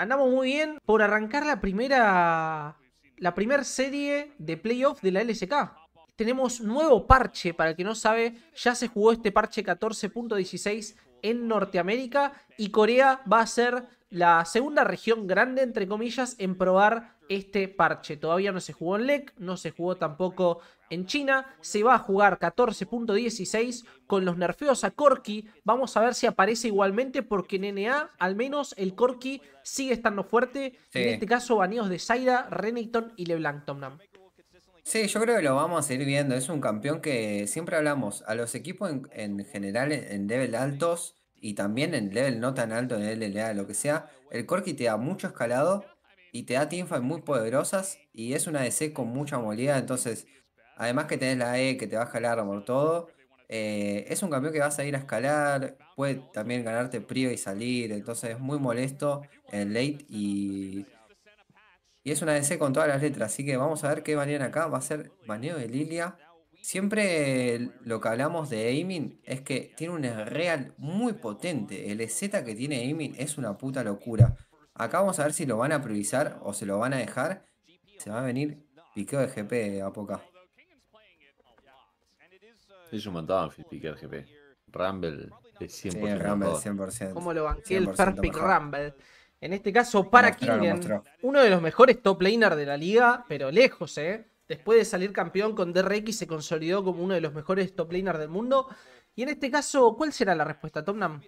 andamos muy bien por arrancar la primera, la primera serie de playoff de la LSK. Tenemos nuevo parche, para el que no sabe, ya se jugó este parche 14.16 en Norteamérica y Corea va a ser la segunda región grande, entre comillas, en probar este parche. Todavía no se jugó en LEC, no se jugó tampoco en China. Se va a jugar 14.16 con los nerfeos a Corki. Vamos a ver si aparece igualmente porque en NA al menos el Corki sigue estando fuerte. En este caso baneos de Zaira, Renekton y LeBlanc Tomnam. Sí, yo creo que lo vamos a ir viendo. Es un campeón que siempre hablamos a los equipos en, general en level altos y también en level no tan alto, en LLA, lo que sea. El Corki te da mucho escalado y te da teamfights muy poderosas y es una DC con mucha movilidad, entonces además que tenés la E que te va a jalar por todo, eh, es un campeón que vas a ir a escalar, puede también ganarte prio y salir, entonces es muy molesto en late y, y es una DC con todas las letras, así que vamos a ver qué banean acá, va a ser baneo de Lilia. Siempre lo que hablamos de aiming es que tiene un real muy potente. El EZ que tiene aiming es una puta locura. Acá vamos a ver si lo van a priorizar o se lo van a dejar. Se va a venir piqueo de GP a poco. Ellos un piqueo de GP. Rumble es 100%. Sí, Rumble 100%. ¿Cómo lo banqué el Perfect Rumble? En este caso, para Kingen, uno de los mejores top laners de la liga, pero lejos, ¿eh? Después de salir campeón con DRX, se consolidó como uno de los mejores top laners del mundo. Y en este caso, ¿cuál será la respuesta, Tomnam?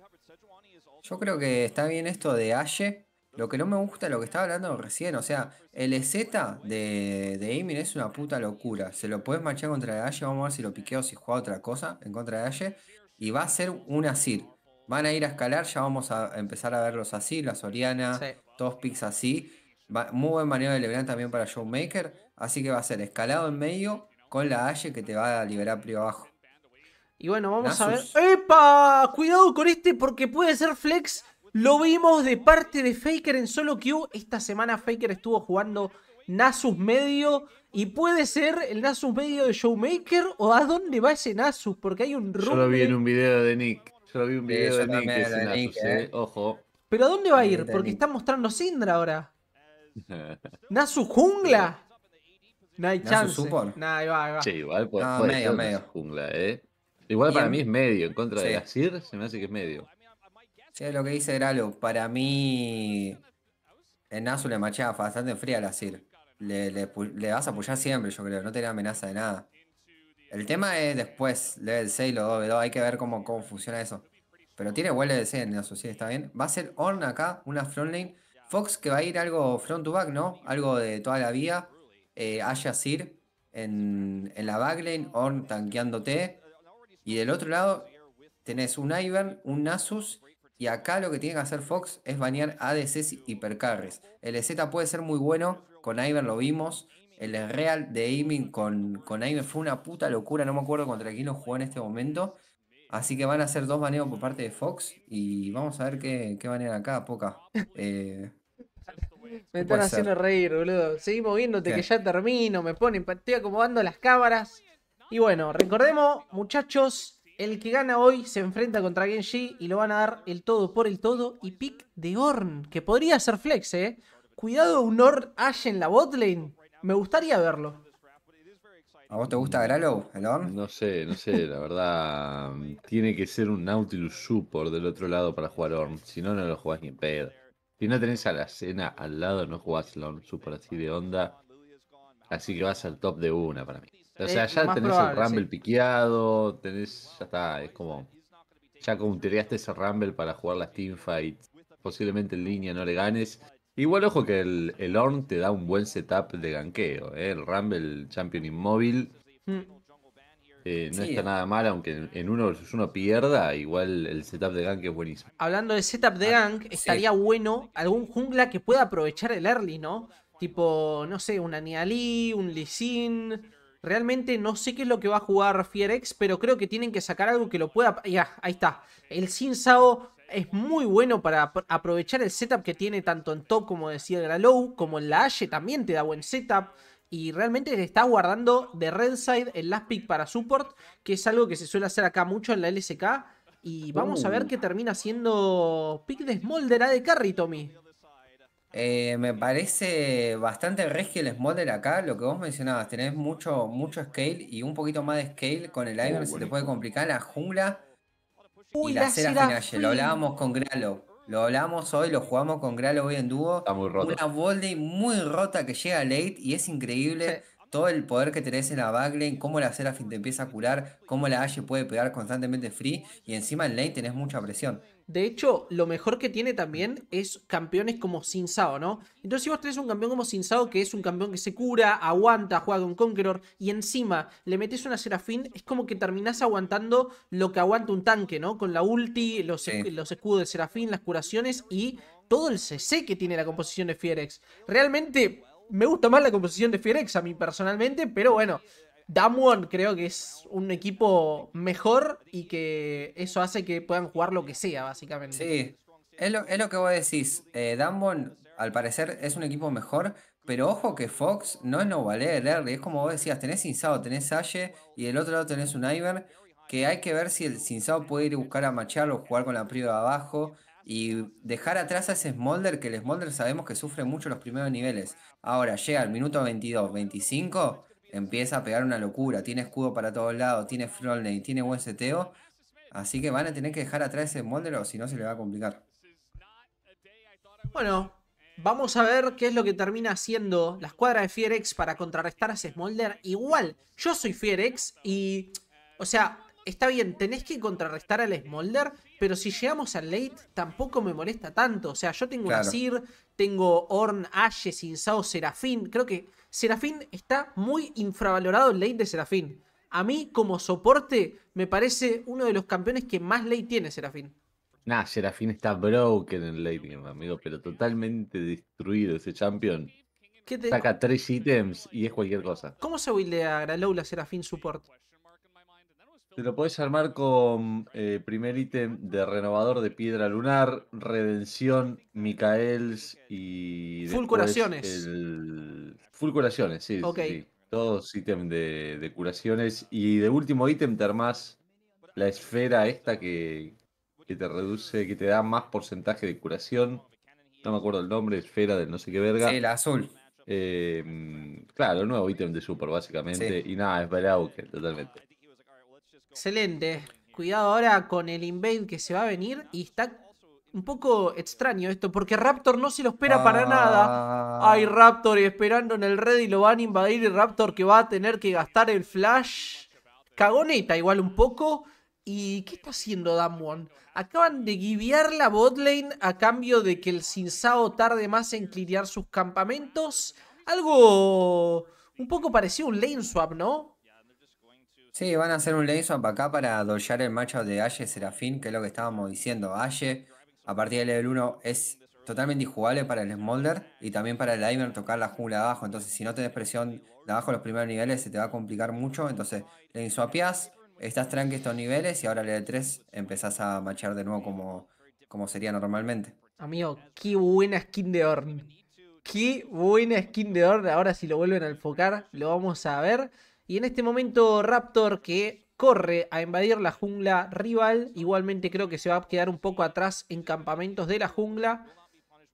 Yo creo que está bien esto de Ashe, lo que no me gusta es lo que estaba hablando recién. O sea, el e Z de, de es una puta locura. Se lo puedes marchar contra Ashe. Vamos a ver si lo piqueo si juega otra cosa en contra de Ashe. Y va a ser un asir Van a ir a escalar. Ya vamos a empezar a verlos así. La Soriana, dos todos picks así. muy buen manejo de Leblanc también para Showmaker. Así que va a ser escalado en medio con la Ashe que te va a liberar por abajo. Y bueno, vamos a ver. ¡Epa! Cuidado con este porque puede ser flex lo vimos de parte de Faker en solo queue. Esta semana Faker estuvo jugando Nasus medio. Y puede ser el Nasus medio de Showmaker o a dónde va ese Nasus, porque hay un rumble. Yo vi en un video de Nick. Yo vi un video de Nick, eh. Eh. Ojo. Pero ¿a dónde va a ir? Porque está mostrando Syndra ahora. ¿Nasus jungla? No hay chance. Nasus nah, igual puede, medio, medio. jungla, eh. Igual para mí es medio. En contra de Asir se me hace que es medio. Sí, lo que dice Gralo, para mí en Nasu le machaba bastante fría la Sir. Le, vas a apoyar siempre, yo creo, no tenía amenaza de nada. El tema es después, level 6, lo 2 hay que ver cómo, cómo funciona eso. Pero tiene huele de 6 en Nasu, sí, está bien. Va a ser Orn acá, una front lane. Fox que va a ir algo front to back, ¿no? Algo de toda la vía. Eh, Sir en, la back lane. Orn tanqueándote. Y del otro lado tenés un Ivern, un Nasus y acá lo que tiene que hacer Fox es banear ADCs y Percarres. El EZ puede ser muy bueno, con Iver lo vimos. El Real de Aiming con, con fue una puta locura, no me acuerdo contra quién lo jugó en este momento. Así que van a hacer dos baneos por parte de Fox y vamos a ver qué, qué banean acá, poca. Eh, me están haciendo reír, boludo. Seguí moviéndote que ya termino, me ponen, estoy acomodando las cámaras. Y bueno, recordemos, muchachos, el que gana hoy se enfrenta contra Genji y lo van a dar el todo por el todo. Y pick de Orn, que podría ser flex, ¿eh? Cuidado un Orn Ashe en la botlane. Me gustaría verlo. ¿A vos te gusta Gralo, el No sé, no sé, la verdad. tiene que ser un Nautilus Support del otro lado para jugar Orn. Si no, no lo jugás ni en pedo. Si no tenés a la cena al lado, no jugás el Orn super así de onda. Así que vas al top de una para mí. O sea, ya tenés el Rumble piqueado, tenés, ya está, es como, ya countereaste ese Rumble para jugar las teamfights, posiblemente en línea no le ganes. Igual ojo que el, el Orn te da un buen setup de ganqueo, ¿eh? el Rumble Champion Inmóvil. Hmm. Eh, no está nada mal, aunque en uno versus uno pierda, igual el setup de gank es buenísimo. Hablando de setup de ah, gank, estaría bueno algún jungla que pueda aprovechar el early, ¿no? Tipo, no sé, un Aniali, un Lee Sin, Realmente no sé qué es lo que va a jugar FierEx, pero creo que tienen que sacar algo que lo pueda... Ya, ah, ahí está. El Sinsao es muy bueno para aprovechar el setup que tiene tanto en top, como decía low, como en la Ashe también te da buen setup. Y realmente le está guardando de red side el last pick para support, que es algo que se suele hacer acá mucho en la LSK. Y vamos a ver uh. qué termina siendo pick de Smolder de Carry, Tommy. Eh, me parece bastante regio el Smolder acá, lo que vos mencionabas, tenés mucho, mucho scale y un poquito más de scale con el Iron, se te puede complicar la jungla y la, la cera final. Lo hablábamos con Gralo, lo hablábamos hoy, lo jugamos con Gralo hoy en dúo. Está muy rota. Una Voldy muy rota que llega late y es increíble todo el poder que tenés en la Bagley, cómo la Seraphine te empieza a curar, cómo la Ashe puede pegar constantemente free y encima en lane tenés mucha presión. De hecho, lo mejor que tiene también es campeones como Sinsao, ¿no? Entonces, si vos tenés un campeón como Sinsao, que es un campeón que se cura, aguanta, juega con Conqueror, y encima le metes una Serafín, es como que terminás aguantando lo que aguanta un tanque, ¿no? Con la ulti, los, escudos de Serafín, las curaciones y todo el CC que tiene la composición de Fierex. Realmente me gusta más la composición de Fierex a mí personalmente, pero bueno, Damwon creo que es un equipo mejor y que eso hace que puedan jugar lo que sea, básicamente. Sí, es lo, que vos decís. Eh, Damwon, al parecer, es un equipo mejor, pero ojo que Fox no es no valer Es como vos decías, tenés Insado, tenés Ashe y del otro lado tenés un Iver. Que hay que ver si el Sinsao puede ir a buscar a Machar o jugar con la priva abajo. Y dejar atrás a ese Smolder, que el Smolder sabemos que sufre mucho los primeros niveles. Ahora llega al minuto 22, 25, empieza a pegar una locura. Tiene escudo para todos lados, tiene Frolney, tiene buen seteo. Así que van a tener que dejar atrás ese Smolder o si no se le va a complicar. Bueno, Vamos a ver qué es lo que termina haciendo la escuadra de Fierex para contrarrestar a ese Smolder. Igual, yo soy Fierex y. O sea, está bien, tenés que contrarrestar al Smolder, pero si llegamos al late, tampoco me molesta tanto. O sea, yo tengo Nasir, tengo Orn, Ashe, Sinsao, Serafín. Creo que Serafín está muy infravalorado el late de Serafín. A mí, como soporte, me parece uno de los campeones que más late tiene Serafín. Nah, Serafín está broken en late mi amigo, pero totalmente destruido ese champion. Saca tres ítems y es cualquier cosa. ¿Cómo se buildea Graloula Serafín Support? Te lo puedes armar con eh, primer ítem de renovador de piedra lunar, redención, Micaels y. Full curaciones. El... Full curaciones, sí. Ok. Todos ítems de, curaciones. Y de último ítem te armás la esfera esta que, que te reduce, que te da más porcentaje de curación. No me acuerdo el nombre, esfera del no sé qué verga. Sí, azul. Em, claro, nuevo ítem de super, básicamente. Y nada, es que totalmente. Excelente. Cuidado ahora con el invade que se va a venir y está un poco extraño esto, porque Raptor no se lo espera para ah. nada. Hay Raptor esperando en el red y lo van a invadir y Raptor que va a tener que gastar el flash. Cagoneta igual un poco. ¿Y qué está haciendo Damwon? Acaban de guiviar la botlane a cambio de que el Sinsao tarde más en clearar sus campamentos. Algo un poco parecido a un lane swap, ¿no? Sí, van a hacer un swap acá para doyar el matchup de Ashe Serafín, que es lo que estábamos diciendo. Ashe, a partir del level 1, es totalmente injugable para el Smolder y también para el Aimer tocar la jungla de abajo. Entonces, si no tenés presión de abajo los primeros niveles, se te va a complicar mucho. Entonces, Laneswapeás, estás tranqui estos niveles y ahora el level 3 empezás a machar de nuevo como, como sería normalmente. Amigo, qué buena skin de Orn. Qué buena skin de Orn. Ahora, si lo vuelven a enfocar, lo vamos a ver. Y en este momento Raptor que corre a invadir la jungla rival, igualmente creo que se va a quedar un poco atrás en campamentos de la jungla.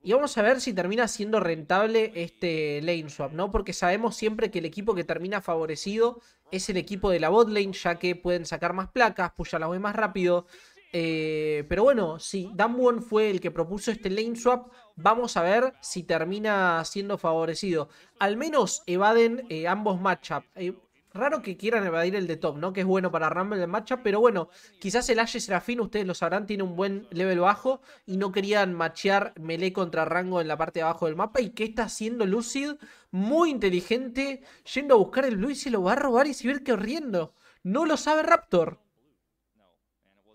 Y vamos a ver si termina siendo rentable este lane swap, ¿no? Porque sabemos siempre que el equipo que termina favorecido es el equipo de la bot lane, ya que pueden sacar más placas, ya la wave más rápido. Eh, pero bueno, si Damwon fue el que propuso este lane swap, vamos a ver si termina siendo favorecido. Al menos evaden eh, ambos matchups. Eh, Raro que quieran evadir el de top, ¿no? Que es bueno para Rumble en matchup, pero bueno, quizás el Ashe Serafín, ustedes lo sabrán, tiene un buen level bajo y no querían machear melee contra rango en la parte de abajo del mapa. ¿Y qué está haciendo Lucid? Muy inteligente, yendo a buscar el Blue y se lo va a robar y se ve corriendo. No lo sabe Raptor.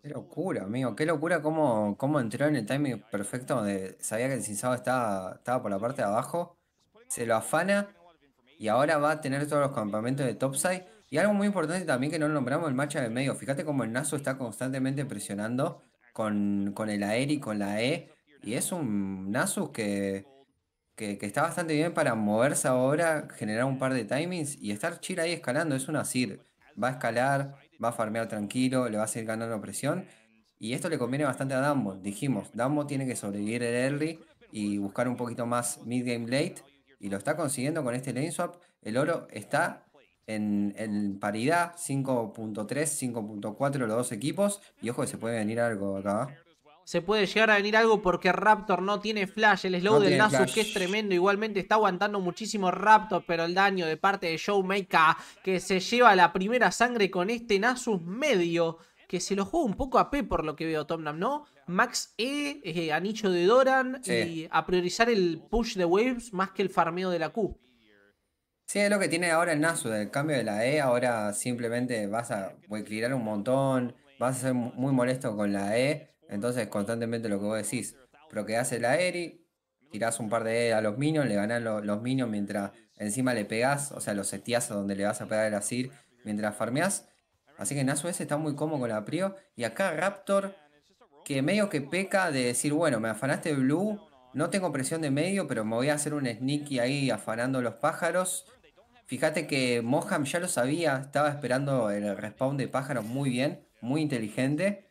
Qué locura, amigo. Qué locura cómo, cómo entró en el timing perfecto donde sabía que el Cinzado estaba, estaba por la parte de abajo. Se lo afana y ahora va a tener todos los campamentos de topside. Y algo muy importante también que no nombramos, el marcha de medio. Fíjate cómo el Naso está constantemente presionando con, el aéreo e y con la E. Y es un Nasus que, que, está bastante bien para moverse ahora, generar un par de timings y estar chill ahí escalando. Es un Asir. Va a escalar, va a farmear tranquilo, le va a seguir ganando presión. Y esto le conviene bastante a Dumbo. Dijimos, Dambo tiene que sobrevivir el early y buscar un poquito más mid-game late y lo está consiguiendo con este lane swap. El oro está en, paridad 5.3, 5.4 los dos equipos. Y ojo que se puede venir algo acá. Se puede llegar a venir algo porque Raptor no tiene flash. El slow del Nasus que es tremendo. Igualmente está aguantando muchísimo Raptor. Pero el daño de parte de Showmaker que se lleva la primera sangre con este Nasus medio que se lo juega un poco a P por lo que veo Tomnam, ¿no? Max E, eh, anillo de Doran y a priorizar el push de Waves más que el farmeo de la Q. Sí, es lo que tiene ahora el Nasu, del cambio de la E, ahora simplemente vas a tirar un montón, vas a ser muy molesto con la E, entonces constantemente lo que vos decís, pero que hace la Eri, tirás un par de E a los minions, le ganás los, minions mientras encima le pegás, o sea, los seteas a donde le vas a pegar el Asir mientras farmeás, Así que Nasus está muy cómodo con la Prio. Y acá Raptor, que medio que peca de decir, bueno, me afanaste Blue, no tengo presión de medio, pero me voy a hacer un sneaky ahí afanando los pájaros. Fíjate que Moham ya lo sabía, estaba esperando el respawn de pájaros muy bien, muy inteligente.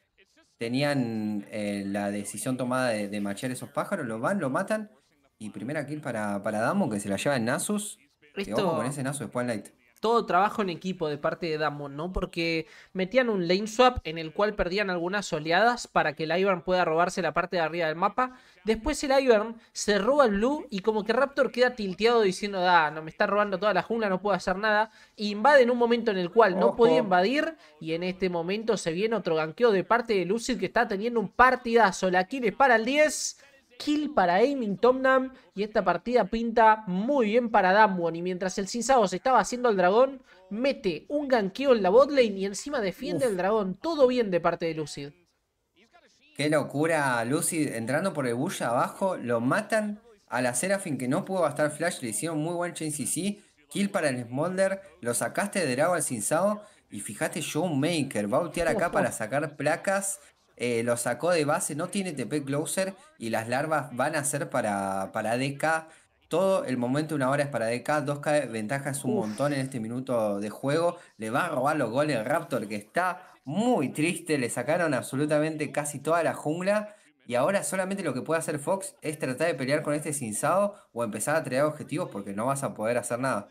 Tenían eh, la decisión tomada de, de, esos pájaros, lo van, lo matan. Y primera kill para, para Damo, que se la lleva en Nasus. listo con ese Nasus después Spotlight todo trabajo en equipo de parte de Damon, ¿no? Porque metían un lane swap en el cual perdían algunas oleadas para que el Ivern pueda robarse la parte de arriba del mapa. Después el Ivern se roba el blue y como que Raptor queda tilteado diciendo, ah, no me está robando toda la jungla, no puedo hacer nada. invade en un momento en el cual no podía invadir y en este momento se viene otro ganqueo de parte de Lucid que está teniendo un partidazo. La kill para el 10 kill para Aiming Tomnam y esta partida pinta muy bien para Damwon. Y mientras el Sao se estaba haciendo al dragón, mete un ganqueo en la botlane y encima defiende al dragón. Todo bien de parte de Lucid. Qué locura, Lucid entrando por el bush abajo, lo matan a la Serafin que no pudo gastar flash, le hicieron muy buen chain CC, kill para el Smolder, lo sacaste de dragón al Sao. y fíjate Showmaker, va a utear acá para sacar placas eh, lo sacó de base, no tiene TP Closer y las larvas van a ser para, para DK. Todo el momento, una hora es para DK, 2K ventaja es un montón en este minuto de juego. Le va a robar los goles Raptor, que está muy triste. Le sacaron absolutamente casi toda la jungla. Y ahora solamente lo que puede hacer Fox es tratar de pelear con este cinzado o empezar a traer objetivos porque no vas a poder hacer nada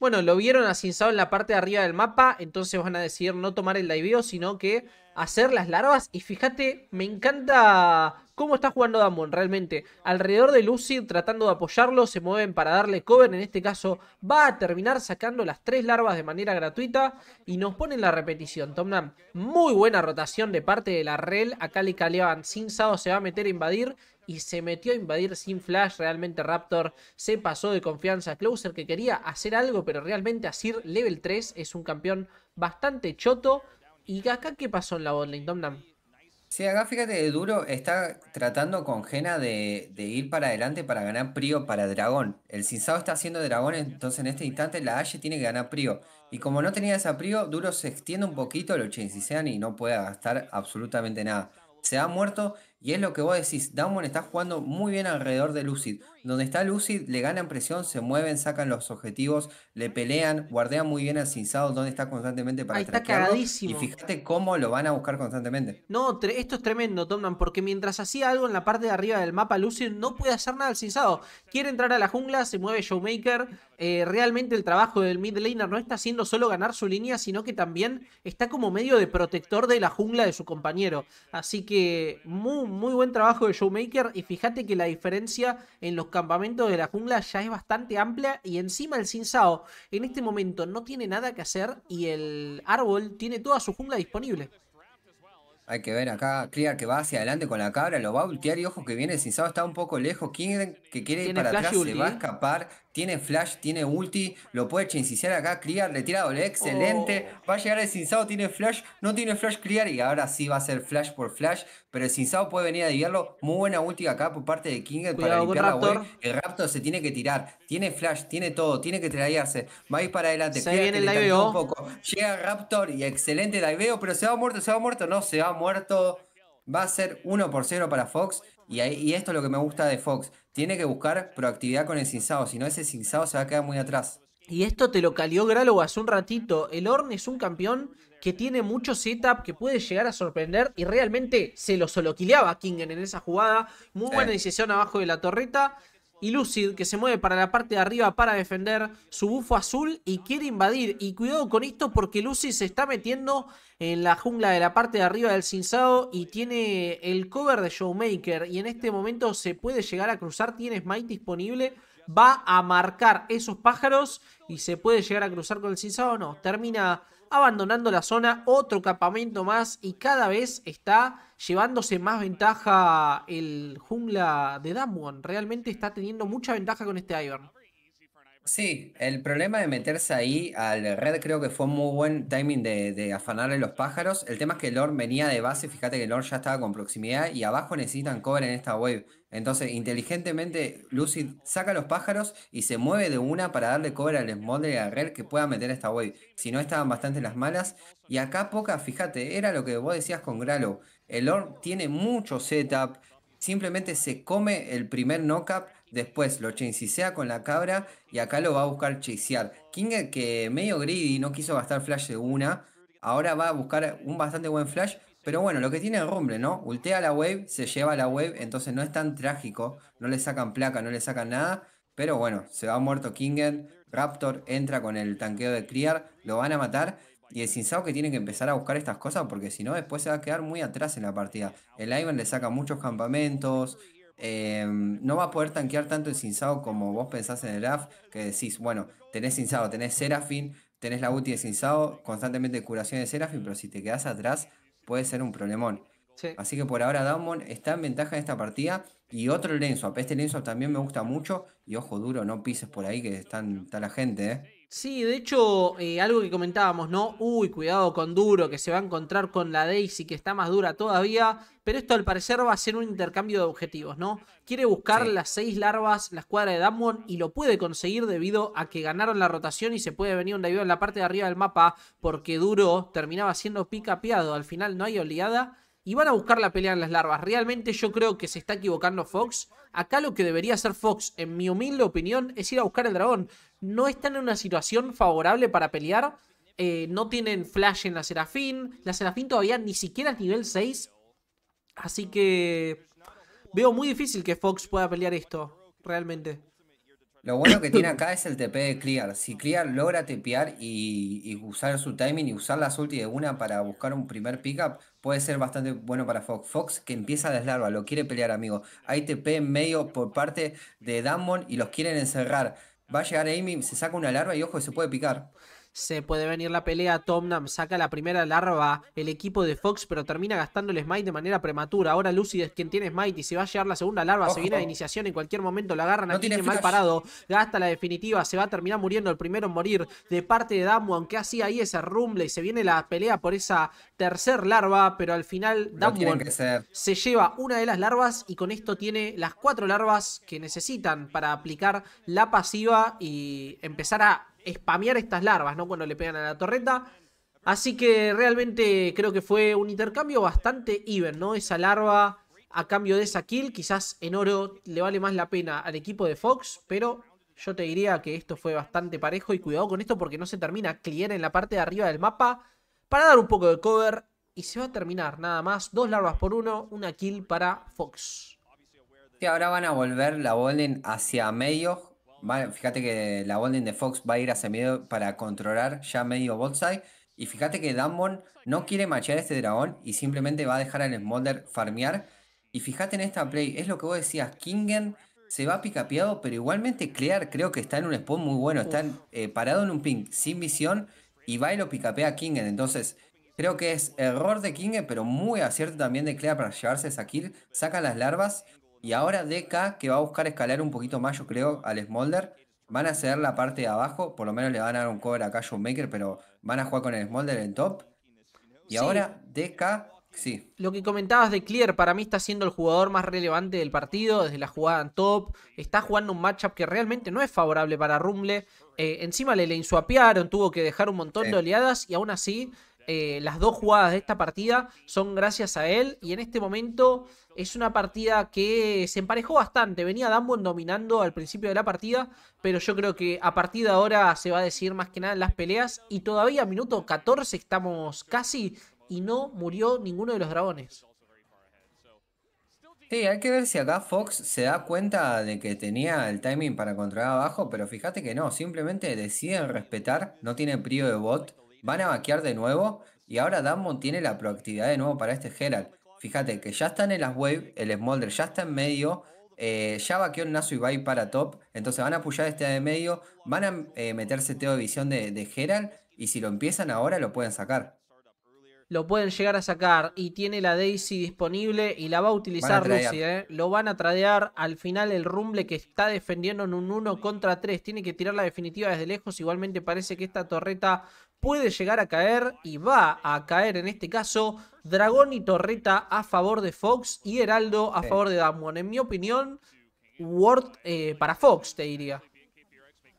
bueno, lo vieron a Sao en la parte de arriba del mapa, entonces van a decidir no tomar el Liveo, sino que hacer las larvas. Y fíjate, me encanta cómo está jugando Damon realmente. Alrededor de Lucy tratando de apoyarlo, se mueven para darle cover. En este caso, va a terminar sacando las tres larvas de manera gratuita y nos ponen la repetición. Tomnam, muy buena rotación de parte de la Rel. Acá le caleaban sin se va a meter a invadir y se metió a invadir sin flash. Realmente Raptor se pasó de confianza. Closer que quería hacer algo, pero realmente Asir level 3 es un campeón bastante choto. ¿Y acá qué pasó en la botlane, Domnam? Sí, acá fíjate, Duro está tratando con Gena de, ir para adelante para ganar Prio para Dragón. El Sinsao está haciendo Dragón, entonces en este instante la Ashe tiene que ganar Prio. Y como no tenía esa Prio, Duro se extiende un poquito, lo chinsisean y no puede gastar absolutamente nada. Se ha muerto y es lo que vos decís, Damon está jugando muy bien alrededor de Lucid. Donde está Lucy, le ganan presión, se mueven, sacan los objetivos, le pelean, guardean muy bien al Cinsado, donde está constantemente para Ahí Y fíjate cómo lo van a buscar constantemente. No, esto es tremendo, Tomman, porque mientras hacía algo en la parte de arriba del mapa, Lucy no puede hacer nada al Cinsado. Quiere entrar a la jungla, se mueve Showmaker. Eh, realmente el trabajo del mid laner no está haciendo solo ganar su línea, sino que también está como medio de protector de la jungla de su compañero. Así que muy, muy buen trabajo de Showmaker y fíjate que la diferencia en los campamento de la jungla ya es bastante amplia y encima el Sinsao en este momento no tiene nada que hacer y el árbol tiene toda su jungla disponible. Hay que ver acá, Clear que va hacia adelante con la cabra, lo va a voltear y ojo que viene el Sinsao está un poco lejos. quien que quiere ir para atrás se va a escapar tiene flash, tiene ulti, lo puede chincisear acá, clear, le tira doble, excelente. Oh. Va a llegar el Sinsao, tiene flash, no tiene flash criar y ahora sí va a ser flash por flash. Pero el Sinsao puede venir a diviarlo, Muy buena ulti acá por parte de King para limpiar la web. El Raptor se tiene que tirar, tiene flash, tiene todo, tiene que traerse. Va a ir para adelante, se el un poco. Llega Raptor y excelente diveo, pero se va muerto, se va muerto, no, se va muerto. Va a ser 1 por 0 para Fox. y esto es lo que me gusta de Fox tiene que buscar proactividad con el cinzado, si no ese cinzado se va a quedar muy atrás. Y esto te lo calió Gralo hace un ratito. El Orn es un campeón que tiene mucho setup, que puede llegar a sorprender y realmente se lo soloquileaba Kingen en esa jugada. Muy buena decisión abajo de la torreta y Lucid que se mueve para la parte de arriba para defender su bufo azul y quiere invadir. Y cuidado con esto porque Lucid se está metiendo en la jungla de la parte de arriba del cinzado y tiene el cover de Showmaker. Y en este momento se puede llegar a cruzar, tiene Smite disponible. Va a marcar esos pájaros y se puede llegar a cruzar con el cinzado. No, termina abandonando la zona, otro campamento más y cada vez está llevándose más ventaja el jungla de Damwon. Realmente está teniendo mucha ventaja con este Ivern. Sí, el problema de meterse ahí al red creo que fue muy buen timing de, afanarle los pájaros. El tema es que Lord venía de base, fíjate que Lord ya estaba con proximidad y abajo necesitan cover en esta wave. Entonces, inteligentemente, Lucid saca los pájaros y se mueve de una para darle cover al Smolder y al Red que pueda meter esta wave. Si no, estaban bastante las malas. Y acá Poca, fíjate, era lo que vos decías con Gralo. El tiene mucho setup, simplemente se come el primer knockup, después lo chasisea con la cabra y acá lo va a buscar chasear. King que medio greedy, no quiso gastar flash de una, ahora va a buscar un bastante buen flash, pero bueno, lo que tiene el Rumble, ¿no? Ultea la wave, se lleva la wave, entonces no es tan trágico, no le sacan placa, no le sacan nada. Pero bueno, se va muerto Kingen, Raptor entra con el tanqueo de Criar, lo van a matar. Y el Sinsao que tiene que empezar a buscar estas cosas porque si no después se va a quedar muy atrás en la partida. El Ivan le saca muchos campamentos. Em, no va a poder tanquear tanto el Sinsao como vos pensás en el draft. Que decís, bueno, tenés Sinsao, tenés Serafin, tenés la ulti de Sinsao, constantemente curación de Serafin, pero si te quedás atrás puede ser un problemón. Así que por ahora Daumon está en ventaja en esta partida. Y otro Lenswap este Lenswap también me gusta mucho. Y ojo duro, no pises por ahí que están, está la gente, ¿eh? Sí, de hecho, eh, algo que comentábamos, ¿no? Uy, cuidado con Duro, que se va a encontrar con la Daisy, que está más dura todavía, pero esto al parecer va a ser un intercambio de objetivos, ¿no? Quiere buscar las seis larvas, la escuadra de Damwon, y lo puede conseguir debido a que ganaron la rotación y se puede venir un David en la parte de arriba del mapa, porque Duro terminaba siendo picapeado, al final no hay oleada, y van a buscar la pelea en las larvas. Realmente yo creo que se está equivocando Fox. Acá lo que debería hacer Fox, en mi humilde opinión, es ir a buscar el dragón. No están en una situación favorable para pelear. Eh, no tienen flash en la Serafín. La Serafín todavía ni siquiera es nivel 6. Así que veo muy difícil que Fox pueda pelear esto, realmente. Lo bueno que tiene acá es el TP de Clear. Si Clear logra tepear y, y, usar su timing y usar las ulti de una para buscar un primer pickup, puede ser bastante bueno para Fox. Fox que empieza a deslarva, lo quiere pelear, amigo. Hay TP en medio por parte de Damon y los quieren encerrar. Va a llegar Amy, se saca una larva y ojo, se puede picar. Se puede venir la pelea, Tomnam saca la primera larva el equipo de Fox, pero termina gastando el smite de manera prematura. Ahora Lucy es quien tiene smite y se va a llevar la segunda larva, se viene iniciación, en cualquier momento la agarran, no tiene mal parado, gasta la definitiva, se va a terminar muriendo el primero en morir de parte de Damu, aunque así ahí ese rumble y se viene la pelea por esa tercer larva, pero al final no se lleva una de las larvas y con esto tiene las cuatro larvas que necesitan para aplicar la pasiva y empezar a spamear estas larvas, ¿no? Cuando le pegan a la torreta. Así que realmente creo que fue un intercambio bastante even, ¿no? Esa larva a cambio de esa kill, quizás en oro le vale más la pena al equipo de Fox, pero yo te diría que esto fue bastante parejo y cuidado con esto porque no se termina clear en la parte de arriba del mapa para dar un poco de cover y se va a terminar nada más, dos larvas por uno, una kill para Fox. Y ahora van a volver la volen hacia medio fíjate que la holding de Fox va a ir hacia medio para controlar ya medio Botsai. Y fíjate que Dunmon no quiere machear a este dragón y simplemente va a dejar al Smolder farmear. Y fíjate en esta play, es lo que vos decías, Kingen se va picapeado, pero igualmente Clear creo que está en un spot muy bueno, está eh, parado en un ping sin visión y va y lo picapea Kingen. Entonces, creo que es error de Kingen, pero muy acierto también de Clear para llevarse esa kill. Saca las larvas y ahora DK, que va a buscar escalar un poquito más, yo creo, al Smolder, van a ceder la parte de abajo, por lo menos le van a dar un cover acá a Maker, pero van a jugar con el Smolder en top. Y ahora DK, sí. Lo que comentabas de Clear, para mí está siendo el jugador más relevante del partido, desde la jugada en top, está jugando un matchup que realmente no es favorable para Rumble. Eh, encima le, le insuapiaron, tuvo que dejar un montón de oleadas y aún así eh, las dos jugadas de esta partida son gracias a él. Y en este momento es una partida que se emparejó bastante. Venía Dambon dominando al principio de la partida, pero yo creo que a partir de ahora se va a decidir más que nada las peleas. Y todavía a minuto 14 estamos casi y no murió ninguno de los dragones. Sí, hay que ver si acá Fox se da cuenta de que tenía el timing para controlar abajo, pero fíjate que no, simplemente deciden respetar, no tiene prio de bot Van a vaquear de nuevo y ahora Dammon tiene la proactividad de nuevo para este Herald. Fíjate que ya están en las wave, el Smolder ya está en medio, eh, ya vaqueó el Nasu va para top, entonces van a apoyar este de medio, van a eh, meterse teo de visión de, Herald y si lo empiezan ahora lo pueden sacar lo pueden llegar a sacar y tiene la Daisy disponible y la va a utilizar Lucy, eh. lo van a tradear al final el Rumble que está defendiendo en un 1 contra 3, tiene que tirar la definitiva desde lejos, igualmente parece que esta torreta puede llegar a caer y va a caer en este caso Dragón y Torreta a favor de Fox y Heraldo a favor de Damwon. En mi opinión, word eh, para Fox, te diría.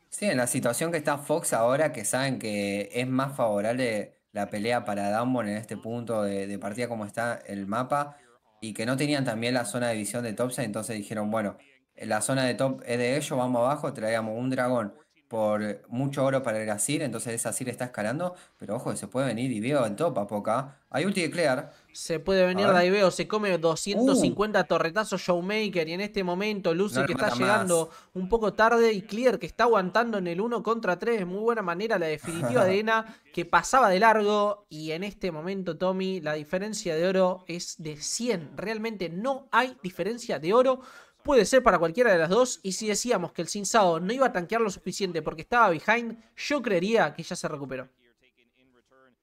Sí, en la situación que está Fox ahora, que saben que es más favorable la pelea para Damwon en este punto de, partida como está el mapa, y que no tenían también la zona de visión de Topside, entonces dijeron, bueno, la zona de top es de ellos, vamos abajo, traíamos un dragón por eh, mucho oro para el Asir, entonces esa Asir está escalando, pero ojo, se puede venir Ibeo en topa poca. Hay ulti de Clear. Se puede venir de Ibeo, se come 250 uh. torretazos Showmaker y en este momento Lucy que está llegando un poco tarde y Clear que está aguantando en el 1 contra 3 de muy buena manera la definitiva de Ena que pasaba de largo y en este momento Tommy la diferencia de oro es de 100, realmente no hay diferencia de oro Puede ser para cualquiera de las dos. Y si decíamos que el Sinsao no iba a tanquear lo suficiente porque estaba behind, yo creería que ya se recuperó.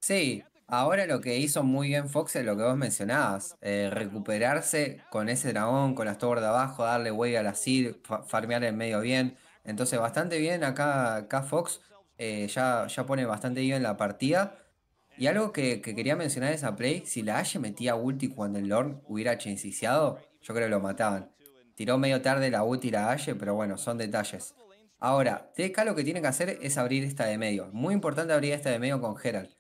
Sí, ahora lo que hizo muy bien Fox es lo que vos mencionabas: eh, recuperarse con ese dragón, con las torres de abajo, darle huella a la Seed, farmear el medio bien. Entonces, bastante bien acá, acá Fox eh, ya, ya pone bastante bien la partida. Y algo que, quería mencionar esa play, si la Ashe metía ulti cuando el Lorn hubiera chinsiseado, yo creo que lo mataban. Tiró medio tarde la y la Ashe, pero bueno, son detalles. Ahora, TK lo que tiene que hacer es abrir esta de medio. Muy importante abrir esta de medio con Geralt.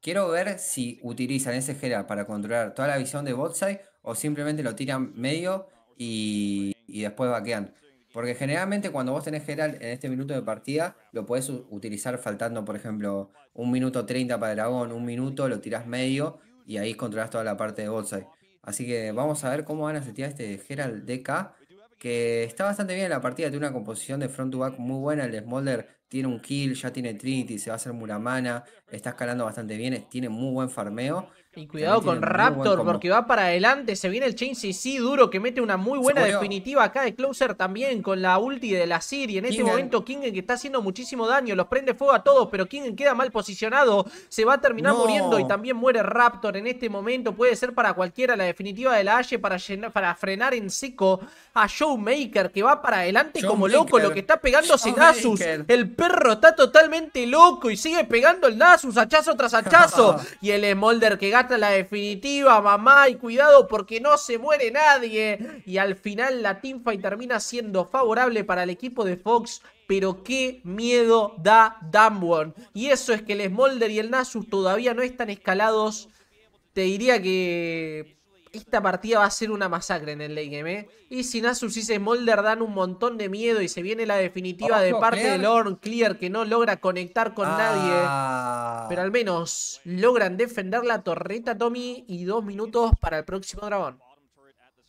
Quiero ver si utilizan ese Geralt para controlar toda la visión de Botsai o simplemente lo tiran medio y, después vaquean. Porque generalmente cuando vos tenés Geralt en este minuto de partida, lo podés utilizar faltando, por ejemplo, un minuto 30 para Dragón, un minuto, lo tirás medio y ahí controlás toda la parte de Botsai. Así que vamos a ver cómo van a setear este Geralt DK que está bastante bien la partida, tiene una composición de front to back muy buena, el Smolder tiene un kill, ya tiene Trinity, se va a hacer Muramana, está escalando bastante bien, tiene muy buen farmeo y cuidado con Raptor porque va para adelante. Se viene el Chain sí duro que mete una muy buena definitiva acá de Closer también con la ulti de la Siri. En este momento Kingen que está haciendo muchísimo daño. Los prende fuego a todos, pero Kingen queda mal posicionado. Se va a terminar muriendo y también muere Raptor en este momento. Puede ser para cualquiera la definitiva de la Ashe para, frenar en seco a Showmaker que va para adelante como loco. Lo que está pegando Nasus El perro está totalmente loco y sigue pegando el Nasus hachazo tras hachazo. y el Smolder que gana la definitiva, mamá, y cuidado porque no se muere nadie. Y al final la teamfight termina siendo favorable para el equipo de Fox, pero qué miedo da Damwon. Y eso es que el Smolder y el Nasus todavía no están escalados. Te diría que esta partida va a ser una masacre en el late game, ¿eh? Y si Nasus y Smolder dan un montón de miedo y se viene la definitiva de parte de lorn Clear que no logra conectar con ah. nadie. Pero al menos logran defender la torreta Tommy y dos minutos para el próximo dragón.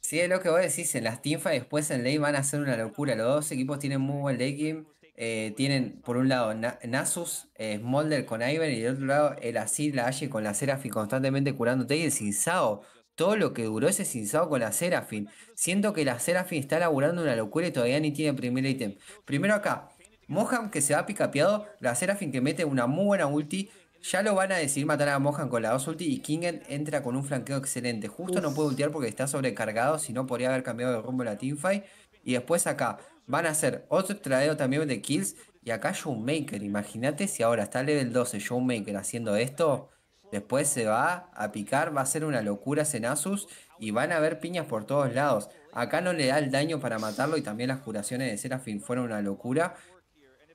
Sí, es lo que vos decís, en las teamfights después en late van a ser una locura. Los dos equipos tienen muy buen late game. Eh, tienen por un lado Nasus, Smolder eh, con Ivan y del otro lado el asil la Ashe con la Serafi constantemente curándote y el Sao todo lo que duró ese cinzado con la Serafin. Siento que la Serafin está laburando una locura y todavía ni tiene primer ítem. Primero acá, Mohan que se va picapeado, la Serafin que mete una muy buena ulti. Ya lo van a decir matar a Mohan con la 2 ulti y Kingen entra con un flanqueo excelente. Justo no puede ultiar porque está sobrecargado, si no podría haber cambiado de rumbo la teamfight. Y después acá van a hacer otro tradeo también de kills. Y acá Showmaker, imagínate si ahora está level 12 Showmaker haciendo esto. Después se va a picar, va a ser una locura Nasus. y van a haber piñas por todos lados. Acá no le da el daño para matarlo y también las curaciones de Serafín fueron una locura.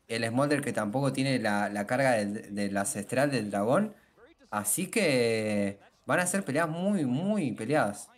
El Smolder que tampoco tiene la, carga del, ancestral del dragón. Así que van a ser peleas muy, muy peleadas.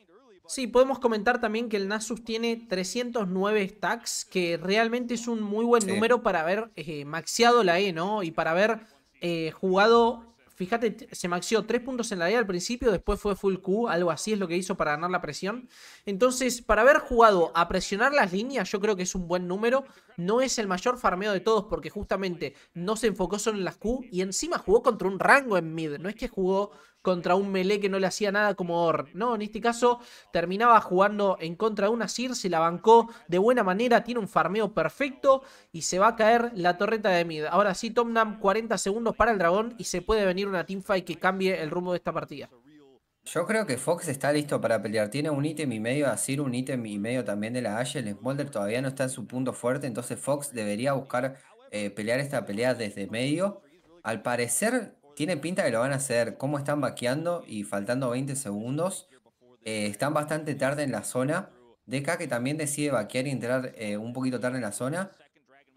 Sí, podemos comentar también que el Nasus tiene 309 stacks, que realmente es un muy buen número para haber eh, maxiado la E, ¿no? Y para haber eh, jugado Fíjate, se maxió 3 puntos en la D al principio, después fue full Q, algo así es lo que hizo para ganar la presión. Entonces, para haber jugado a presionar las líneas, yo creo que es un buen número. No es el mayor farmeo de todos porque justamente no se enfocó solo en las Q y encima jugó contra un rango en mid. No es que jugó contra un melee que no le hacía nada como or No, en este caso terminaba jugando en contra de una Se la bancó de buena manera, tiene un farmeo perfecto y se va a caer la torreta de mid. Ahora sí, Tomnam, 40 segundos para el dragón y se puede venir una teamfight que cambie el rumbo de esta partida. Yo creo que Fox está listo para pelear. Tiene un ítem y medio de asir un ítem y medio también de la Ashe. El Smolder todavía no está en su punto fuerte, entonces Fox debería buscar eh, pelear esta pelea desde medio. Al parecer, tiene pinta que lo van a hacer. Cómo están vaqueando y faltando 20 segundos. Eh, están bastante tarde en la zona. DK que también decide vaquear y entrar eh, un poquito tarde en la zona.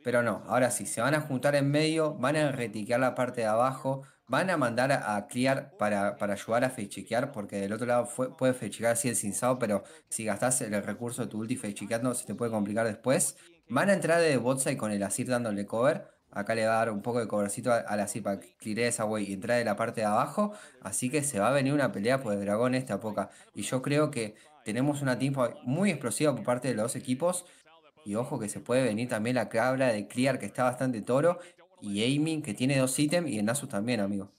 Pero no, ahora sí, se van a juntar en medio, van a retiquear la parte de abajo, van a mandar a, clear para, para, ayudar a fechequear, porque del otro lado puede fechequear así el sinsao, pero si gastas el recurso de tu ulti fechequeando se te puede complicar después. Van a entrar de y con el asir dándole cover. Acá le va a dar un poco de cobrecito a, la Zipa. Clearé esa wey y entra de la parte de abajo. Así que se va a venir una pelea por el dragón esta poca. Y yo creo que tenemos una team muy explosiva por parte de los dos equipos. Y ojo que se puede venir también la cabra de Clear que está bastante toro. Y Aiming que tiene dos ítems y el Nasus también, amigo.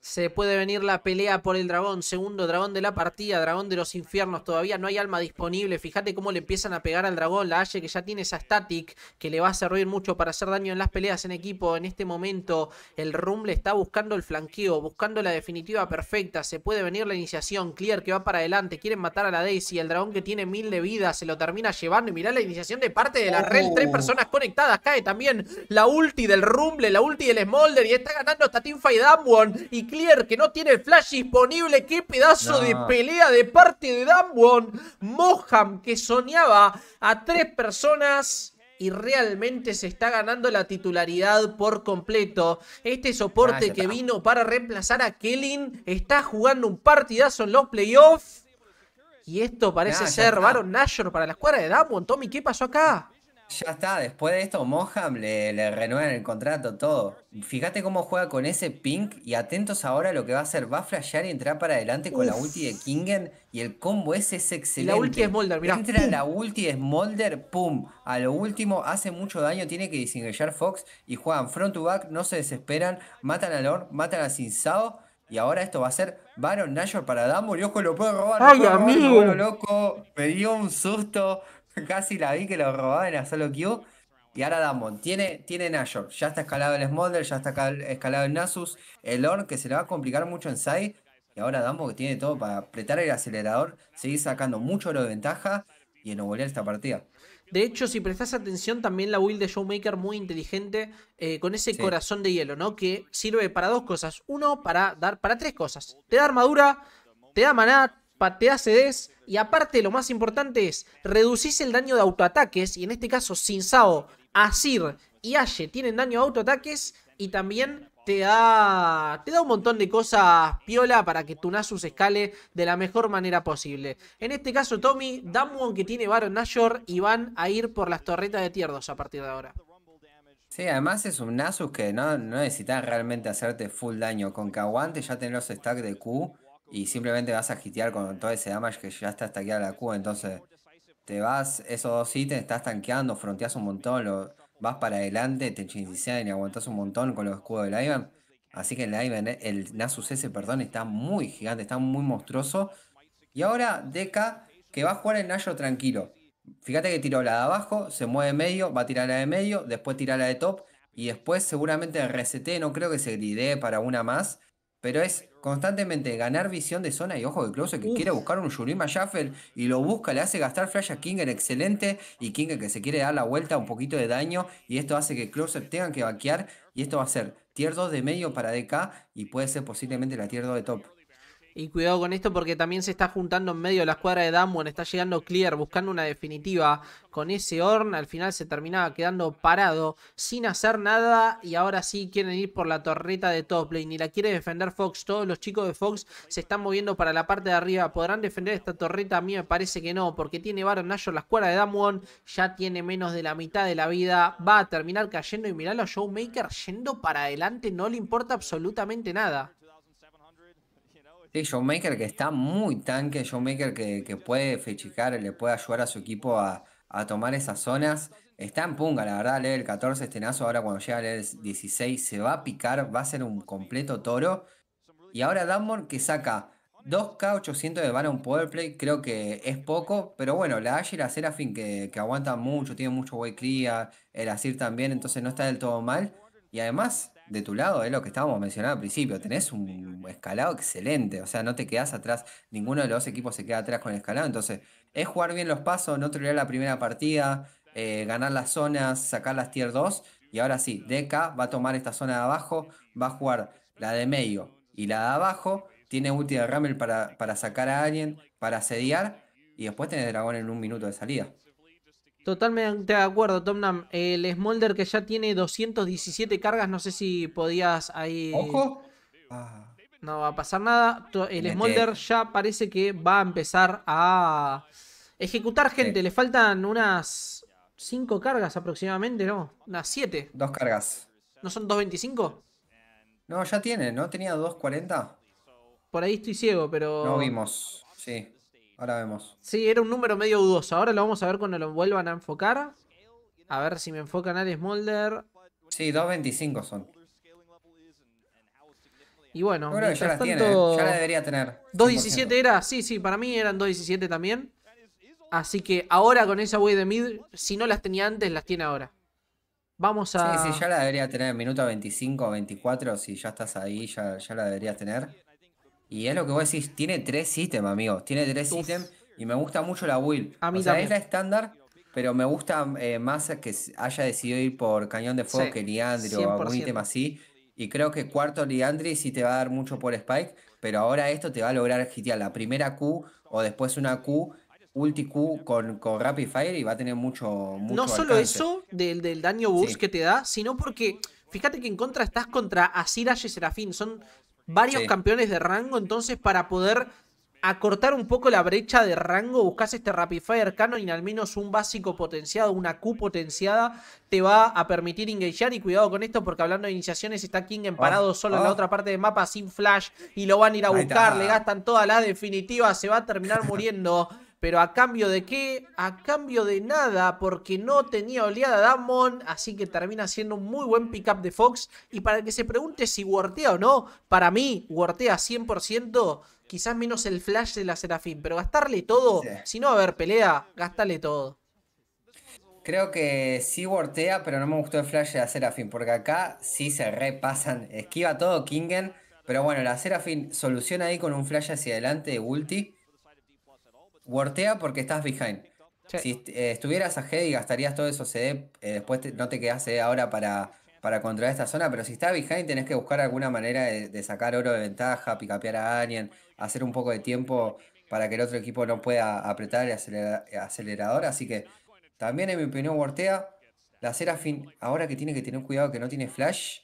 Se puede venir la pelea por el dragón. Segundo dragón de la partida. Dragón de los infiernos. Todavía no hay alma disponible. Fíjate cómo le empiezan a pegar al dragón. La H, que ya tiene esa static. Que le va a servir mucho para hacer daño en las peleas en equipo. En este momento el Rumble está buscando el flanqueo. Buscando la definitiva perfecta. Se puede venir la iniciación. Clear que va para adelante. Quieren matar a la Daisy. El dragón que tiene mil de vida. Se lo termina llevando. Y mirá la iniciación de parte de la red. Oh. Tres personas conectadas. Cae también la ulti del Rumble. La ulti del Smolder. Y está ganando hasta Teamfight Damwon. Y clear que no tiene flash disponible. Qué pedazo de pelea de parte de Damwon. Moham que soñaba a tres personas y realmente se está ganando la titularidad por completo. Este soporte ah, que vino para reemplazar a Kelly está jugando un partidazo en los playoffs. Y esto parece ah, ser Baron Nashor para la escuadra de Damwon. Tommy, ¿qué pasó acá? Ya está, después de esto, Moham le, renuevan el contrato, todo. Fíjate cómo juega con ese pink y atentos ahora a lo que va a hacer. Va a flashear y entrar para adelante con la ulti de Kingen y el combo ese es excelente. La ulti es Entra la ulti de Smolder, pum. A lo último, hace mucho daño, tiene que disengallar Fox y juegan front to back, no se desesperan, matan a Lord, matan a Sinsao. Y ahora esto va a ser Baron Nashor para Damo. Y ojo, lo puede robar. ¡Ay, amigo! loco. Me dio un susto. Casi la vi que lo robaban a solo Q. Y ahora Damon, tiene, tiene Nashor, ya está escalado el Smolder, ya está escalado el Nasus, el Orn que se le va a complicar mucho en Sai. Y ahora Dambo que tiene todo para apretar el acelerador, seguir sacando mucho lo de ventaja y volver esta partida. De hecho, si prestas atención, también la build de Showmaker muy inteligente, eh, con ese corazón de hielo, ¿no? Que sirve para dos cosas. Uno, para dar, para tres cosas. Te da armadura, te da maná, te hace CDs y aparte lo más importante es, reducís el daño de autoataques y en este caso Sao, Asir y Ashe tienen daño de autoataques y también te da, te da un montón de cosas piola para que tu Nasus escale de la mejor manera posible. En este caso Tommy, Damwon que tiene Baron Nashor y van a ir por las torretas de tierdos a partir de ahora. Sí, además es un Nasus que no, no necesitas realmente hacerte full daño. Con que aguante ya tenés los stacks de Q y simplemente vas a hitear con todo ese damage que ya está a la cuba Entonces, te vas esos dos ítems, estás tanqueando, fronteas un montón, lo, vas para adelante, te chingisean y aguantas un montón con los escudos del Ivan. Así que el Ivan, el Nasus ese perdón, está muy gigante, está muy monstruoso. Y ahora Deca, que va a jugar el Nayo tranquilo. Fíjate que tiró la de abajo, se mueve medio, va a tirar la de medio, después tira la de top y después seguramente resete, no creo que se gridee para una más, pero es constantemente ganar visión de zona y ojo de close que quiere buscar un Shurima Shuffle y lo busca, le hace gastar flash a Kinger excelente y Kinger que se quiere dar la vuelta un poquito de daño y esto hace que Closer tenga que vaquear y esto va a ser tier 2 de medio para DK y puede ser posiblemente la tier 2 de top. Y cuidado con esto porque también se está juntando en medio de la escuadra de Damwon. Está llegando Clear buscando una definitiva con ese Horn. Al final se terminaba quedando parado sin hacer nada. Y ahora sí quieren ir por la torreta de top lane. la quiere defender Fox. Todos los chicos de Fox se están moviendo para la parte de arriba. ¿Podrán defender esta torreta? A mí me parece que no. Porque tiene Baron Nashor la escuadra de Damwon. Ya tiene menos de la mitad de la vida. Va a terminar cayendo. Y mirá a showmakers yendo para adelante. No le importa absolutamente nada. Sí, Showmaker que está muy tanque, Showmaker que, que puede fechicar, le puede ayudar a su equipo a, tomar esas zonas. Está en punga, la verdad, level 14 estenazo. ahora cuando llega a level 16 se va a picar, va a ser un completo toro. Y ahora Dunmore que saca 2K800 de Baron Powerplay, creo que es poco, pero bueno, la Ashe y la Serafin que, aguanta mucho, tiene mucho way el Asir también, entonces no está del todo mal. Y además, de tu lado es lo que estábamos mencionando al principio. Tenés un escalado excelente, o sea, no te quedás atrás, ninguno de los equipos se queda atrás con el escalado. Entonces, es jugar bien los pasos, no tener la primera partida, eh, ganar las zonas, sacar las tier 2. Y ahora sí, DK va a tomar esta zona de abajo, va a jugar la de medio y la de abajo. Tiene ulti de Ramel para, para sacar a alguien, para asediar. Y después tenés dragón en un minuto de salida. Totalmente de acuerdo, Tomnam. El Smolder que ya tiene 217 cargas, no sé si podías ahí. ¡Ojo! Ah. No va a pasar nada. El Smolder ya parece que va a empezar a ejecutar gente. Le faltan unas 5 cargas aproximadamente, ¿no? Unas 7. Dos cargas. ¿No son 225? No, ya tiene, ¿no? Tenía 240. Por ahí estoy ciego, pero. No vimos, sí. Ahora vemos. Sí, era un número medio dudoso. Ahora lo vamos a ver cuando lo vuelvan a enfocar. A ver si me enfocan al Smolder. Sí, 2.25 son. Y bueno, ya, las ya la debería tener. 2.17 era, sí, sí, para mí eran 2.17 también. Así que ahora con esa way de mid, si no las tenía antes, las tiene ahora. Vamos a. Sí, sí, ya la debería tener, minuto 25 24, si ya estás ahí, ya, ya la deberías tener. Y es lo que vos decís, tiene tres ítems, amigos. Tiene tres ítems y me gusta mucho la will A mí es la estándar, pero me gusta eh, más que haya decidido ir por Cañón de Fuego que Liandri o algún ítem así. Y creo que cuarto Liandri sí te va a dar mucho por Spike, pero ahora esto te va a lograr hitear la primera Q o después una Q ulti Q con, Rapid Fire y va a tener mucho. no solo eso del, del daño boost que te da, sino porque. Fíjate que en contra estás contra Asira y Serafín. Son varios campeones de rango, entonces para poder acortar un poco la brecha de rango, buscas este Rapid Fire y al menos un básico potenciado, una Q potenciada, te va a permitir engagear. Y cuidado con esto, porque hablando de iniciaciones, está King emparado parado ah, solo en la ah. otra parte del mapa sin flash y lo van a ir a buscar. Le gastan toda la definitiva, se va a terminar muriendo. Pero a cambio de qué? A cambio de nada, porque no tenía oleada Damon, así que termina siendo un muy buen pick-up de Fox. Y para el que se pregunte si wortea o no, para mí wortea 100%, quizás menos el flash de la Serafín. Pero gastarle todo, si no va a haber pelea, gastarle todo. Creo que sí wortea, pero no me gustó el flash de la Serafín, porque acá sí se repasan. Esquiva todo Kingen, pero bueno, la Serafín soluciona ahí con un flash hacia adelante de Ulti. Wortea porque estás behind. Si eh, estuvieras a y gastarías todo eso CD, eh, después no te quedas CD ahora para, para controlar esta zona, pero si estás behind tenés que buscar alguna manera de, sacar oro de ventaja, picapear a alguien, hacer un poco de tiempo para que el otro equipo no pueda apretar el acelerador. Así que también en mi opinión Wortea, la fin. ahora que tiene que tener cuidado que no tiene flash,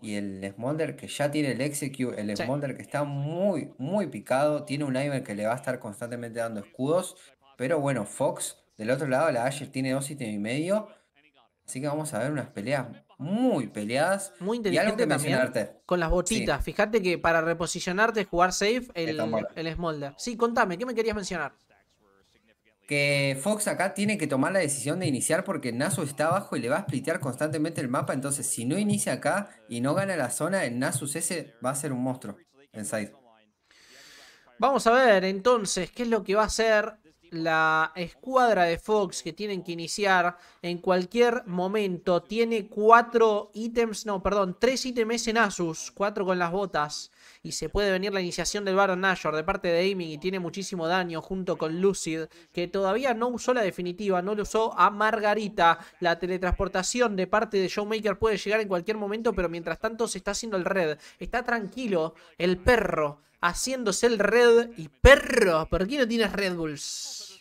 y el Smolder que ya tiene el Execute, el Smolder que está muy, muy picado, tiene un Iver que le va a estar constantemente dando escudos, pero bueno, Fox del otro lado, la Asher tiene dos ítems y medio, así que vamos a ver unas peleas muy peleadas. Muy inteligente y con las botitas, fijate que para reposicionarte, jugar safe, el, el Smolder. Sí, contame, ¿qué me querías mencionar? que Fox acá tiene que tomar la decisión de iniciar porque Nasu está abajo y le va a splitear constantemente el mapa. Entonces, si no inicia acá y no gana la zona, el Nasus ese va a ser un monstruo en side. Vamos a ver entonces qué es lo que va a hacer la escuadra de Fox que tienen que iniciar en cualquier momento. Tiene cuatro ítems, no, perdón, tres ítems en Asus, cuatro con las botas y se puede venir la iniciación del Baron Nashor de parte de Aiming y tiene muchísimo daño junto con Lucid, que todavía no usó la definitiva, no lo usó a Margarita. La teletransportación de parte de Showmaker puede llegar en cualquier momento, pero mientras tanto se está haciendo el red. Está tranquilo el perro haciéndose el red y perro, ¿por qué no tienes Red Bulls?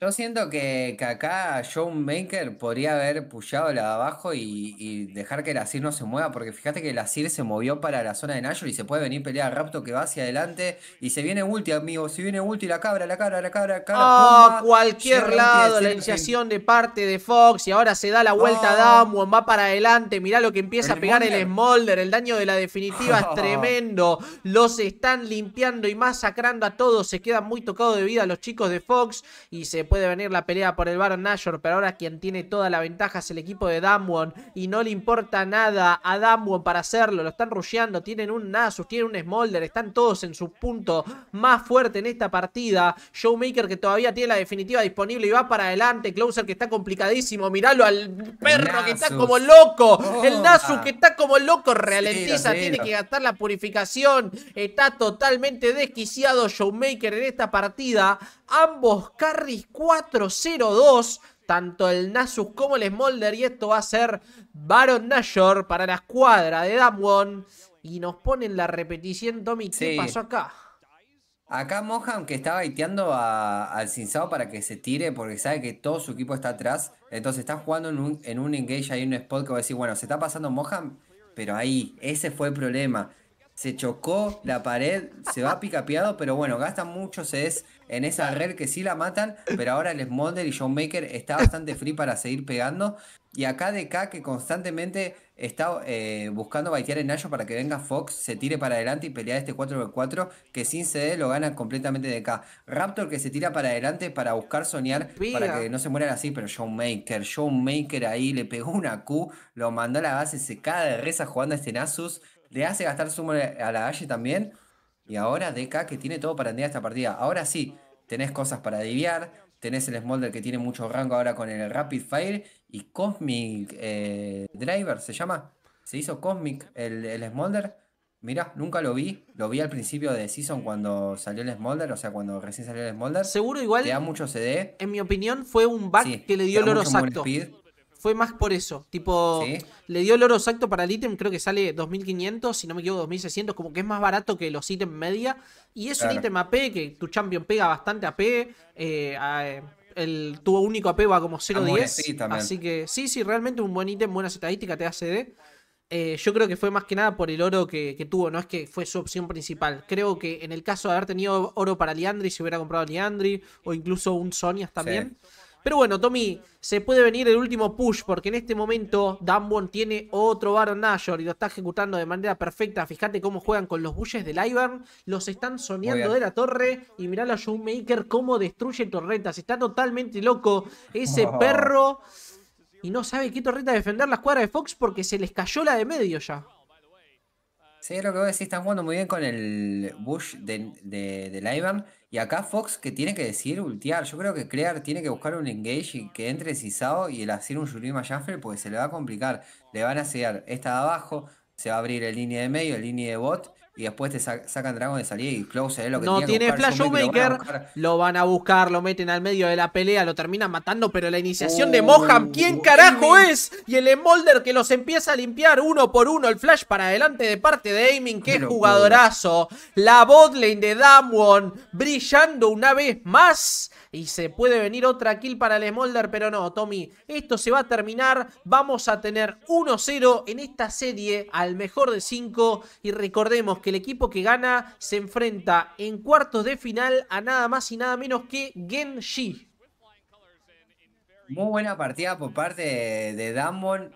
Yo siento que, acá John Baker podría haber puyado la de abajo y, dejar que la SIR no se mueva, porque fíjate que la SIR se movió para la zona de Nashor y se puede venir pelear a Rapto que va hacia adelante y se viene ulti, amigo, si viene ulti, la cabra, la cabra, la cabra, la cabra. Oh, cualquier lado, la iniciación de parte de Fox y ahora se da la vuelta a Damwon, va para adelante, mirá lo que empieza a pegar el Smolder, el daño de la definitiva es tremendo, los están limpiando y masacrando a todos, se quedan muy tocados de vida los chicos de Fox y se puede venir la pelea por el Baron Nashor, pero ahora quien tiene toda la ventaja es el equipo de Damwon y no le importa nada a Damwon para hacerlo, lo están rusheando, tienen un Nasus, tienen un Smolder, están todos en su punto más fuerte en esta partida, Showmaker que todavía tiene la definitiva disponible y va para adelante, Closer que está complicadísimo, miralo al perro que está como loco, el oh. Nasus que está como loco, ralentiza, tiene que gastar la purificación, está totalmente desquiciado Showmaker en esta partida, ambos carries 4-0-2 tanto el Nasus como el Smolder y esto va a ser Baron Nashor para la escuadra de Damwon y nos ponen la repetición Tommy, ¿qué pasó acá? Acá Moham que está baiteando al Sinsao para que se tire porque sabe que todo su equipo está atrás, entonces está jugando en un, engage ahí en un spot que va a decir, bueno, se está pasando Moham, pero ahí, ese fue el problema. Se chocó la pared, se va picapeado pero bueno, gasta mucho, se es en esa red que sí la matan, pero ahora el Smolder y Maker está bastante free para seguir pegando. Y acá de K que constantemente está eh, buscando baitear en Ayo para que venga Fox, se tire para adelante y pelea este 4v4 que sin CD lo gana completamente de K Raptor que se tira para adelante para buscar soñar para que no se mueran así, pero Maker John Maker ahí le pegó una Q, lo mandó a la base, se cae de reza jugando a este Nasus, le hace gastar sumo a la Ashe también. Y ahora DK que tiene todo para andar esta partida. Ahora sí, tenés cosas para adivinar, tenés el Smolder que tiene mucho rango ahora con el Rapid Fire y Cosmic eh, Driver, ¿se llama? ¿Se hizo Cosmic el, Smolder? Mira, nunca lo vi. Lo vi al principio de Season cuando salió el Smolder, o sea, cuando recién salió el Smolder. Seguro igual. le da mucho CD. En mi opinión, fue un back que le dio el oro exacto. Fue más por eso. Tipo, le dio el oro exacto para el ítem, creo que sale 2500, si no me equivoco, 2600, como que es más barato que los ítems media. Y es un ítem AP, que tu champion pega bastante AP. Eh, el, tu único AP va como 0.10. Así que sí, sí, realmente un buen ítem, buena estadística, te hace de. Eh, yo creo que fue más que nada por el oro que, tuvo, no es que fue su opción principal. Creo que en el caso de haber tenido oro para Liandri, si hubiera comprado Liandry o incluso un Sonias también. Pero bueno, Tommy, se puede venir el último push porque en este momento Damwon tiene otro Baron Nashor y lo está ejecutando de manera perfecta. Fíjate cómo juegan con los bulles del Ivern, los están soñando de la torre y mirá la Showmaker cómo destruye torretas. Está totalmente loco ese perro y no sabe qué torreta defender la escuadra de Fox porque se les cayó la de medio ya. Sí, lo que vos decís, están jugando muy bien con el Bush de, de, Y acá Fox que tiene que decir ultear, Yo creo que Clear tiene que buscar un engage y que entre Cisao y el hacer un Yurima Jaffer porque se le va a complicar. Le van a sellar esta de abajo, se va a abrir el línea de medio, el línea de bot y después te sacan dragón de salida y Close es lo que No tiene que Flash lo, van a buscar, lo meten al medio de la pelea, lo terminan matando, pero la iniciación de oh, Moham, ¿quién carajo es? Y el Emolder que los empieza a limpiar uno por uno, el Flash para adelante de parte de Aiming, qué jugadorazo. La botlane de Damwon brillando una vez más. Y se puede venir otra kill para el Emolder, pero no, Tommy, esto se va a terminar. Vamos a tener 1-0 en esta serie al mejor de 5 y recordemos que el equipo que gana se enfrenta en cuartos de final a nada más y nada menos que Genji. Muy buena partida por parte de,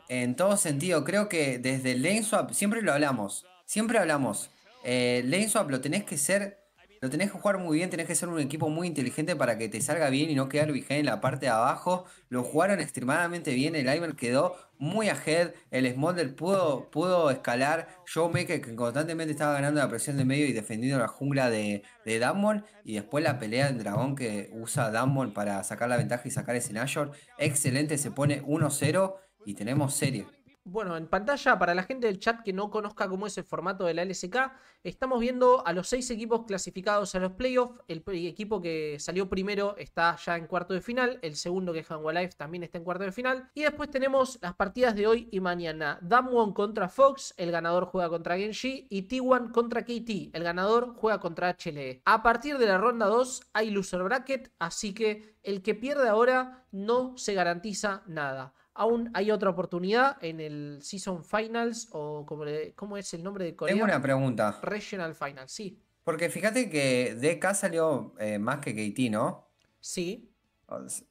en todo sentido. Creo que desde el lane swap, siempre lo hablamos, siempre hablamos. Eh, lane swap lo tenés que ser lo tenés que jugar muy bien, tenés que ser un equipo muy inteligente para que te salga bien y no quedar vigente en la parte de abajo. Lo jugaron extremadamente bien, el Aimer quedó muy ahead, el Smolder pudo, pudo escalar, Showmaker que constantemente estaba ganando la presión de medio y defendiendo la jungla de, de y después la pelea del dragón que usa Dammon para sacar la ventaja y sacar ese Nashor. Excelente, se pone 1-0 y tenemos serie. Bueno, en pantalla, para la gente del chat que no conozca cómo es el formato de la LSK, estamos viendo a los seis equipos clasificados a los playoffs. El equipo que salió primero está ya en cuarto de final, el segundo que es Life también está en cuarto de final. Y después tenemos las partidas de hoy y mañana. Damwon contra Fox, el ganador juega contra Genji, y T1 contra KT, el ganador juega contra HLE. A partir de la ronda 2 hay loser bracket, así que el que pierde ahora no se garantiza nada. Aún hay otra oportunidad en el Season Finals o como ¿cómo es el nombre de Corea? Tengo una pregunta. Regional Finals, sí. Porque fíjate que DK salió eh, más que KT, ¿no? Sí.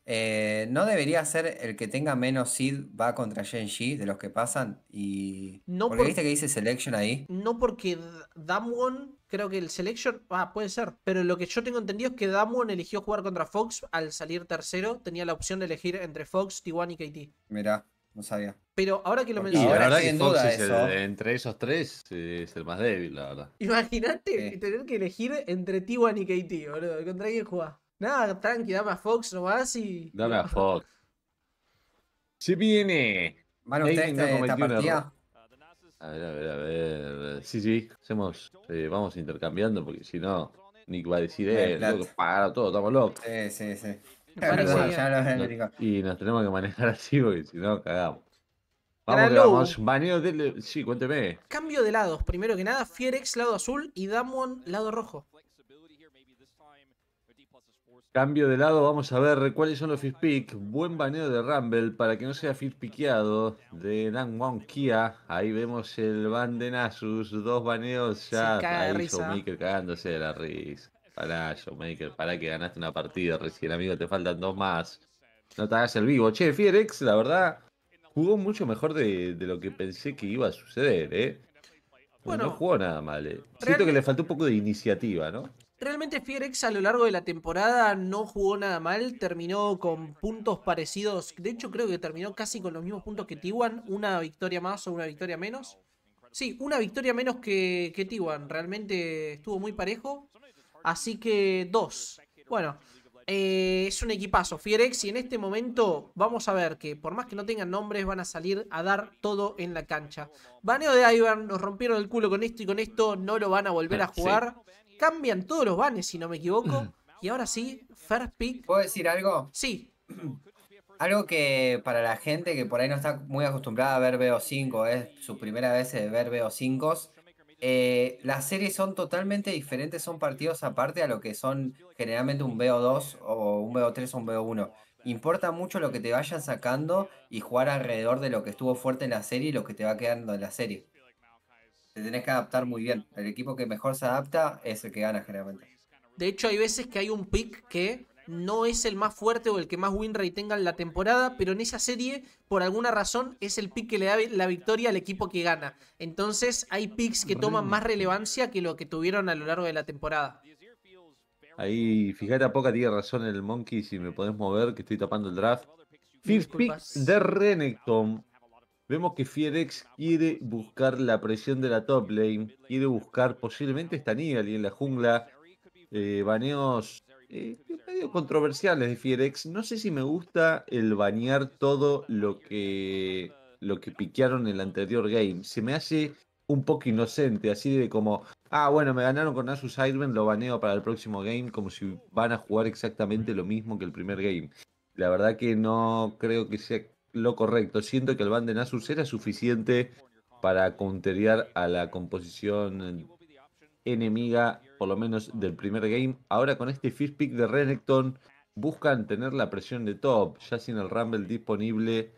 Eh, ¿No debería ser el que tenga menos seed va contra Genji, de los que pasan? Y... No porque, viste que dice Selection ahí. No porque Damwon, creo que el Selection, ah, puede ser. Pero lo que yo tengo entendido es que Damwon eligió jugar contra Fox al salir tercero. Tenía la opción de elegir entre Fox, T1 y KT. Mirá, no sabía. Pero ahora que lo mencionas. que entre esos tres es el más débil, la verdad. Imagínate tener que elegir entre T1 y KT, boludo. ¿Contra quién jugás? Nada, tranqui, dame a Fox nomás y. Dame a Fox. Se viene. Mano, esta partida. A ver, a ver, a ver. Sí, sí, hacemos, eh, vamos intercambiando porque si no, Nick va a decir, eh, pagar a todo, estamos locos. Sí, sí, sí. y nos tenemos que manejar así porque si no, cagamos. Vamos, vamos, baneo de... Sí, cuénteme. Cambio de lados. Primero que nada, Fierex lado azul y Damon lado rojo. Cambio de lado, vamos a ver cuáles son los pick. Buen baneo de Rumble para que no sea piqueado de Dan Kia. Ahí vemos el ban de Nasus, dos baneos ya. Ahí Showmaker cagándose de la risa. Pará, Showmaker, para que ganaste una partida recién, amigo, te faltan dos más. No te hagas el vivo. Che, Fierex, la verdad, jugó mucho mejor de, lo que pensé que iba a suceder, ¿eh? Bueno, no jugó nada mal. ¿eh? Siento que le faltó un poco de iniciativa, ¿no? Realmente Fierex a lo largo de la temporada no jugó nada mal, terminó con puntos parecidos, de hecho creo que terminó casi con los mismos puntos que Tiwan, una victoria más o una victoria menos. Sí, una victoria menos que, que Tiwan, realmente estuvo muy parejo, así que dos. Bueno, eh, es un equipazo Fierex y en este momento vamos a ver que por más que no tengan nombres van a salir a dar todo en la cancha. Baneo de Ivan, nos rompieron el culo con esto y con esto, no lo van a volver a jugar cambian todos los vanes, si no me equivoco. Mm. Y ahora sí, first pick. ¿Puedo decir algo? Sí. Algo que para la gente que por ahí no está muy acostumbrada a ver BO5, es su primera vez de ver BO5, eh, las series son totalmente diferentes, son partidos aparte a lo que son generalmente un BO2 o un BO3 o un BO1. Importa mucho lo que te vayan sacando y jugar alrededor de lo que estuvo fuerte en la serie y lo que te va quedando en la serie te tenés que adaptar muy bien. El equipo que mejor se adapta es el que gana generalmente. De hecho, hay veces que hay un pick que no es el más fuerte o el que más win rate tenga en la temporada, pero en esa serie, por alguna razón, es el pick que le da la victoria al equipo que gana. Entonces, hay picks que toman más relevancia que lo que tuvieron a lo largo de la temporada. Ahí, fíjate, a poca tiene razón el Monkey, si me podés mover, que estoy tapando el draft. Fifth pick de Renekton. Vemos que Fierex quiere buscar la presión de la top lane, quiere buscar posiblemente esta Nigel y en la jungla. Eh, baneos eh, medio controversiales de Fierex. No sé si me gusta el banear todo lo que, lo que piquearon en el anterior game. Se me hace un poco inocente, así de como, ah, bueno, me ganaron con Asus Ironman, lo baneo para el próximo game, como si van a jugar exactamente lo mismo que el primer game. La verdad que no creo que sea lo correcto. Siento que el Band de Nasus era suficiente para contrariar a la composición enemiga, por lo menos del primer game. Ahora con este first pick de Renekton buscan tener la presión de top, ya sin el Rumble disponible.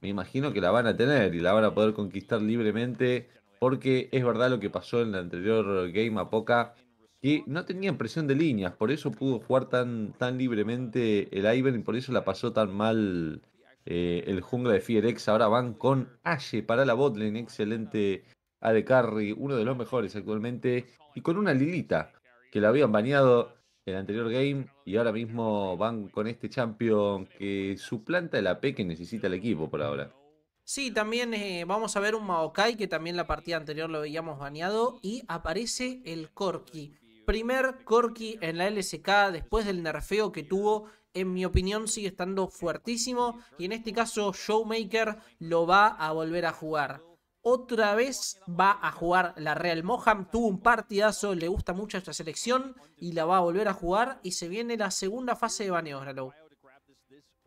Me imagino que la van a tener y la van a poder conquistar libremente, porque es verdad lo que pasó en el anterior game a poca, que no tenían presión de líneas, por eso pudo jugar tan, tan libremente el Ivern y por eso la pasó tan mal eh, el jungla de Fierex ahora van con Ashe para la botlane. Excelente de Carry, uno de los mejores actualmente. Y con una Lilita que la habían baneado el anterior game y ahora mismo van con este champion que suplanta el AP que necesita el equipo por ahora. Sí, también eh, vamos a ver un Maokai que también la partida anterior lo veíamos bañado y aparece el Corki. Primer Corki en la LSK después del nerfeo que tuvo en mi opinión, sigue estando fuertísimo. Y en este caso, Showmaker lo va a volver a jugar. Otra vez va a jugar la Real Moham. Tuvo un partidazo, le gusta mucho esta selección y la va a volver a jugar. Y se viene la segunda fase de baneo,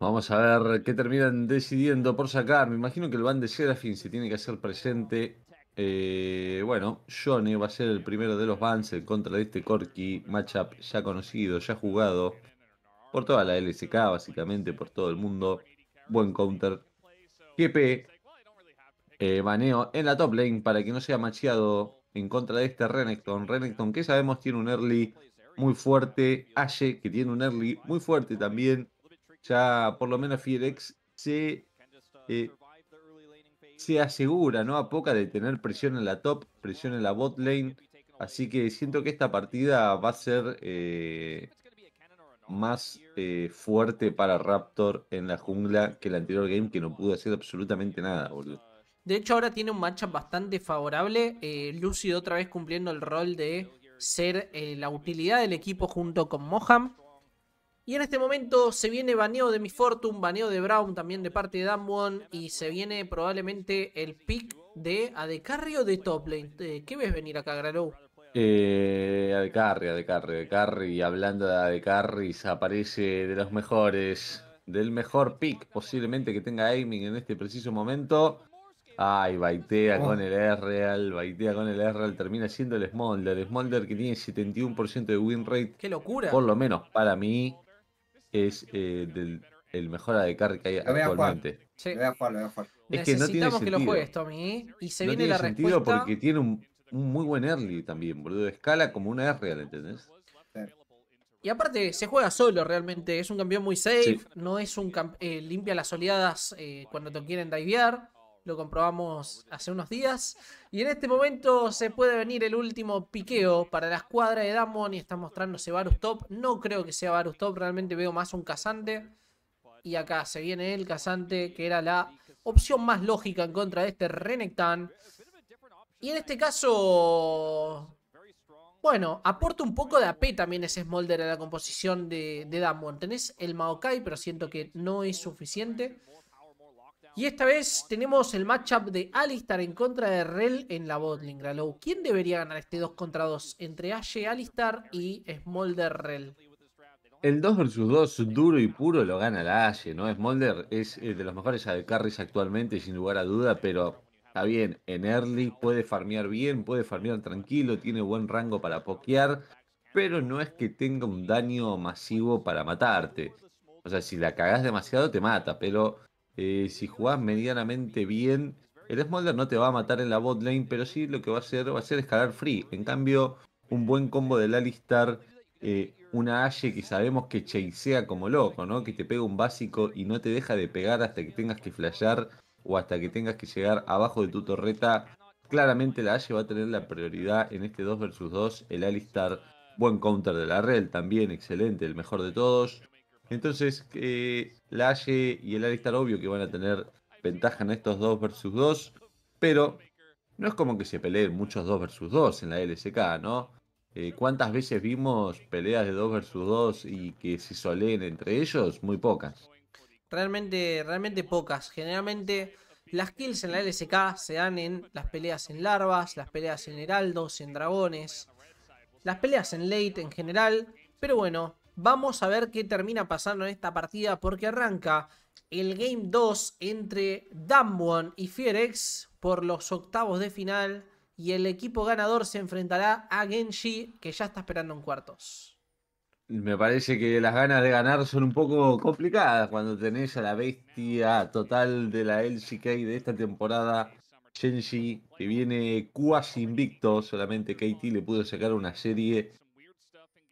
Vamos a ver qué terminan decidiendo por sacar. Me imagino que el van de Serafin se tiene que hacer presente. Eh, bueno, Johnny va a ser el primero de los bans en contra de este Corky. Matchup ya conocido, ya jugado por toda la LSK, básicamente, por todo el mundo. Buen counter. GP. Eh, baneo en la top lane para que no sea macheado en contra de este Renekton. Renekton que sabemos tiene un early muy fuerte. Ashe que tiene un early muy fuerte también. Ya por lo menos Fierex eh, se, asegura, ¿no? A poca de tener presión en la top, presión en la bot lane. Así que siento que esta partida va a ser eh, más eh, fuerte para Raptor en la jungla que el anterior game, que no pudo hacer absolutamente nada, De hecho, ahora tiene un matchup bastante favorable. Eh, Lucid otra vez cumpliendo el rol de ser eh, la utilidad del equipo junto con Moham. Y en este momento se viene baneo de Misfortune, baneo de Brown también de parte de Damwon. Y se viene probablemente el pick de Adecarrio de top lane. ¿Qué ves venir acá, Garou? Eh, Adecarri, Adecarri, Adecarri, hablando de Adecarri, aparece de los mejores, del mejor pick posiblemente que tenga Aiming en este preciso momento. Ay, baitea con oh. el r baitea con el r termina siendo el Smolder. El Smolder que tiene 71% de win rate. ¡Qué locura! Por lo menos para mí es eh, del, el mejor Adecarri que hay actualmente. Sí. Lo voy a jugar, lo a jugar. Es que, no tiene que lo juegues, Tommy. Y se no viene tiene la respuesta. porque tiene un muy buen early también, boludo. Escala como una R, ¿entendés? Y aparte, se juega solo realmente. Es un campeón muy safe. No es un eh, limpia las oleadas eh, cuando te quieren divear. Lo comprobamos hace unos días. Y en este momento se puede venir el último piqueo para la escuadra de Damon. Y está mostrándose barus Top. No creo que sea Varus Top. Realmente veo más un cazante. Y acá se viene el cazante, que era la opción más lógica en contra de este Renekton. Y en este caso... Bueno, aporta un poco de AP también ese Smolder a la composición de, de Tenés el Maokai, pero siento que no es suficiente. Y esta vez tenemos el matchup de Alistar en contra de Rel en la botling, ¿Quién debería ganar este 2 contra 2 entre Ashe Alistar y Smolder Rel? El 2 versus 2 duro y puro lo gana la Ashe, ¿no? Smolder es eh, de los mejores carries actualmente, sin lugar a duda, pero Está bien, en early puede farmear bien, puede farmear tranquilo, tiene buen rango para pokear, pero no es que tenga un daño masivo para matarte. O sea, si la cagás demasiado te mata, pero eh, si jugás medianamente bien, el Smolder no te va a matar en la bot lane, pero sí lo que va a hacer va a ser escalar free. En cambio, un buen combo del Alistar, eh, una Ashe que sabemos que chasea como loco, ¿no? Que te pega un básico y no te deja de pegar hasta que tengas que flashear o hasta que tengas que llegar abajo de tu torreta, claramente la Ashe va a tener la prioridad en este 2 versus 2. El Alistar, buen counter de la red también, excelente, el mejor de todos. Entonces, eh, la Ashe y el Alistar obvio que van a tener ventaja en estos 2 versus 2, pero no es como que se peleen muchos 2 versus 2 en la LSK, ¿no? Eh, ¿Cuántas veces vimos peleas de 2 versus 2 y que se soleen entre ellos? Muy pocas. Realmente, realmente pocas. Generalmente las kills en la LSK se dan en las peleas en larvas, las peleas en heraldos, en dragones, las peleas en late en general. Pero bueno, vamos a ver qué termina pasando en esta partida porque arranca el Game 2 entre Damwon y Fierex por los octavos de final y el equipo ganador se enfrentará a Genji que ya está esperando en cuartos me parece que las ganas de ganar son un poco complicadas cuando tenés a la bestia total de la LCK de esta temporada, Shenzi que viene cuasi invicto, solamente Katie le pudo sacar una serie.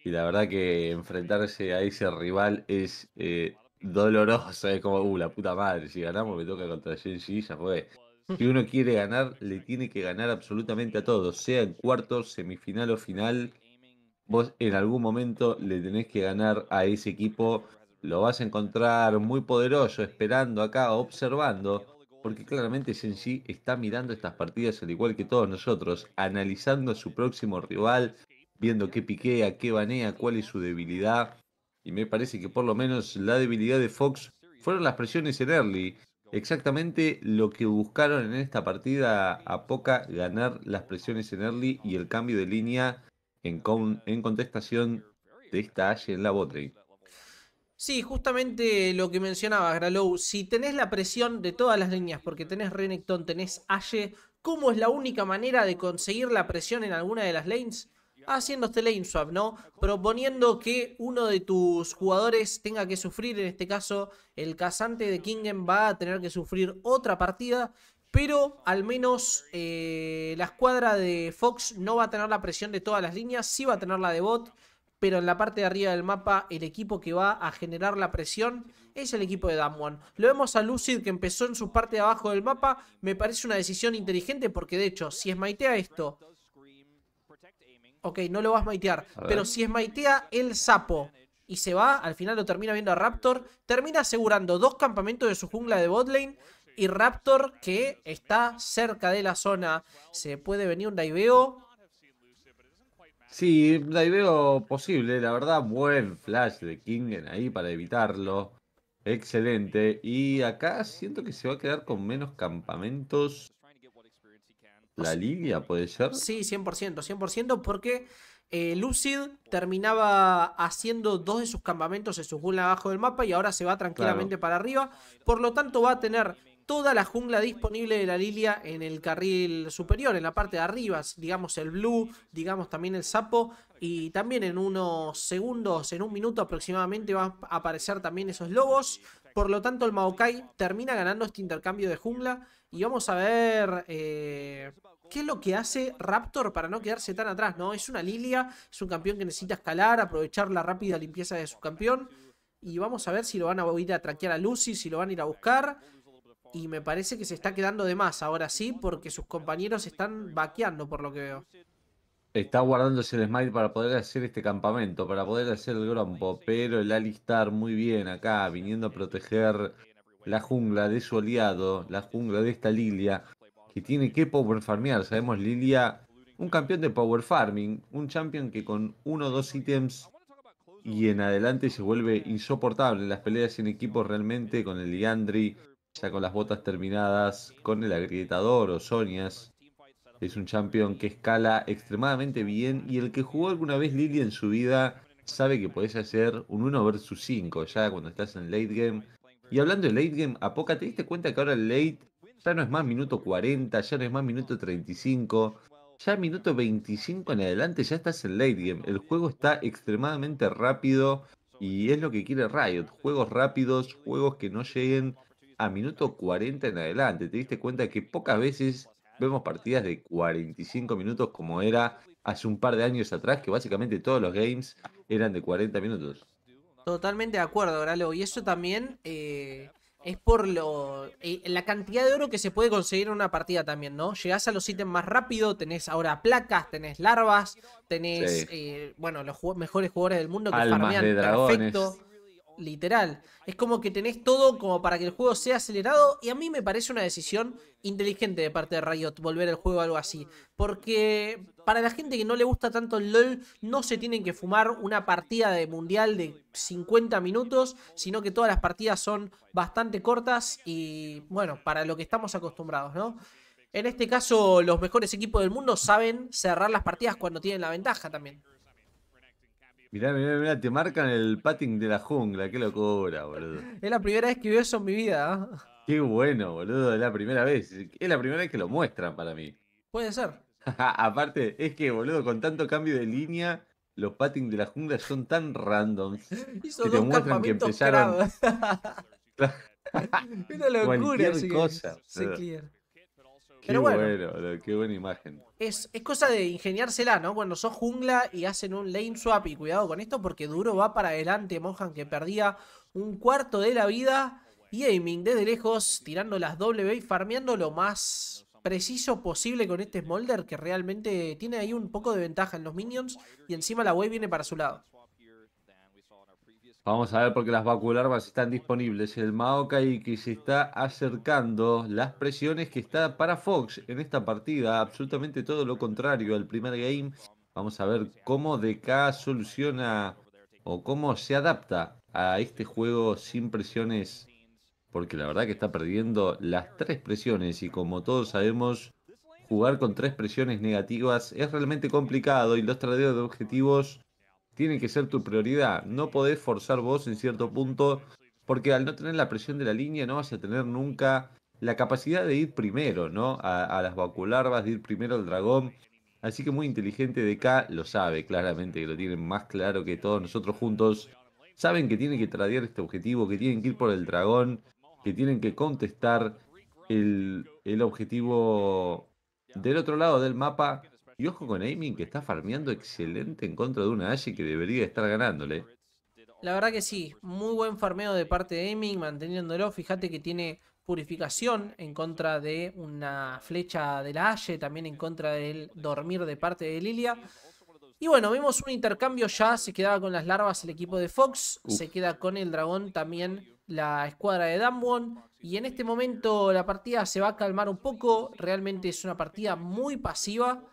Y la verdad que enfrentarse a ese rival es eh, doloroso, es como, uh, la puta madre, si ganamos me toca contra Genji, ya fue. Si uno quiere ganar, le tiene que ganar absolutamente a todos, sea en cuartos, semifinal o final vos en algún momento le tenés que ganar a ese equipo. Lo vas a encontrar muy poderoso, esperando acá, observando, porque claramente sí está mirando estas partidas al igual que todos nosotros, analizando a su próximo rival, viendo qué piquea, qué banea, cuál es su debilidad. Y me parece que por lo menos la debilidad de Fox fueron las presiones en early. Exactamente lo que buscaron en esta partida a poca ganar las presiones en early y el cambio de línea en, contestación de esta Ashe en la Botry. Sí, justamente lo que mencionaba Gralow, si tenés la presión de todas las líneas, porque tenés Renekton, tenés Ashe, ¿cómo es la única manera de conseguir la presión en alguna de las lanes? Haciendo este lane swap, ¿no? Proponiendo que uno de tus jugadores tenga que sufrir, en este caso el cazante de Kingen va a tener que sufrir otra partida pero al menos eh, la escuadra de Fox no va a tener la presión de todas las líneas, sí va a tener la de bot, pero en la parte de arriba del mapa el equipo que va a generar la presión es el equipo de Damwon. Lo vemos a Lucid que empezó en su parte de abajo del mapa, me parece una decisión inteligente porque de hecho si esmaitea esto... Ok, no lo vas a maitear, pero si esmaitea el sapo y se va, al final lo termina viendo a Raptor, termina asegurando dos campamentos de su jungla de botlane y Raptor que está cerca de la zona. Se puede venir un Daiveo. Sí, Daiveo posible. La verdad, buen flash de Kingen ahí para evitarlo. Excelente. Y acá siento que se va a quedar con menos campamentos. La Lilia puede ser. Sí, 100%, 100% porque eh, Lucid terminaba haciendo dos de sus campamentos en su abajo del mapa y ahora se va tranquilamente para arriba. Por lo tanto va a tener toda la jungla disponible de la Lilia en el carril superior, en la parte de arriba, digamos el blue, digamos también el sapo, y también en unos segundos, en un minuto aproximadamente, van a aparecer también esos lobos. Por lo tanto, el Maokai termina ganando este intercambio de jungla. Y vamos a ver eh, qué es lo que hace Raptor para no quedarse tan atrás, ¿no? Es una Lilia, es un campeón que necesita escalar, aprovechar la rápida limpieza de su campeón. Y vamos a ver si lo van a ir a traquear a Lucy, si lo van a ir a buscar. Y me parece que se está quedando de más ahora sí, porque sus compañeros están vaqueando por lo que veo. Está guardándose el Smile para poder hacer este campamento, para poder hacer el grompo, pero el alistar muy bien acá, viniendo a proteger la jungla de su aliado, la jungla de esta Lilia, que tiene que power farmear. Sabemos Lilia, un campeón de power farming, un champion que con uno o dos ítems y en adelante se vuelve insoportable en las peleas en equipo realmente con el Liandri ya con las botas terminadas con el agrietador o Sonias Es un champion que escala extremadamente bien y el que jugó alguna vez Lily en su vida sabe que podés hacer un 1 versus 5 ya cuando estás en late game. Y hablando de late game, ¿a poca te diste cuenta que ahora el late ya no es más minuto 40, ya no es más minuto 35? Ya minuto 25 en adelante ya estás en late game. El juego está extremadamente rápido y es lo que quiere Riot. Juegos rápidos, juegos que no lleguen a minuto 40 en adelante. Te diste cuenta que pocas veces vemos partidas de 45 minutos como era hace un par de años atrás, que básicamente todos los games eran de 40 minutos. Totalmente de acuerdo, Gralo. Y eso también eh, es por lo eh, la cantidad de oro que se puede conseguir en una partida también, ¿no? Llegás a los ítems más rápido, tenés ahora placas, tenés larvas, tenés, eh, bueno, los mejores jugadores del mundo que farmean perfecto literal. Es como que tenés todo como para que el juego sea acelerado y a mí me parece una decisión inteligente de parte de Riot volver el juego a algo así. Porque para la gente que no le gusta tanto el LOL, no se tienen que fumar una partida de mundial de 50 minutos, sino que todas las partidas son bastante cortas y bueno, para lo que estamos acostumbrados, ¿no? En este caso, los mejores equipos del mundo saben cerrar las partidas cuando tienen la ventaja también. Mirá, mirá, mirá, te marcan el patting de la jungla, qué locura, boludo. Es la primera vez que veo eso en mi vida. ¿ah? Qué bueno, boludo, es la primera vez. Es la primera vez que lo muestran para mí. Puede ser. Aparte, es que, boludo, con tanto cambio de línea, los pattings de la jungla son tan random. Y que te muestran que empezaron. Una locura. Cualquier cosa. Se clear. Pero bueno, qué buena imagen. Es, cosa de ingeniársela, ¿no? Cuando sos jungla y hacen un lane swap y cuidado con esto porque Duro va para adelante, Mohan que perdía un cuarto de la vida y Aiming desde lejos tirando las W y farmeando lo más preciso posible con este Smolder que realmente tiene ahí un poco de ventaja en los minions y encima la wave viene para su lado. Vamos a ver porque las vacuolarbas están disponibles. El Maokai que se está acercando las presiones que está para Fox en esta partida. Absolutamente todo lo contrario al primer game. Vamos a ver cómo DK soluciona o cómo se adapta a este juego sin presiones. Porque la verdad que está perdiendo las tres presiones y como todos sabemos, jugar con tres presiones negativas es realmente complicado y los tradeos de objetivos tiene que ser tu prioridad. No podés forzar vos en cierto punto, porque al no tener la presión de la línea no vas a tener nunca la capacidad de ir primero, ¿no? A, las las vas a ir primero al dragón. Así que muy inteligente de K lo sabe claramente, que lo tienen más claro que todos nosotros juntos. Saben que tienen que tradear este objetivo, que tienen que ir por el dragón, que tienen que contestar el, el objetivo del otro lado del mapa y ojo con Aiming que está farmeando excelente en contra de una Ashe que debería estar ganándole. La verdad que sí, muy buen farmeo de parte de Aiming, manteniéndolo. Fíjate que tiene purificación en contra de una flecha de la Ashe, también en contra del dormir de parte de Lilia. Y bueno, vemos un intercambio ya, se quedaba con las larvas el equipo de Fox, se queda con el dragón también la escuadra de Damwon. Y en este momento la partida se va a calmar un poco, realmente es una partida muy pasiva.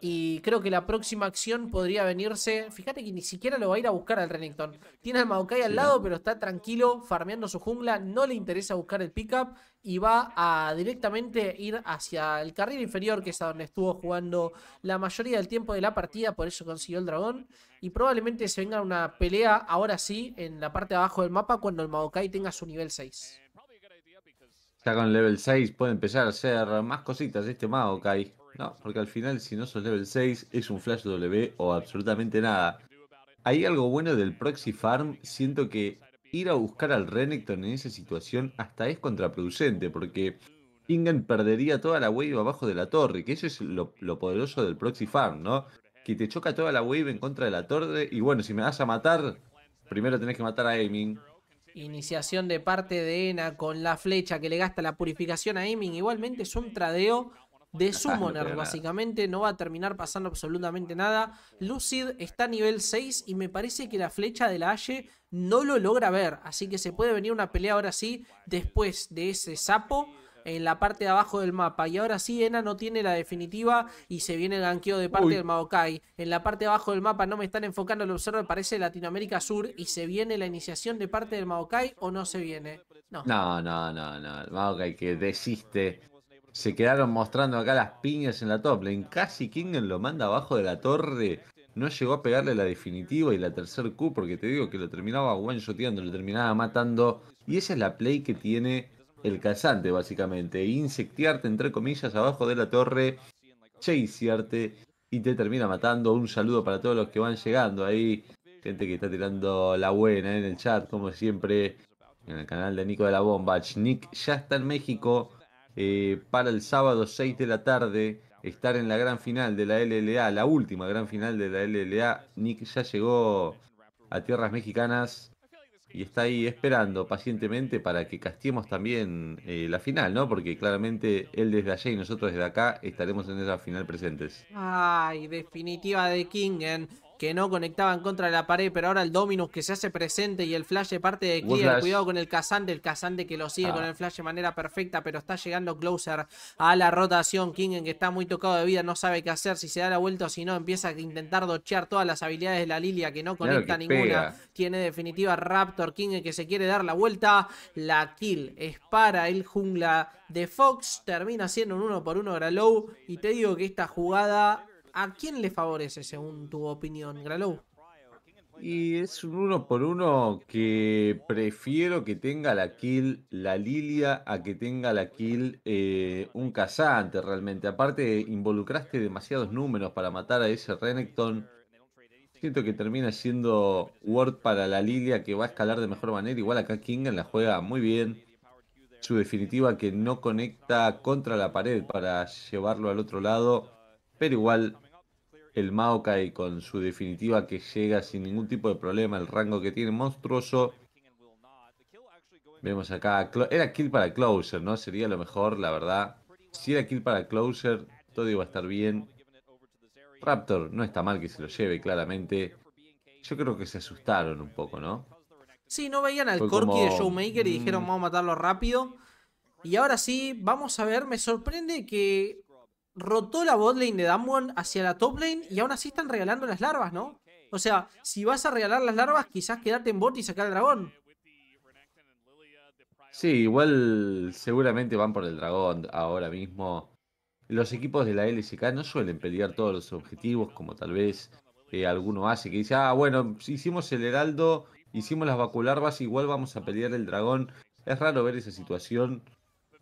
Y creo que la próxima acción podría venirse. Fíjate que ni siquiera lo va a ir a buscar al Rennington. Tiene al Maokai al lado, pero está tranquilo, farmeando su jungla. No le interesa buscar el pickup. Y va a directamente ir hacia el carril inferior, que es a donde estuvo jugando la mayoría del tiempo de la partida. Por eso consiguió el dragón. Y probablemente se venga una pelea ahora sí en la parte de abajo del mapa cuando el Maokai tenga su nivel 6. Ya con level 6 puede empezar a hacer más cositas este Maokai. No, porque al final, si no sos level 6, es un flash W o absolutamente nada. Hay algo bueno del proxy farm. Siento que ir a buscar al Renekton en esa situación hasta es contraproducente, porque Ingen perdería toda la wave abajo de la torre, que eso es lo, poderoso del proxy farm, ¿no? Que te choca toda la wave en contra de la torre y bueno, si me vas a matar, primero tenés que matar a Aiming. Iniciación de parte de Ena con la flecha que le gasta la purificación a Aiming. Igualmente es un tradeo de Summoner, básicamente. No va a terminar pasando absolutamente nada. Lucid está a nivel 6 y me parece que la flecha de la Ashe no lo logra ver. Así que se puede venir una pelea ahora sí después de ese sapo en la parte de abajo del mapa. Y ahora sí, Ena no tiene la definitiva y se viene el ganqueo de parte del Maokai. En la parte de abajo del mapa no me están enfocando el observer, parece Latinoamérica Sur. ¿Y se viene la iniciación de parte del Maokai o no se viene? No, no, no, no. no. El Maokai que desiste se quedaron mostrando acá las piñas en la top lane. Casi Kingen lo manda abajo de la torre. No llegó a pegarle la definitiva y la tercer Q porque te digo que lo terminaba one shoteando, lo terminaba matando. Y esa es la play que tiene el cazante básicamente. Insectearte entre comillas abajo de la torre, chasearte y te termina matando. Un saludo para todos los que van llegando ahí. Gente que está tirando la buena eh, en el chat como siempre. En el canal de Nico de la Bomba. Nick ya está en México. Eh, para el sábado 6 de la tarde estar en la gran final de la LLA, la última gran final de la LLA. Nick ya llegó a tierras mexicanas y está ahí esperando pacientemente para que castiemos también eh, la final, ¿no? Porque claramente él desde allá y nosotros desde acá estaremos en esa final presentes. Ay, definitiva de Kingen que no conectaban contra la pared, pero ahora el Dominus que se hace presente y el flash de parte de Clear. Cuidado con el Kazan El Kazan que lo sigue ah. con el flash de manera perfecta, pero está llegando closer a la rotación. Kingen que está muy tocado de vida, no sabe qué hacer, si se da la vuelta o si no, empieza a intentar dochear todas las habilidades de la Lilia que no conecta ninguna. Tiene definitiva Raptor Kingen que se quiere dar la vuelta. La kill es para el jungla de Fox, termina siendo un 1 por 1 Gralow y te digo que esta jugada ¿A quién le favorece según tu opinión, Gralou? Y es un uno por uno que prefiero que tenga la kill la Lilia a que tenga la kill eh, un cazante realmente. Aparte, involucraste demasiados números para matar a ese Renekton. Siento que termina siendo Word para la Lilia que va a escalar de mejor manera. Igual acá Kingan la juega muy bien. Su definitiva que no conecta contra la pared para llevarlo al otro lado. Pero igual el Maokai con su definitiva que llega sin ningún tipo de problema, el rango que tiene monstruoso. Vemos acá, era kill para Closer, ¿no? Sería lo mejor, la verdad. Si era kill para Closer, todo iba a estar bien. Raptor no está mal que se lo lleve, claramente. Yo creo que se asustaron un poco, ¿no? Sí, no veían al Corky de Showmaker y dijeron mm. vamos a matarlo rápido. Y ahora sí, vamos a ver, me sorprende que rotó la botlane de Damwon hacia la top lane y aún así están regalando las larvas, ¿no? O sea, si vas a regalar las larvas, quizás quedarte en bot y sacar el dragón. Sí, igual seguramente van por el dragón ahora mismo. Los equipos de la LSK no suelen pelear todos los objetivos como tal vez eh, alguno hace, que dice, ah, bueno, hicimos el heraldo, hicimos las vacularvas, igual vamos a pelear el dragón. Es raro ver esa situación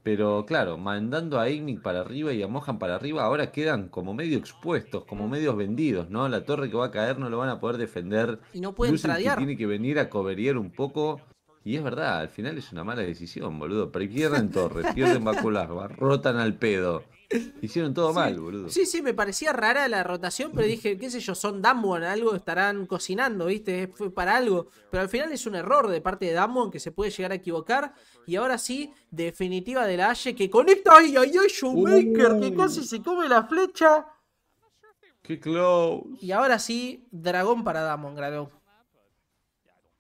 pero claro, mandando a Ignic para arriba y a Mohan para arriba, ahora quedan como medio expuestos, como medios vendidos, ¿no? La torre que va a caer no lo van a poder defender. Y no pueden tradear. Tiene que venir a coberiar un poco. Y es verdad, al final es una mala decisión, boludo. Pero pierden torres, pierden baculas, rotan al pedo. Hicieron todo mal, boludo. Sí, sí, me parecía rara la rotación, pero dije, qué sé yo, son Damwon, algo estarán cocinando, ¿viste? Fue para algo. Pero al final es un error de parte de Damwon que se puede llegar a equivocar. Y ahora sí, definitiva de la H que conecta. ¡Ay, ay, ay! que casi se come la flecha. ¡Qué close! Y ahora sí, dragón para damon Grado.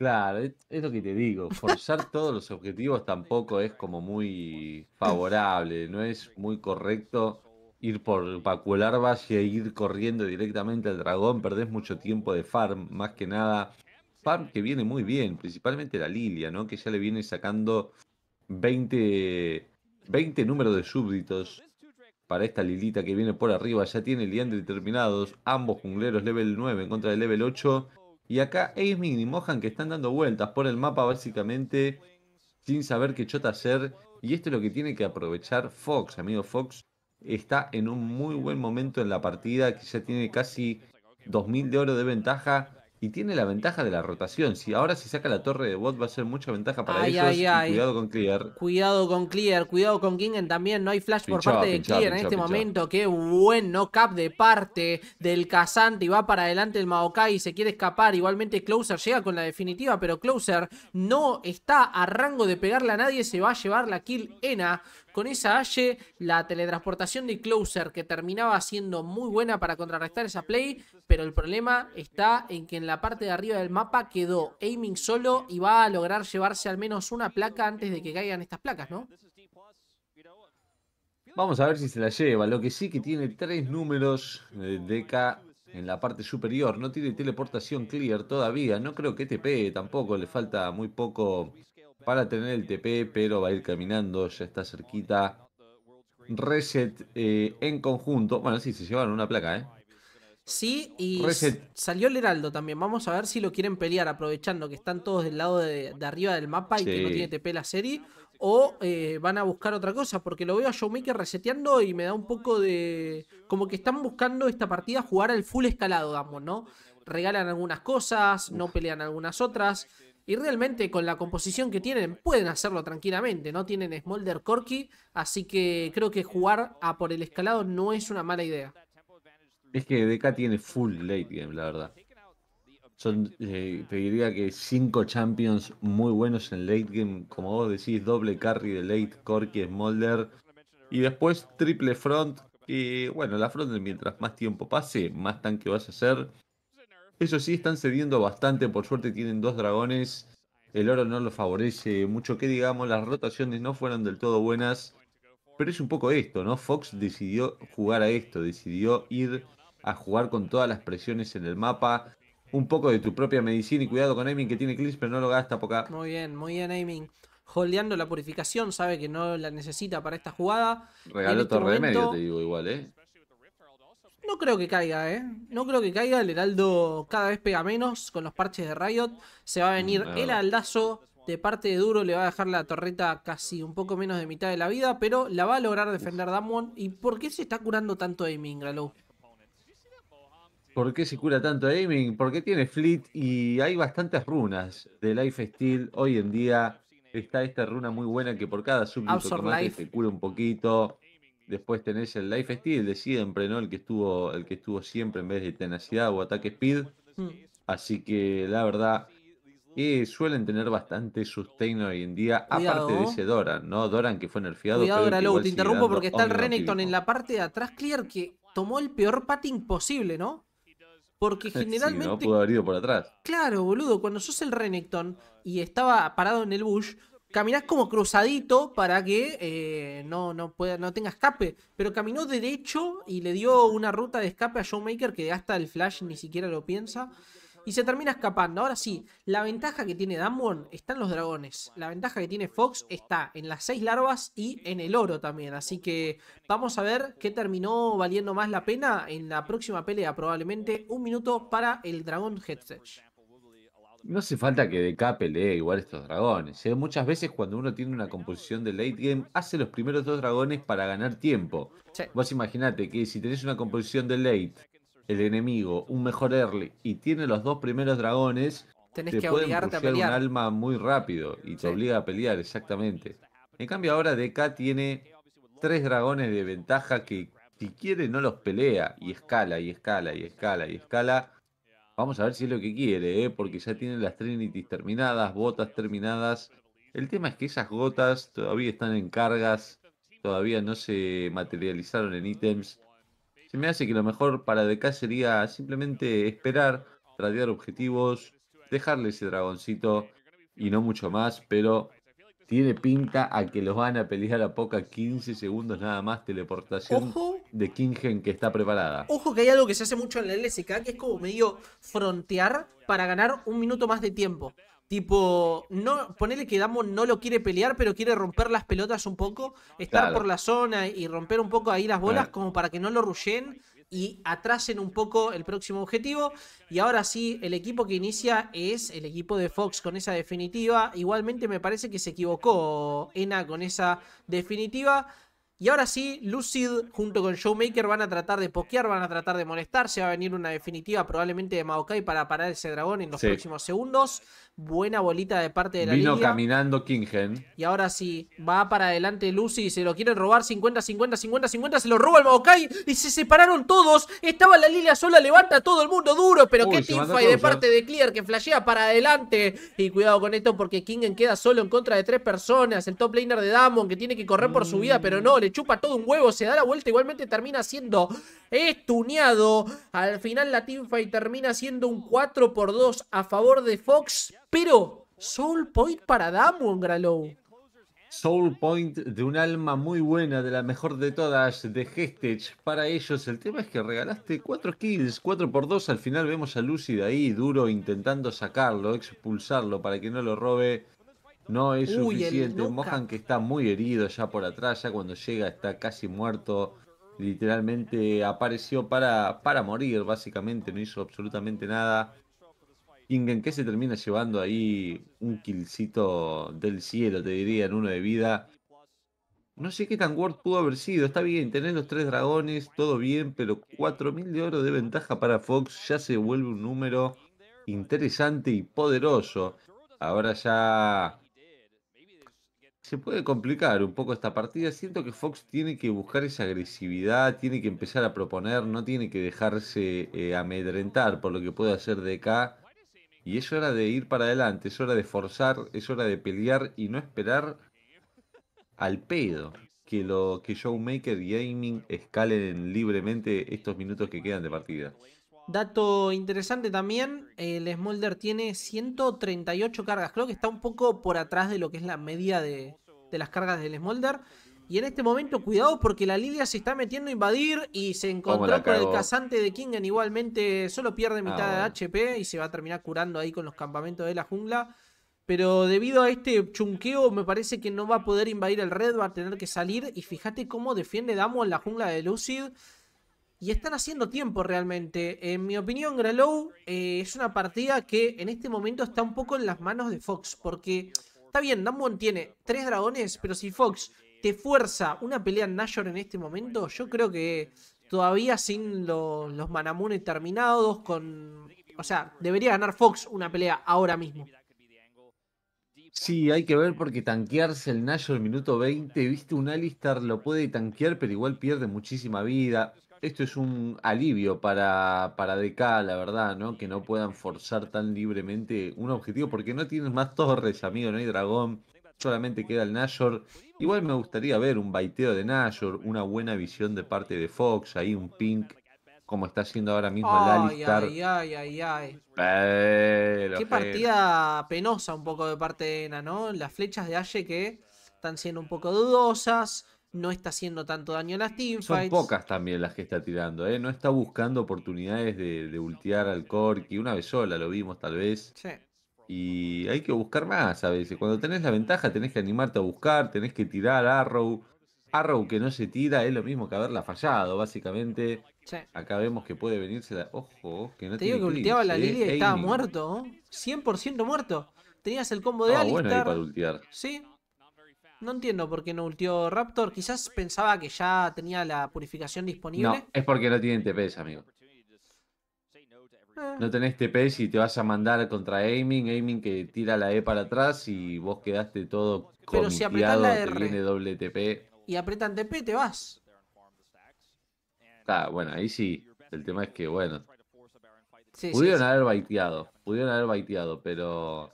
Claro, e-, es, lo que te digo, forzar todos los objetivos tampoco es como muy favorable, no es muy correcto ir por Pacuelar y y ir corriendo directamente al dragón, perdés mucho tiempo de farm, más que nada. Farm que viene muy bien, principalmente la Lilia, ¿no? Que ya le viene sacando 20, 20 números de súbditos para esta Lilita que viene por arriba. Ya tiene Liandry terminados, ambos jungleros level 9 en contra del level 8. Y acá es y Mohan que están dando vueltas por el mapa básicamente sin saber qué chota hacer. Y esto es lo que tiene que aprovechar Fox, amigo Fox. Está en un muy buen momento en la partida, que ya tiene casi 2.000 de oro de ventaja. Y tiene la ventaja de la rotación. Si ahora se saca la torre de bot va a ser mucha ventaja para ellos. Cuidado con Clear. Cuidado con Clear. Cuidado con Kingen también. No hay flash por parte de Clear en este momento. Qué buen no cap de parte del casante Y va para adelante el Maokai. Se quiere escapar. Igualmente Closer llega con la definitiva. Pero Closer no está a rango de pegarle a nadie. Se va a llevar la kill Ena. Con esa Ashe, la teletransportación de Closer, que terminaba siendo muy buena para contrarrestar esa play, pero el problema está en que en la parte de arriba del mapa quedó aiming solo y va a lograr llevarse al menos una placa antes de que caigan estas placas, ¿no? Vamos a ver si se la lleva. Lo que sí que tiene tres números eh, de K en la parte superior. No tiene teleportación clear todavía. No creo que TP tampoco. Le falta muy poco para tener el TP, pero va a ir caminando, ya está cerquita. Reset eh, en conjunto. Bueno, sí, se llevaron una placa, ¿eh? Sí, y salió el Heraldo también. Vamos a ver si lo quieren pelear, aprovechando que están todos del lado de, arriba del mapa y que no tiene TP la serie. O eh, van a buscar otra cosa, porque lo veo a Showmaker reseteando y me da un poco de. Como que están buscando esta partida jugar al full escalado, digamos, ¿no? Regalan algunas cosas, no pelean algunas otras. Y realmente con la composición que tienen pueden hacerlo tranquilamente, no tienen Smolder Corky, así que creo que jugar a por el escalado no es una mala idea. Es que DK tiene full late game, la verdad. Son, eh, te diría que cinco champions muy buenos en late game, como vos decís, doble carry de late, Corky, Smolder. Y después triple front, y bueno, la front mientras más tiempo pase, más tanque vas a hacer. Eso sí, están cediendo bastante. Por suerte tienen dos dragones. El oro no lo favorece mucho. Que digamos, las rotaciones no fueron del todo buenas. Pero es un poco esto, ¿no? Fox decidió jugar a esto. Decidió ir a jugar con todas las presiones en el mapa. Un poco de tu propia medicina y cuidado con Aiming que tiene Clips, pero no lo gasta poca. Muy bien, muy bien Aiming. Holdeando la purificación, sabe que no la necesita para esta jugada. Regaló este te digo igual, ¿eh? No creo que caiga, ¿eh? No creo que caiga. El Heraldo cada vez pega menos con los parches de Riot. Se va a venir mm, el aldazo de parte de Duro. Le va a dejar la torreta casi un poco menos de mitad de la vida. Pero la va a lograr defender Damwon. ¿Y por qué se está curando tanto Aiming, Galo? ¿Por qué se cura tanto Aiming? Porque tiene Fleet y hay bastantes runas de Life Steel. Hoy en día está esta runa muy buena que por cada súbdito se cura un poquito. Después tenés el Life Steel de siempre, ¿no? El que estuvo, el que estuvo siempre en vez de tenacidad o ataque speed. Hmm. Así que la verdad, y eh, suelen tener bastante sustain hoy en día. Aparte de ¿eh? ese Doran, ¿no? Doran que fue nerfeado. Cuidado, luego te interrumpo porque está el Renekton en la parte de atrás, Clear, que tomó el peor patting posible, ¿no? Porque generalmente. no pudo haber ido por atrás. Claro, boludo. Cuando sos el Renekton y estaba parado en el bush, caminás como cruzadito para que eh, no, no, pueda, no tenga escape. Pero caminó derecho y le dio una ruta de escape a Showmaker que hasta el Flash ni siquiera lo piensa. Y se termina escapando. Ahora sí, la ventaja que tiene Damwon está en los dragones. La ventaja que tiene Fox está en las seis larvas y en el oro también. Así que vamos a ver qué terminó valiendo más la pena en la próxima pelea. Probablemente un minuto para el dragón Headset. No hace falta que DK pelee igual estos dragones. ¿eh? Muchas veces cuando uno tiene una composición de late game, hace los primeros dos dragones para ganar tiempo. Vos imaginate que si tenés una composición de late, el enemigo, un mejor early, y tiene los dos primeros dragones, tenés te que un alma muy rápido y te obliga a pelear, exactamente. En cambio ahora DK tiene tres dragones de ventaja que si quiere no los pelea y escala y escala y escala y escala Vamos a ver si es lo que quiere, ¿eh? porque ya tiene las Trinities terminadas, botas terminadas. El tema es que esas gotas todavía están en cargas, todavía no se materializaron en ítems. Se me hace que lo mejor para DK sería simplemente esperar, tradear objetivos, dejarle ese dragoncito y no mucho más, pero tiene pinta a que los van a pelear a poca 15 segundos nada más. Teleportación de Kingen que está preparada. Ojo que hay algo que se hace mucho en la LSK, que es como medio frontear para ganar un minuto más de tiempo. Tipo, no, ponele que Damo no lo quiere pelear, pero quiere romper las pelotas un poco, estar por la zona y romper un poco ahí las bolas, como para que no lo rullen y atrasen un poco el próximo objetivo. Y ahora sí, el equipo que inicia es el equipo de Fox con esa definitiva. Igualmente me parece que se equivocó Ena con esa definitiva. Y ahora sí, Lucid junto con Showmaker van a tratar de pokear, van a tratar de molestar. Se va a venir una definitiva probablemente de Maokai para parar ese dragón en los próximos segundos. Buena bolita de parte de la Vino caminando Kingen. Y ahora sí, va para adelante Lucid, se lo quieren robar. 50, 50, 50, 50, se lo roba el Maokai y se separaron todos. Estaba la Lilia sola, levanta todo el mundo duro. Pero qué qué teamfight de parte de Clear que flashea para adelante. Y cuidado con esto porque Kingen queda solo en contra de tres personas. El top laner de Damon que tiene que correr por su vida, pero no, chupa todo un huevo, se da la vuelta, igualmente termina siendo estuneado. Al final la teamfight termina siendo un 4 por 2 a favor de Fox, pero soul point para damon Gralow. Soul Point de un alma muy buena, de la mejor de todas, de Hestech. Para ellos, el tema es que regalaste 4 kills, 4 por 2. Al final vemos a Lucy de ahí, duro, intentando sacarlo, expulsarlo para que no lo robe. No es suficiente. Mohan que está muy herido ya por atrás, ya cuando llega está casi muerto. Literalmente apareció para, para morir, básicamente, no hizo absolutamente nada. Ingen que se termina llevando ahí un killcito del cielo, te diría, en uno de vida. No sé qué tan worth pudo haber sido. Está bien, tener los tres dragones, todo bien, pero 4.000 de oro de ventaja para Fox ya se vuelve un número interesante y poderoso. Ahora ya se puede complicar un poco esta partida. Siento que Fox tiene que buscar esa agresividad, tiene que empezar a proponer, no tiene que dejarse eh, amedrentar por lo que puede hacer de acá. Y es hora de ir para adelante, es hora de forzar, es hora de pelear y no esperar al pedo que, lo, que Showmaker y Gaming escalen libremente estos minutos que quedan de partida. Dato interesante también, el Smolder tiene 138 cargas, creo que está un poco por atrás de lo que es la media de, las cargas del Smolder. Y en este momento, cuidado porque la Lidia se está metiendo a invadir y se encontró con el cazante de Kingen. Igualmente, solo pierde ah, mitad de HP y se va a terminar curando ahí con los campamentos de la jungla. Pero debido a este chunqueo, me parece que no va a poder invadir el red, va a tener que salir. Y fíjate cómo defiende Damo en la jungla de Lucid y están haciendo tiempo realmente. En mi opinión, Gralow eh, es una partida que en este momento está un poco en las manos de Fox, porque está bien, Damwon tiene tres dragones, pero si Fox te fuerza una pelea en Nashor en este momento, yo creo que todavía sin los, los Manamunes terminados, con... O sea, debería ganar Fox una pelea ahora mismo. Sí, hay que ver porque tanquearse el Nashor minuto 20, viste, un Alistar lo puede tanquear, pero igual pierde muchísima vida esto es un alivio para, para DK, la verdad, ¿no? Que no puedan forzar tan libremente un objetivo, porque no tienes más torres, amigo, no hay dragón, solamente queda el Nashor. Igual me gustaría ver un baiteo de Nashor, una buena visión de parte de Fox, ahí un pink como está haciendo ahora mismo el Alistar. Ay, ay, ay, ay. Qué partida penosa un poco de parte de Ena, ¿no? Las flechas de Ashe que están siendo un poco dudosas no está haciendo tanto daño a las teamfights. Son pocas también las que está tirando, ¿eh? No está buscando oportunidades de, de ultear al y Una vez sola lo vimos, tal vez. Sí. Y hay que buscar más a veces. Cuando tenés la ventaja, tenés que animarte a buscar, tenés que tirar Arrow. Arrow que no se tira es lo mismo que haberla fallado, básicamente. Sí. Acá vemos que puede venirse la. Ojo, que no Te digo que ulteaba la ¿eh? lily y estaba muerto, ¿eh? 100% muerto. Tenías el combo de ah, ahí para ultear. Sí, no entiendo por qué no ultió Raptor. Quizás pensaba que ya tenía la purificación disponible. No, es porque no tienen TPs, amigo. Eh. No tenés TPs y te vas a mandar contra Aiming. Aiming que tira la E para atrás y vos quedaste todo Pero si la Te doble TP. Y apretan TP, te vas. Ah, bueno, ahí sí. El tema es que, bueno. pudieron haber baiteado. Pudieron haber baiteado, pero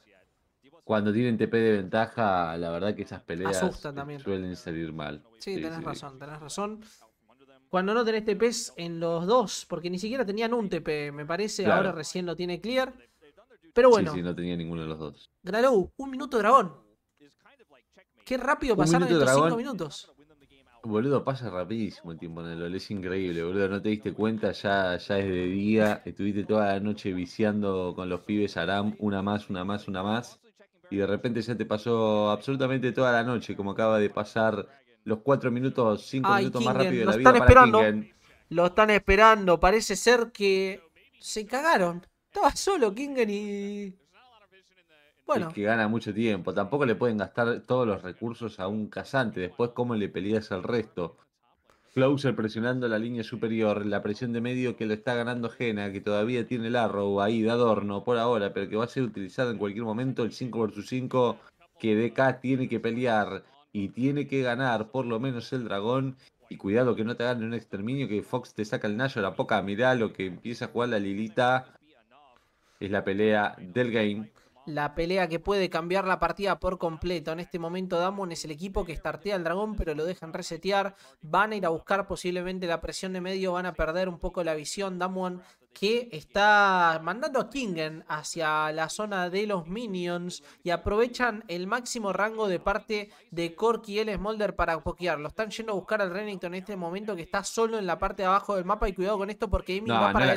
cuando tienen TP de ventaja, la verdad que esas peleas suelen salir mal. Sí, tenés razón, tenés razón. Cuando no tenés TP en los dos, porque ni siquiera tenían un TP, me parece, ahora recién lo tiene Clear. Pero bueno. Sí, sí, no tenía ninguno de los dos. Gralou, un minuto dragón. Qué rápido pasaron estos cinco minutos. Boludo, pasa rapidísimo el tiempo en el LOL, es increíble, boludo, no te diste cuenta, ya, ya es de día, estuviste toda la noche viciando con los pibes Aram, una más, una más, una más y de repente ya te pasó absolutamente toda la noche, como acaba de pasar los cuatro minutos, cinco minutos más rápido de la vida están esperando, Kingen. Lo están esperando, parece ser que se cagaron. Estaba solo Kingen y... Bueno. que gana mucho tiempo, tampoco le pueden gastar todos los recursos a un casante, después cómo le peleas al resto. Closer presionando la línea superior, la presión de medio que lo está ganando Gena, que todavía tiene el arrow ahí de adorno por ahora, pero que va a ser utilizado en cualquier momento el 5 vs 5 que acá tiene que pelear y tiene que ganar por lo menos el dragón. Y cuidado que no te hagan un exterminio, que Fox te saca el Nayo a la poca. Mirá lo que empieza a jugar la Lilita. Es la pelea del game la pelea que puede cambiar la partida por completo. En este momento Damon es el equipo que startea al dragón, pero lo dejan resetear. Van a ir a buscar posiblemente la presión de medio, van a perder un poco la visión. Damon que está mandando a Kingen hacia la zona de los minions y aprovechan el máximo rango de parte de Cork y el Smolder para Lo Están yendo a buscar al Rennington en este momento que está solo en la parte de abajo del mapa y cuidado con esto porque Amy va para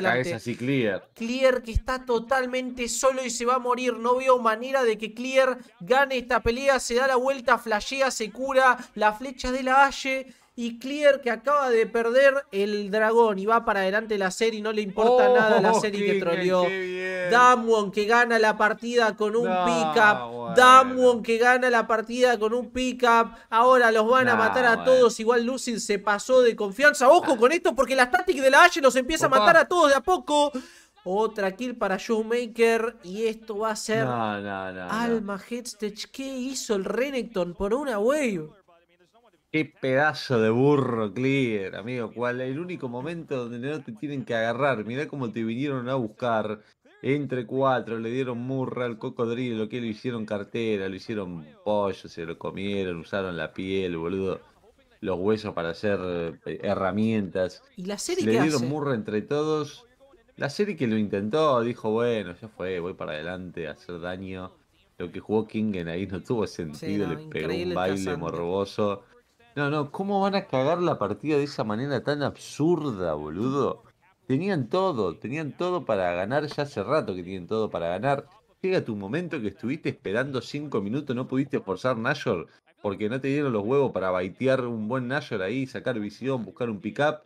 Clear. Clear que está totalmente solo y se va a morir. No veo manera de que Clear gane esta pelea. Se da la vuelta, flashea, se cura la flecha de la Ashe y Clear, que acaba de perder el dragón y va para adelante la serie, no le importa oh, nada la serie que troleó. Damwon que gana la partida con un pick pickup. Damwon que gana la partida con un pickup. Ahora los van a matar a todos. Igual Lucy se pasó de confianza. Ojo ah. con esto porque la tácticas de la H nos empieza a matar a todos de a poco. Otra kill para Showmaker. Y esto va a ser Alma Headstech. ¿Qué hizo el Renekton por una wave? Qué pedazo de burro, Clear, amigo. ¿Cuál es el único momento donde no te tienen que agarrar? Mirá cómo te vinieron a buscar. Entre cuatro, le dieron murra al cocodrilo, que le hicieron cartera, lo hicieron pollo, se lo comieron, usaron la piel, boludo. Los huesos para hacer eh, herramientas. ¿Y la serie Le dieron murra entre todos. La serie que lo intentó, dijo, bueno, ya fue, voy para adelante a hacer daño. Lo que jugó en ahí no tuvo sentido, le pegó un baile morboso no, no, ¿cómo van a cagar la partida de esa manera tan absurda, boludo? Tenían todo, tenían todo para ganar, ya hace rato que tienen todo para ganar. Llega tu momento que estuviste esperando 5 minutos, no pudiste forzar Nashor porque no te dieron los huevos para baitear un buen Nashor ahí, sacar visión, buscar un pickup.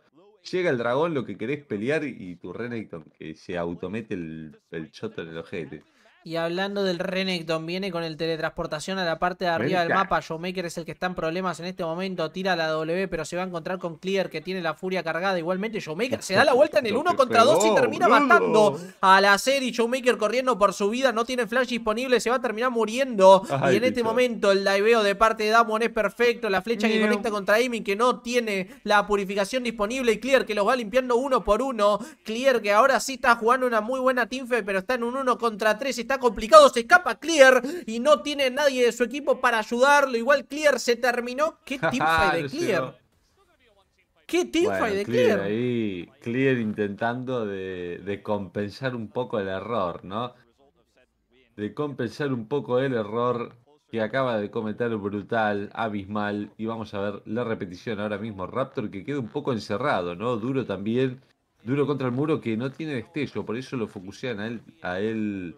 Llega el dragón, lo que querés pelear y tu Renekton que se automete el, el choto en el ojete. Y hablando del Renekton, viene con el teletransportación a la parte de arriba del mapa. Showmaker es el que está en problemas en este momento. Tira la W, pero se va a encontrar con Clear, que tiene la furia cargada. Igualmente, Showmaker se da la vuelta en el 1 contra 2 y termina matando a la serie. Showmaker corriendo por su vida, no tiene flash disponible, se va a terminar muriendo. y en este momento, el diveo de parte de Damon es perfecto. La flecha que conecta contra Amy, que no tiene la purificación disponible. Y Clear, que los va limpiando uno por uno. Clear, que ahora sí está jugando una muy buena teamfight, pero está en un 1 contra 3 está complicado, se escapa Clear y no tiene nadie de su equipo para ayudarlo. Igual Clear se terminó. ¿Qué teamfight de Clear? ¿Qué teamfight de Clear? Clear? Ahí, Clear intentando de, compensar un poco el error, ¿no? De compensar un poco el error que acaba de cometer brutal, abismal, y vamos a ver la repetición ahora mismo. Raptor que queda un poco encerrado, ¿no? Duro también, duro contra el muro que no tiene destello, por eso lo focusean a él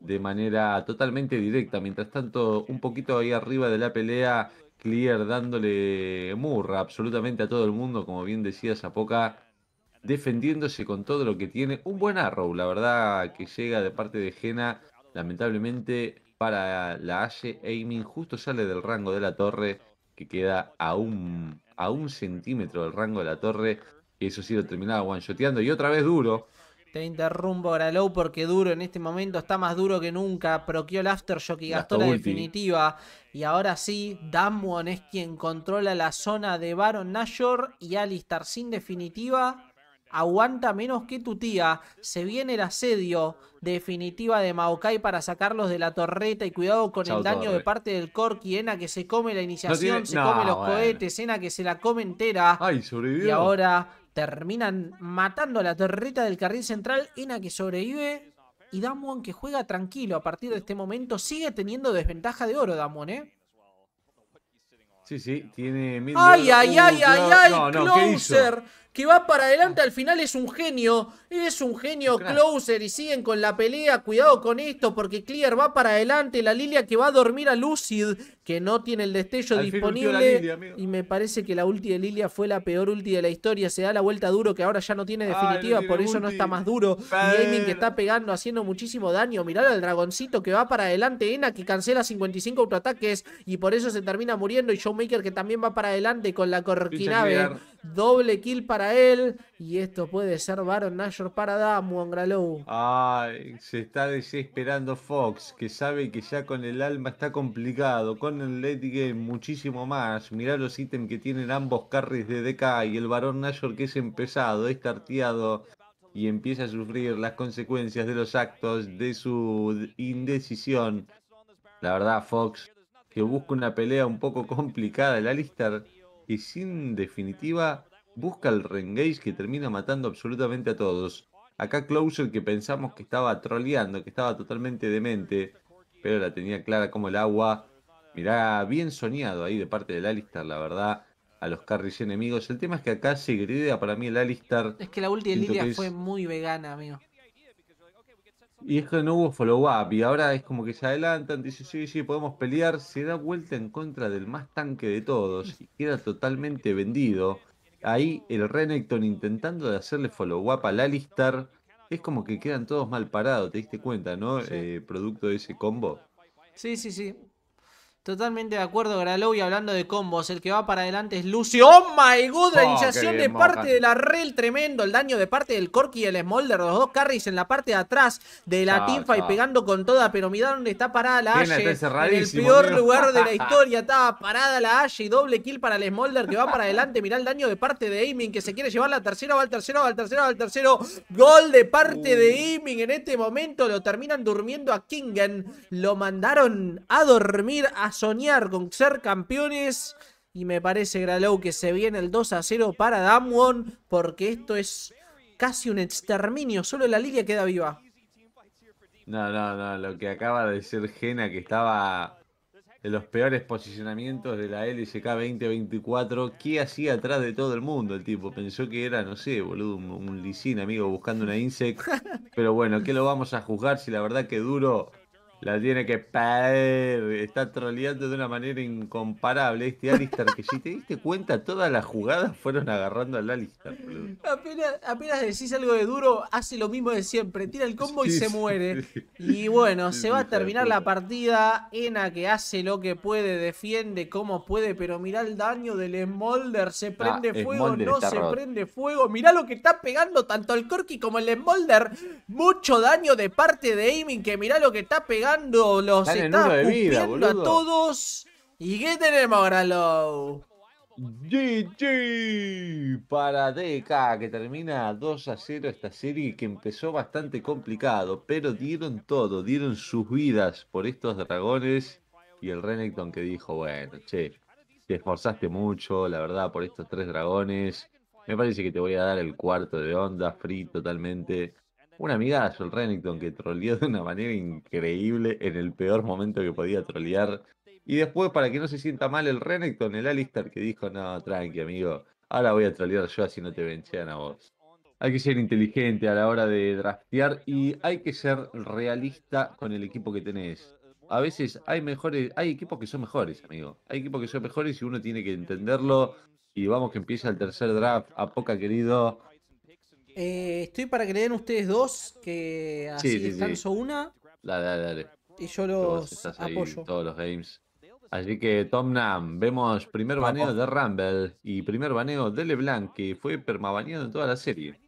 de manera totalmente directa. Mientras tanto, un poquito ahí arriba de la pelea, Clear dándole murra absolutamente a todo el mundo, como bien decía poca defendiéndose con todo lo que tiene. Un buen arrow, la verdad, que llega de parte de Jena, lamentablemente para la H. Aiming justo sale del rango de la torre, que queda a un, a un centímetro del rango de la torre, y eso sí lo terminaba one-shoteando, y otra vez duro, te interrumpo, Gralow, porque duro en este momento está más duro que nunca. Proqueó el aftershock y gastó, la definitiva. Y ahora sí, Damwon es quien controla la zona de Baron Nashor y Alistar sin definitiva. Aguanta menos que tu tía. Se viene el asedio definitiva de Maokai para sacarlos de la torreta. Y cuidado con el daño de parte del Corki. Ena que se come la iniciación, se come los cohetes. Ena que se la come entera. Ay, sobrevivió. Y ahora Terminan matando a la torreta del carril central. Ena que sobrevive. Y damon que juega tranquilo a partir de este momento. Sigue teniendo desventaja de oro damon ¿eh? Sí, sí, tiene... ay, ay, uh, ay, ay! ¡Closer! que va para adelante, al final es un genio, es un genio closer y siguen con la pelea, cuidado con esto porque Clear va para adelante, la Lilia que va a dormir a Lucid, que no tiene el destello disponible y me parece que la ulti de Lilia fue la peor ulti de la historia, se da la vuelta duro que ahora ya no tiene definitiva, por eso no está más duro, y Gaming que está pegando, haciendo muchísimo daño, mirar al dragoncito que va para adelante, Ena que cancela 55 autoataques y por eso se termina muriendo y Showmaker que también va para adelante con la corquinave Doble kill para él. Y esto puede ser Baron Nashor para Damu Angralou. Ay, se está desesperando Fox, que sabe que ya con el alma está complicado. Con el late game muchísimo más. Mirá los ítems que tienen ambos carries de DK y el Baron Nashor que es empezado, es carteado y empieza a sufrir las consecuencias de los actos de su indecisión. La verdad, Fox, que busca una pelea un poco complicada, la lister y sin definitiva busca el Rengage que termina matando absolutamente a todos. Acá Closer que pensamos que estaba troleando, que estaba totalmente demente, pero la tenía clara como el agua. Mirá, bien soñado ahí de parte del Alistar, la verdad, a los carries enemigos. El tema es que acá se gridea para mí el Alistar. Es que la última de Lilia fue muy vegana, amigo. Y es que no hubo follow-up. Y ahora es como que se adelantan, dice, sí, sí, podemos pelear. Se da vuelta en contra del más tanque de todos. Y queda totalmente vendido. Ahí el Renekton intentando de hacerle follow-up al Alistar. Es como que quedan todos mal parados, ¿te diste cuenta, no? Eh, producto de ese combo. Sí, sí, sí. Totalmente de acuerdo, Gralow, y hablando de combos, el que va para adelante es Lucio. ¡Oh, my God! La oh, iniciación de parte de la Rel, tremendo. El daño de parte del Corky y el Smolder, los dos carries en la parte de atrás de la Tifa y pegando con toda, pero mirá dónde está parada la Ashe. el peor lugar de la historia estaba parada la Ashe y doble kill para el Smolder que va para adelante. Mirá el daño de parte de Aiming que se quiere llevar la tercera, va al tercero, va al tercero, va al tercero. Gol de parte de uh. Aiming en este momento. Lo terminan durmiendo a Kingen. Lo mandaron a dormir a soñar con ser campeones. Y me parece, Gralow, que se viene el 2 a 0 para Damwon, porque esto es casi un exterminio. Solo la Liga queda viva. No, no, no. Lo que acaba de decir Gena, que estaba en los peores posicionamientos de la LSK 2024. ¿Qué hacía atrás de todo el mundo el tipo? Pensó que era, no sé, boludo, un, un amigo, buscando una Insect. Pero bueno, ¿qué lo vamos a juzgar si la verdad que duro la tiene que Está troleando de una manera incomparable este Alistair. Que si te diste cuenta, todas las jugadas fueron agarrando al Alistair. Apenas, decís algo de duro, hace lo mismo de siempre. Tira el combo y se muere. Y bueno, se va a terminar la partida. Ena que hace lo que puede, defiende como puede. Pero mirá el daño del Smolder. Se ah, prende fuego, no se prende fuego. Mirá lo que está pegando tanto el Corky como el Smolder. Mucho daño de parte de Aiming. Que mirá lo que está pegando los está a todos. ¿Y qué tenemos, Low GG para DK que termina 2 a 0 esta serie que empezó bastante complicado, pero dieron todo, dieron sus vidas por estos dragones y el Renekton que dijo, bueno, che, te esforzaste mucho, la verdad, por estos tres dragones. Me parece que te voy a dar el cuarto de onda, free totalmente. Un amigazo, el Rennington que troleó de una manera increíble en el peor momento que podía trollear. Y después, para que no se sienta mal el Renekton, el Alistair que dijo, no, tranqui, amigo, ahora voy a trolear yo así no te venchean a vos. Hay que ser inteligente a la hora de draftear y hay que ser realista con el equipo que tenés. A veces hay mejores, hay equipos que son mejores, amigo. Hay equipos que son mejores y uno tiene que entenderlo. Y vamos que empieza el tercer draft. A poca querido, eh, estoy para que le den ustedes dos, que así sí, descanso una. dale, Y yo los apoyo. todos los games. Así que Tom Nam, vemos primer baneo de Rumble y primer baneo de LeBlanc, que fue permabaneado en toda la serie.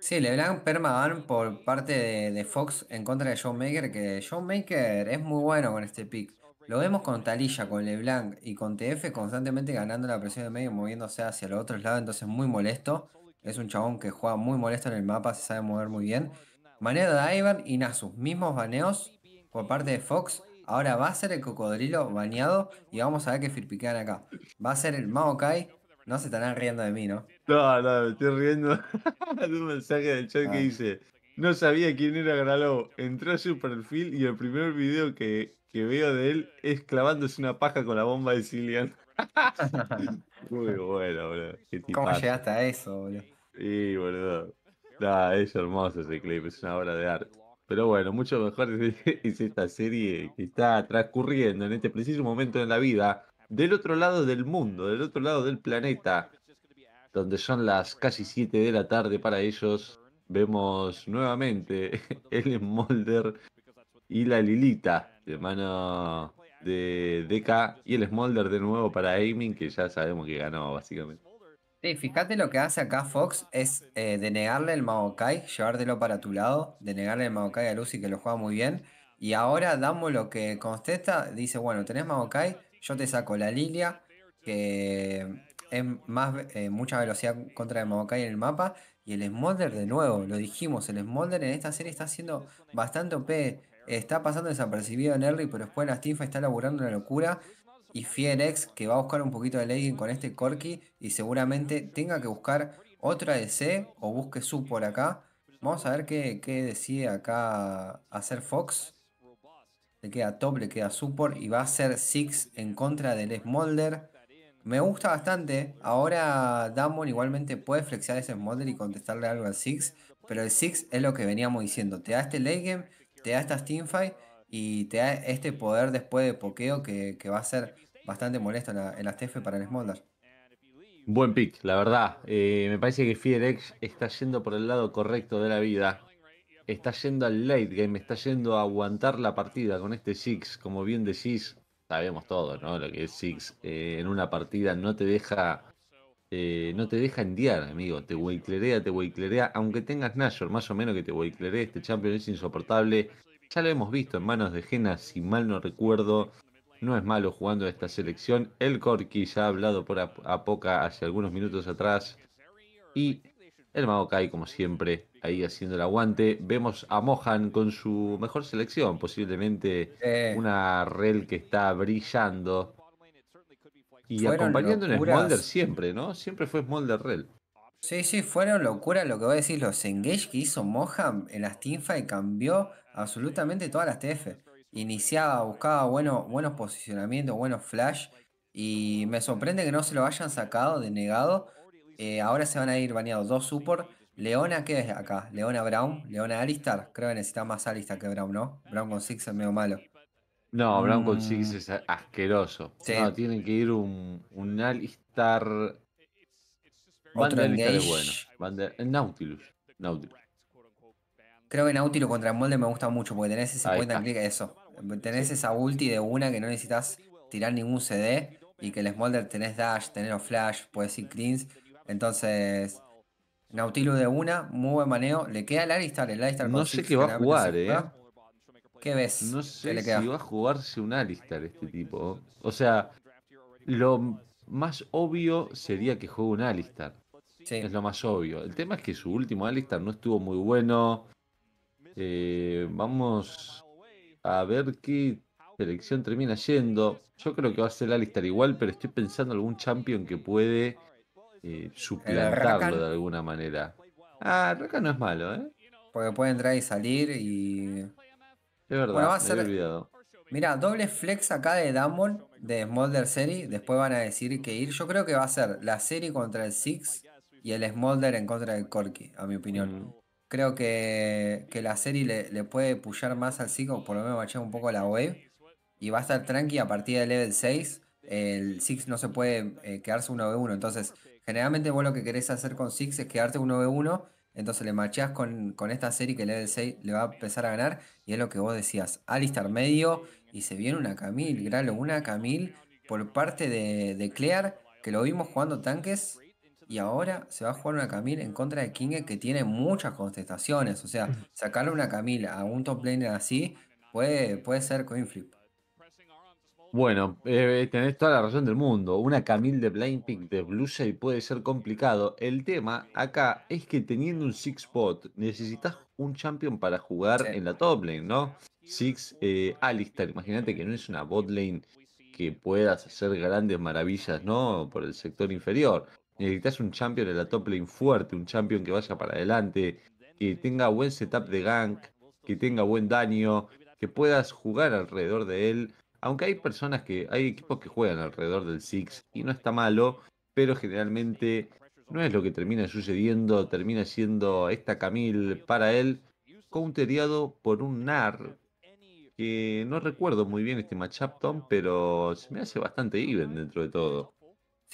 Sí, LeBlanc permaban por parte de, Fox en contra de Maker, que Maker es muy bueno con este pick. Lo vemos con Talilla, con LeBlanc y con TF constantemente ganando la presión de medio, moviéndose hacia los otros lados, entonces muy molesto. Es un chabón que juega muy molesto en el mapa, se sabe mover muy bien. Maneo de Ivan y Nasus, mismos baneos por parte de Fox. Ahora va a ser el cocodrilo baneado y vamos a ver qué firpiquean acá. Va a ser el Maokai. No se estarán riendo de mí, ¿no? No, no, me estoy riendo un mensaje del chat que ah. dice: No sabía quién era Gralo. Entró a su perfil y el primer video que, que veo de él es clavándose una paja con la bomba de Cilian Muy bueno, boludo. ¿Cómo llegaste a eso, boludo? y boludo. es hermoso ese clip, es una obra de arte. Pero bueno, mucho mejor es esta serie que está transcurriendo en este preciso momento en la vida, del otro lado del mundo, del otro lado del planeta, donde son las casi 7 de la tarde para ellos. Vemos nuevamente el Smolder y la Lilita de mano de Deca y el Smolder de nuevo para Aiming, que ya sabemos que ganó básicamente. Sí, fíjate lo que hace acá Fox es eh, denegarle el Maokai, llevártelo para tu lado, denegarle el Maokai a Lucy que lo juega muy bien. Y ahora damos lo que contesta, dice, bueno, tenés Maokai, yo te saco la Lilia, que es más, eh, mucha velocidad contra el Maokai en el mapa. Y el Smolder de nuevo, lo dijimos, el Smolder en esta serie está haciendo bastante OP. Está pasando desapercibido en early, pero después en la está laburando una locura y Fierex, que va a buscar un poquito de lagging con este Corki y seguramente tenga que buscar otra DC o busque su por acá. Vamos a ver qué, decide acá hacer Fox. Le queda top, le queda support y va a ser Six en contra del Smolder. Me gusta bastante. Ahora Damon igualmente puede flexear ese Smolder y contestarle algo al Six. Pero el Six es lo que veníamos diciendo. Te da este late te da esta Steamfight y te da este poder después de pokeo que, que va a ser bastante molesta en la, TF para el Smolder. Buen pick, la verdad. Eh, me parece que Fiderex está yendo por el lado correcto de la vida. Está yendo al late game, está yendo a aguantar la partida con este Six. Como bien decís, sabemos todo, ¿no? Lo que es Six eh, en una partida no te deja. Eh, no te deja endiar, amigo. Te weiclerea, te waiklerea. Aunque tengas Nashor, más o menos que te waiklerea. Este champion es insoportable. Ya lo hemos visto en manos de Jena, si mal no recuerdo no es malo jugando esta selección. El ya ha hablado por a poca, hace algunos minutos atrás. Y el Maokai, como siempre, ahí haciendo el aguante. Vemos a Mohan con su mejor selección, posiblemente una rel que está brillando. Y acompañando en Smolder siempre, ¿no? Siempre fue Smolder rel. Sí, sí, fueron locuras lo que voy a decir. Los engage que hizo Mohan en las y cambió absolutamente todas las TF iniciaba, buscaba bueno, buenos posicionamientos, buenos flash. Y me sorprende que no se lo hayan sacado, denegado. Eh, ahora se van a ir baneados dos support. Leona, ¿qué es acá? Leona Brown, Leona Alistar. Creo que necesita más Alistar que Brown, ¿no? Brown con Six es medio malo. No, Brown con mm. Six es asqueroso. No, tienen que ir un, un Alistar. Otro Alistar eh, Nautilus. Nautilus. Creo que Nautilus contra el molde me gusta mucho porque tenés ese 50 clic, eso tenés esa ulti de una que no necesitas tirar ningún CD y que el Smolder tenés dash, tenés o flash, puedes ir cleans. Entonces, Nautilus de una, muy buen maneo. Le queda el Alistar, el No sé qué va a jugar, eh. ¿Qué ves? No sé si va a jugarse un Alistar este tipo. O sea, lo más obvio sería que juegue un Alistar. Es lo más obvio. El tema es que su último Alistar no estuvo muy bueno. Eh, vamos a ver qué selección termina yendo. Yo creo que va a ser Alistar igual, pero estoy pensando algún champion que puede eh, eh, suplantarlo de alguna manera. Ah, Raka no es malo, ¿eh? Porque puede entrar y salir y. Es verdad, bueno, va a ser... olvidado. Mira, doble flex acá de Dumble, de Smolder Series. Después van a decir que ir. Yo creo que va a ser la serie contra el Six y el Smolder en contra del Corky, a mi opinión. Mm. Creo que, que la serie le, puede pullar más al o por lo menos machar un poco la web Y va a estar tranqui a partir del level 6. El Six no se puede eh, quedarse 1v1. Entonces, generalmente vos lo que querés hacer con Six es quedarte 1v1. Entonces le macheas con, esta serie que el level 6 le va a empezar a ganar. Y es lo que vos decías. Alistar medio. Y se viene una Camille, Gralo, una Camil por parte de, de Clear. Que lo vimos jugando tanques y ahora se va a jugar una Camille en contra de King que tiene muchas contestaciones. O sea, sacarle una Camille a un top laner así puede, puede ser coin Bueno, eh, tenés toda la razón del mundo. Una Camille de Blind Pick de Blue Shade puede ser complicado. El tema acá es que teniendo un Six Spot necesitas un champion para jugar en la top lane, ¿no? Six, eh, imagínate que no es una bot lane que puedas hacer grandes maravillas, ¿no? Por el sector inferior. Necesitas un champion en la top lane fuerte, un champion que vaya para adelante, que tenga buen setup de gank, que tenga buen daño, que puedas jugar alrededor de él. Aunque hay personas que, hay equipos que juegan alrededor del Six y no está malo, pero generalmente no es lo que termina sucediendo. Termina siendo esta Camille para él, counteriado por un NAR, que no recuerdo muy bien este matchup, Tom, pero se me hace bastante even dentro de todo.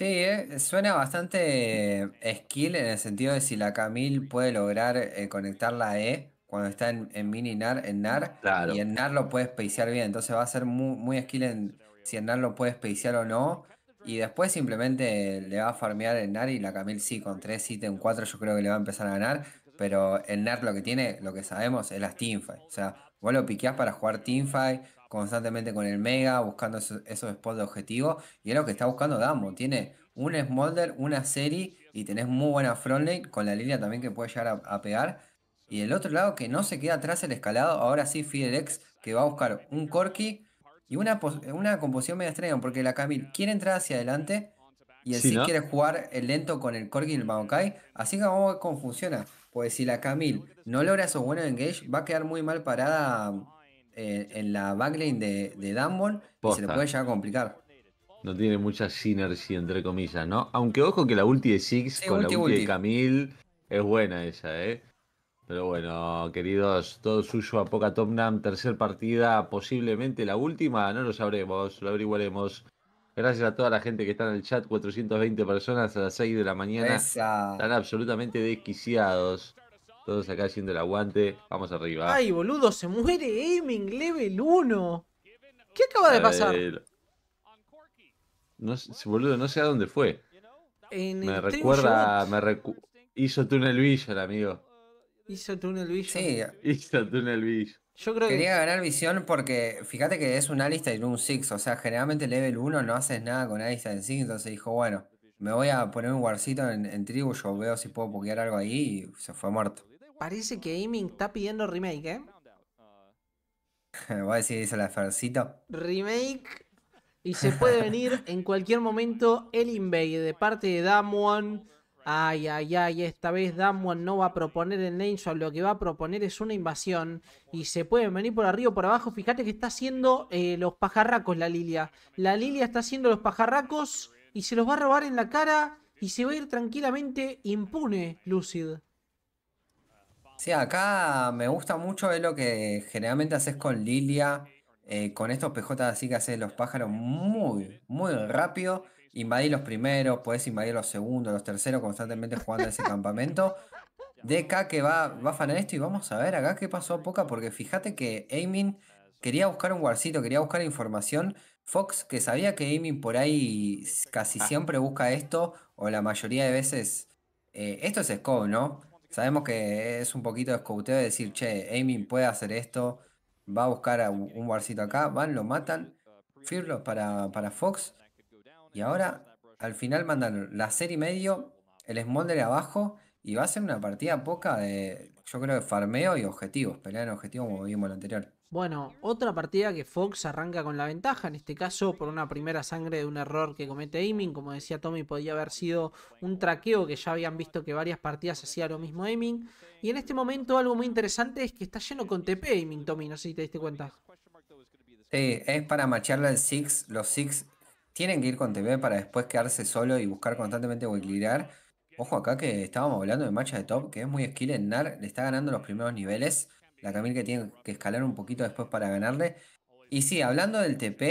Sí, eh, suena bastante eh, skill en el sentido de si la Camille puede lograr eh, conectar la E cuando está en, mini NAR, en NAR, y en NAR lo puede spacear bien, entonces va a ser muy, skill en si en NAR lo puede spacear o no, y después simplemente le va a farmear en NAR y la Camille sí, con 3 ítems, 4 yo creo que le va a empezar a ganar, pero en NAR lo que tiene, lo que sabemos es las teamfights, o sea, vos lo piqueás para jugar teamfight, constantemente con el Mega, buscando esos, spots de objetivo. Y es lo que está buscando Damo. Tiene un Smolder, una serie y tenés muy buena frontlane con la línea también que puede llegar a, pegar. Y el otro lado que no se queda atrás el escalado, ahora sí X, que va a buscar un corky y una, una composición media extraña, porque la Camille quiere entrar hacia adelante y el sí, quiere jugar el lento con el corky y el Maokai. Así que vamos a ver cómo funciona. Pues si la Camille no logra esos buenos engage, va a quedar muy mal parada en la backlane de, de Dumble se le puede llegar a complicar. No tiene mucha sinergia, entre comillas, ¿no? Aunque ojo que la ulti de Six con la ulti, de Camille es buena esa, ¿eh? Pero bueno, queridos, todo suyo a Poca Topnam, tercer partida, posiblemente la última, no lo sabremos, lo averiguaremos. Gracias a toda la gente que está en el chat, 420 personas a las 6 de la mañana. Están absolutamente desquiciados. Todos acá haciendo el aguante. Vamos arriba. Ay, boludo, se muere Aiming Level 1. ¿Qué acaba de pasar? No, boludo, no sé a dónde fue. me recuerda. Me Hizo túnel vision, amigo. Hizo túnel vision. Sí. Hizo túnel vision. Yo creo Quería ganar visión porque fíjate que es un Alistair y un Six. O sea, generalmente level 1 no haces nada con Alistair en Six. Entonces dijo, bueno, me voy a poner un guarcito en, en tribu. Yo veo si puedo pokear algo ahí y se fue muerto. Parece que Aiming está pidiendo remake, ¿eh? Voy a decir eso la farcita. Remake. Y se puede venir en cualquier momento el Invade de parte de Damwon. Ay, ay, ay, esta vez Damwon no va a proponer el Name lo que va a proponer es una invasión. Y se pueden venir por arriba o por abajo. Fíjate que está haciendo eh, los pajarracos la Lilia. La Lilia está haciendo los pajarracos y se los va a robar en la cara y se va a ir tranquilamente impune, Lucid. Sí, acá me gusta mucho es lo que generalmente haces con Lilia, eh, con estos PJ así que haces los pájaros muy, muy rápido. Invadís los primeros, podés invadir los segundos, los terceros, constantemente jugando ese campamento. acá que va, va a fanar esto y vamos a ver acá qué pasó Poca, porque fíjate que Aiming quería buscar un guardcito, quería buscar información. Fox, que sabía que Aiming por ahí casi ah. siempre busca esto, o la mayoría de veces. Eh, esto es Scope, ¿no? Sabemos que es un poquito de escouteo de decir, che, aiming puede hacer esto, va a buscar a un, warcito acá, van, lo matan, Firlos para, Fox, y ahora al final mandan la serie medio, el Smolder abajo, y va a ser una partida poca de, yo creo, que farmeo y objetivos, pelear en objetivos como vimos en lo anterior. Bueno, otra partida que Fox arranca con la ventaja, en este caso por una primera sangre de un error que comete Aiming, como decía Tommy, podía haber sido un traqueo que ya habían visto que varias partidas hacía lo mismo Aiming, y en este momento algo muy interesante es que está lleno con TP Aiming, Tommy, no sé si te diste cuenta. Sí, eh, es para macharle al Six, los Six tienen que ir con TP para después quedarse solo y buscar constantemente equilibrar. Ojo acá que estábamos hablando de macha de top, que es muy skill en NAR, le está ganando los primeros niveles. La Camille que tiene que escalar un poquito después para ganarle. Y sí, hablando del TP,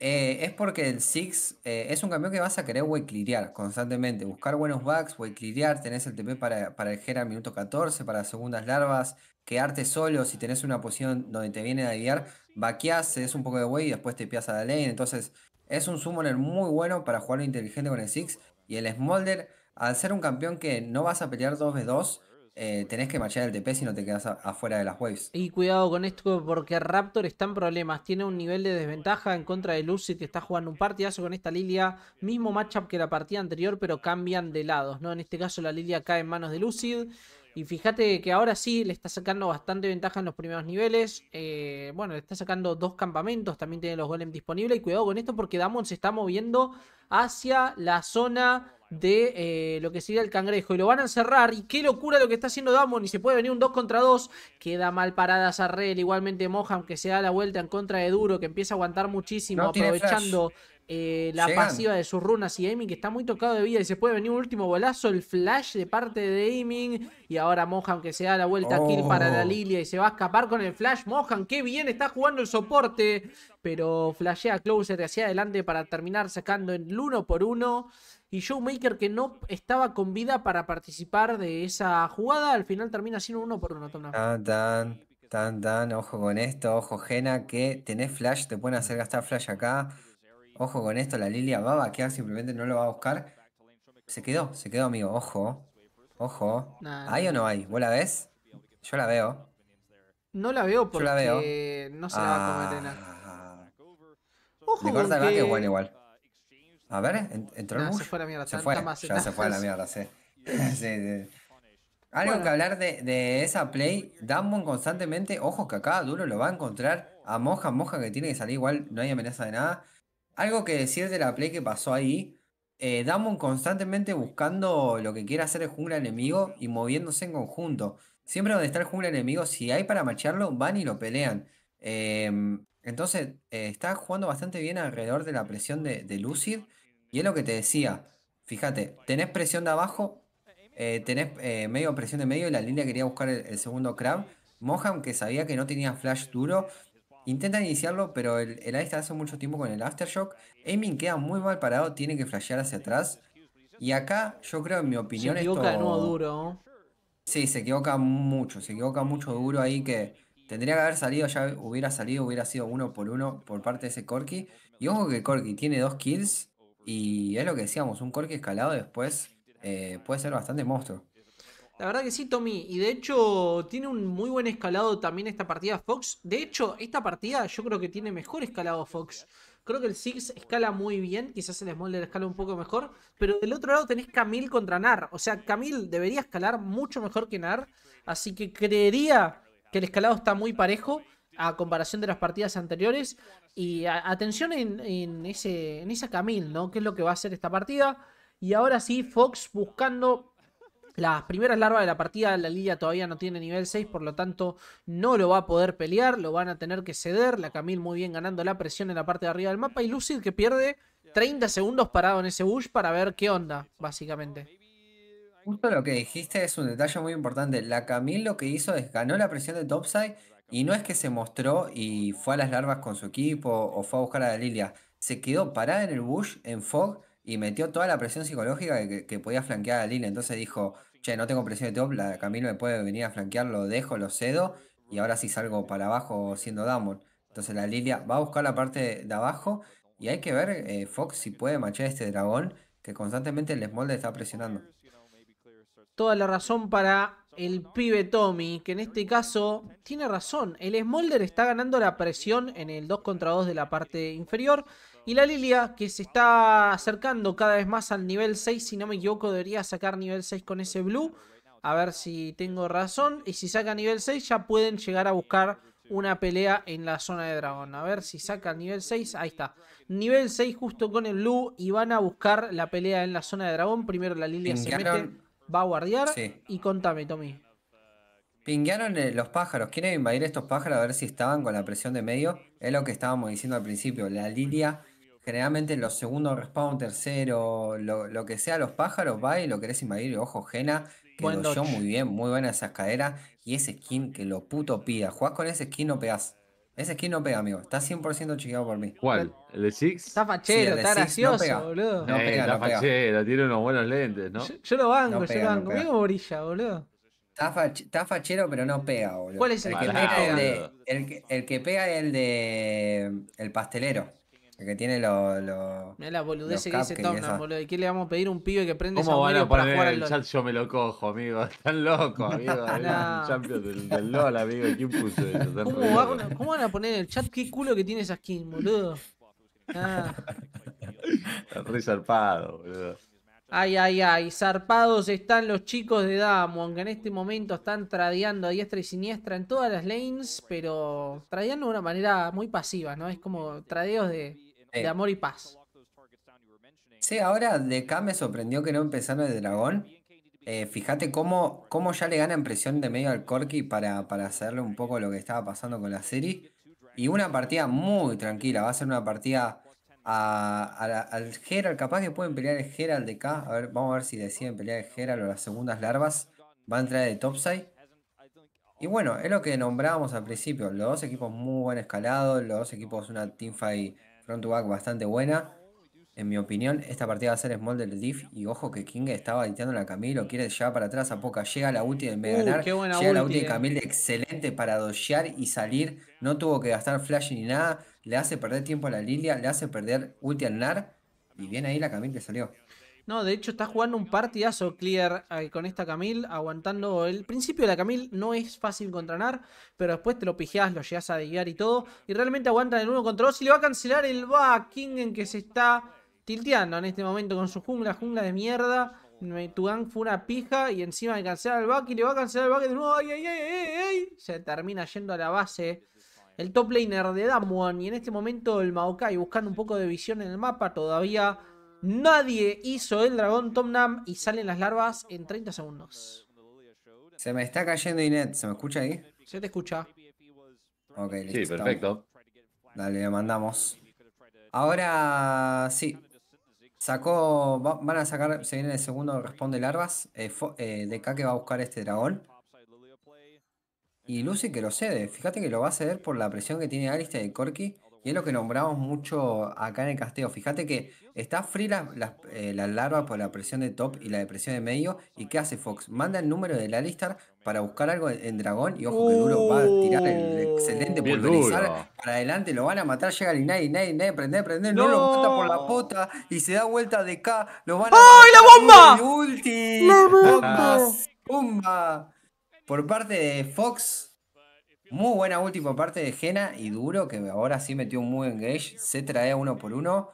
eh, es porque el Six eh, es un campeón que vas a querer wayclearear constantemente. Buscar buenos backs, wayclearear, tenés el TP para, el Gera minuto 14, para segundas larvas, quedarte solo si tenés una posición donde te viene a guiar, vaqueás, es un poco de way y después te pias a la lane. Entonces, es un summoner muy bueno para jugar inteligente con el Six. Y el Smolder, al ser un campeón que no vas a pelear 2v2, eh, tenés que marchar el TP si no te quedas afuera de las waves. Y cuidado con esto porque Raptor está en problemas. Tiene un nivel de desventaja en contra de Lucid que está jugando un partidazo con esta Lilia. Mismo matchup que la partida anterior, pero cambian de lados. ¿no? En este caso la Lilia cae en manos de Lucid. Y fíjate que ahora sí le está sacando bastante ventaja en los primeros niveles. Eh, bueno, le está sacando dos campamentos. También tiene los golems disponibles. Y cuidado con esto porque Damon se está moviendo hacia la zona de eh, lo que sería el cangrejo. Y lo van a encerrar. Y qué locura lo que está haciendo Damon. Y se puede venir un 2 contra 2. Queda mal parada Sarrel. Igualmente Moham que se da la vuelta en contra de Duro. Que empieza a aguantar muchísimo. aprovechando eh, la pasiva de sus runas. Y Aiming que está muy tocado de vida. Y se puede venir un último golazo. El flash de parte de Aiming. Y ahora Moham que se da la vuelta. a Kill para la oh. Lilia. Y se va a escapar con el flash. Moham qué bien está jugando el soporte. Pero flashea Closer hacia adelante para terminar sacando el 1 por 1 y Showmaker que no estaba con vida para participar de esa jugada, al final termina siendo uno por uno. tan, tan, tan, ojo con esto, ojo Jena, que tenés flash, te pueden hacer gastar flash acá. Ojo con esto, la Lilia va a baquear simplemente no lo va a buscar. Se quedó, se quedó amigo, ojo, ojo. ¿Hay o no hay? ¿Vos la ves? Yo la veo. No la veo porque la no se va a comer nada. Ah. Ojo Le corta el que... bueno igual. A ver, eh, entró el Se la Se fue, ya se fue a la mierda, sí. Algo que hablar de, de, esa play, damon constantemente, ojo que acá Duro lo va a encontrar a Moja, Moja que tiene que salir igual, no hay amenaza de nada. Algo que decir de la play que pasó ahí, eh, constantemente buscando lo que quiera hacer el jungla enemigo y moviéndose en conjunto. Siempre donde está el jungla enemigo, si hay para marcharlo van y lo pelean. Em, entonces, eh, está jugando bastante bien alrededor de la presión de, de Lucid. Y es lo que te decía. Fíjate, tenés presión de abajo, eh, tenés eh, medio presión de medio y la línea quería buscar el, segundo cram Moham, que sabía que no tenía flash duro, intenta iniciarlo, pero el, el está hace mucho tiempo con el Aftershock. Aiming queda muy mal parado, tiene que flashear hacia atrás. Y acá, yo creo, en mi opinión, se equivoca esto... no duro. Sí, se equivoca mucho, se equivoca mucho duro ahí que tendría que haber salido, ya hubiera salido, hubiera sido uno por uno por parte de ese Corky. Y ojo que Corky tiene dos kills y es lo que decíamos, un Corki escalado después eh, puede ser bastante monstruo. La verdad que sí, Tommy. Y de hecho, tiene un muy buen escalado también esta partida Fox. De hecho, esta partida yo creo que tiene mejor escalado Fox. Creo que el Six escala muy bien, quizás el Smolder escala un poco mejor. Pero del otro lado tenés Camil contra Nar. O sea, Camil debería escalar mucho mejor que Nar. Así que creería que el escalado está muy parejo a comparación de las partidas anteriores. Y atención en, ese, en esa Camil, ¿no? ¿Qué es lo que va a hacer esta partida? Y ahora sí, Fox buscando las primeras larvas de la partida. La Lilia todavía no tiene nivel 6, por lo tanto no lo va a poder pelear, lo van a tener que ceder. La Camille muy bien ganando la presión en la parte de arriba del mapa. Y Lucid que pierde 30 segundos parado en ese bush para ver qué onda, básicamente. Justo lo que dijiste es un detalle muy importante. La Camille lo que hizo es ganó la presión de topside y no es que se mostró y fue a las larvas con su equipo o fue a buscar a Lilia. Se quedó parada en el bush, en fog, y metió toda la presión psicológica que, podía flanquear a Lilia. Entonces dijo, che, no tengo presión de top, la Camilo me puede venir a flanquear, lo dejo, lo cedo, y ahora sí salgo para abajo siendo Damon. Entonces la Lilia va a buscar la parte de abajo y hay que ver eh, Fox si puede machar a este dragón que constantemente el Smolder está presionando. Toda la razón para el pibe Tommy, que en este caso tiene razón. El Smolder está ganando la presión en el 2 contra 2 de la parte inferior. Y la Lilia, que se está acercando cada vez más al nivel 6, si no me equivoco, debería sacar nivel 6 con ese blue. A ver si tengo razón. Y si saca nivel 6, ya pueden llegar a buscar una pelea en la zona de dragón. A ver si saca nivel 6. Ahí está. Nivel 6 justo con el blue y van a buscar la pelea en la zona de dragón. Primero la Lilia se mete va a guardiar. Y contame, Tommy. Pinguearon eh, los pájaros. Quieren invadir estos pájaros a ver si estaban con la presión de medio. Es lo que estábamos diciendo al principio. La lidia, generalmente los segundos respawn, tercero, lo, que sea, los pájaros, va y lo querés invadir. Ojo, Jena, que muy bien, muy buena esas caderas. Y ese skin que lo puto pida. Jugás con ese skin no pegás. Ese skin no pega, amigo. Está 100% chiqueado por mí. ¿Cuál? ¿El de Six? Está fachero, está gracioso, no pega. boludo. No eh, pega, está fachero, tiene unos buenos lentes, ¿no? Yo, lo banco, yo lo banco. Mira brilla, boludo. Está, fachero, pero no pega, boludo. ¿Cuál es el, que pega? el, el, que pega es el de. El pastelero. El que tiene los. Lo, Mira la boludez que dice Tomnam, boludo. ¿Y qué le vamos a pedir a un pibe que prende ¿Cómo van a poner para el chat? Yo me lo cojo, amigo. Están locos, amigo. no. del, LOL, amigo. ¿Quién puso eso? ¿Cómo, van a poner el chat qué culo que tiene esa skin, boludo? Ah. Re zarpado, boludo. Ay, ay, ay. Zarpados están los chicos de Damo, que en este momento están tradeando a diestra y siniestra en todas las lanes, pero tradeando de una manera muy pasiva, ¿no? Es como tradeos de de amor y paz. Sí, ahora de K me sorprendió que no empezaron el dragón. Eh, fíjate cómo, cómo ya le ganan presión de medio al Corky para, hacerle un poco lo que estaba pasando con la serie. Y una partida muy tranquila. Va a ser una partida al Herald. Capaz que pueden pelear el Herald de K. A vamos a ver si deciden pelear el Herald o las segundas larvas. Va a entrar de topside. Y bueno, es lo que nombrábamos al principio. Los dos equipos muy buen escalado. Los dos equipos una teamfight front to bastante buena. En mi opinión, esta partida va a ser small del diff. Y ojo que King estaba editando la Camille, lo quiere llevar para atrás a poca. Llega la ulti vez de uh, ganar. Llega la ulti de eh. Camille, excelente para doshear y salir. No tuvo que gastar flash ni nada. Le hace perder tiempo a la Lilia, le hace perder ulti al Nar. Y viene ahí la Camille que salió. No, de hecho está jugando un partidazo Clear eh, con esta Camille, aguantando el principio de la Camille. No es fácil contra pero después te lo pijeas, lo llegas a desviar y todo. Y realmente aguantan el nuevo contra dos y le va a cancelar el backing en que se está tilteando en este momento con su jungla, jungla de mierda. Tu gang fue una pija y encima de cancelar el back le va a cancelar el back de nuevo. ¡Ay, ay, ay, Se termina yendo a la base el top laner de Damwon y en este momento el Maokai buscando un poco de visión en el mapa todavía Nadie hizo el dragón Tom Nam y salen las larvas en 30 segundos. Se me está cayendo Inet, ¿se me escucha ahí? Se te escucha. Ok, listo. Sí, perfecto. Dale, le mandamos. Ahora sí. Sacó. van a sacar. Se viene el segundo, responde larvas. Eh, eh, ¿De DK que va a buscar este dragón. Y Lucy que lo cede. Fíjate que lo va a ceder por la presión que tiene Alistair y Corky. Y es lo que nombramos mucho acá en el casteo. Fíjate que está free eh, la, larva por la presión de top y la depresión de medio. ¿Y qué hace Fox? Manda el número de la Alistar para buscar algo en dragón. Y ojo que Duro va a tirar el excelente pulverizar para adelante. Lo van a matar. Llega el prende, prende. No. lo mata por la pota y se da vuelta de acá. Lo a ¡Ay, la bomba! ¡La bomba! ¡Bomba! Por parte de Fox muy buena última parte de Jena y duro, que ahora sí metió un muy engage. Se trae uno por uno.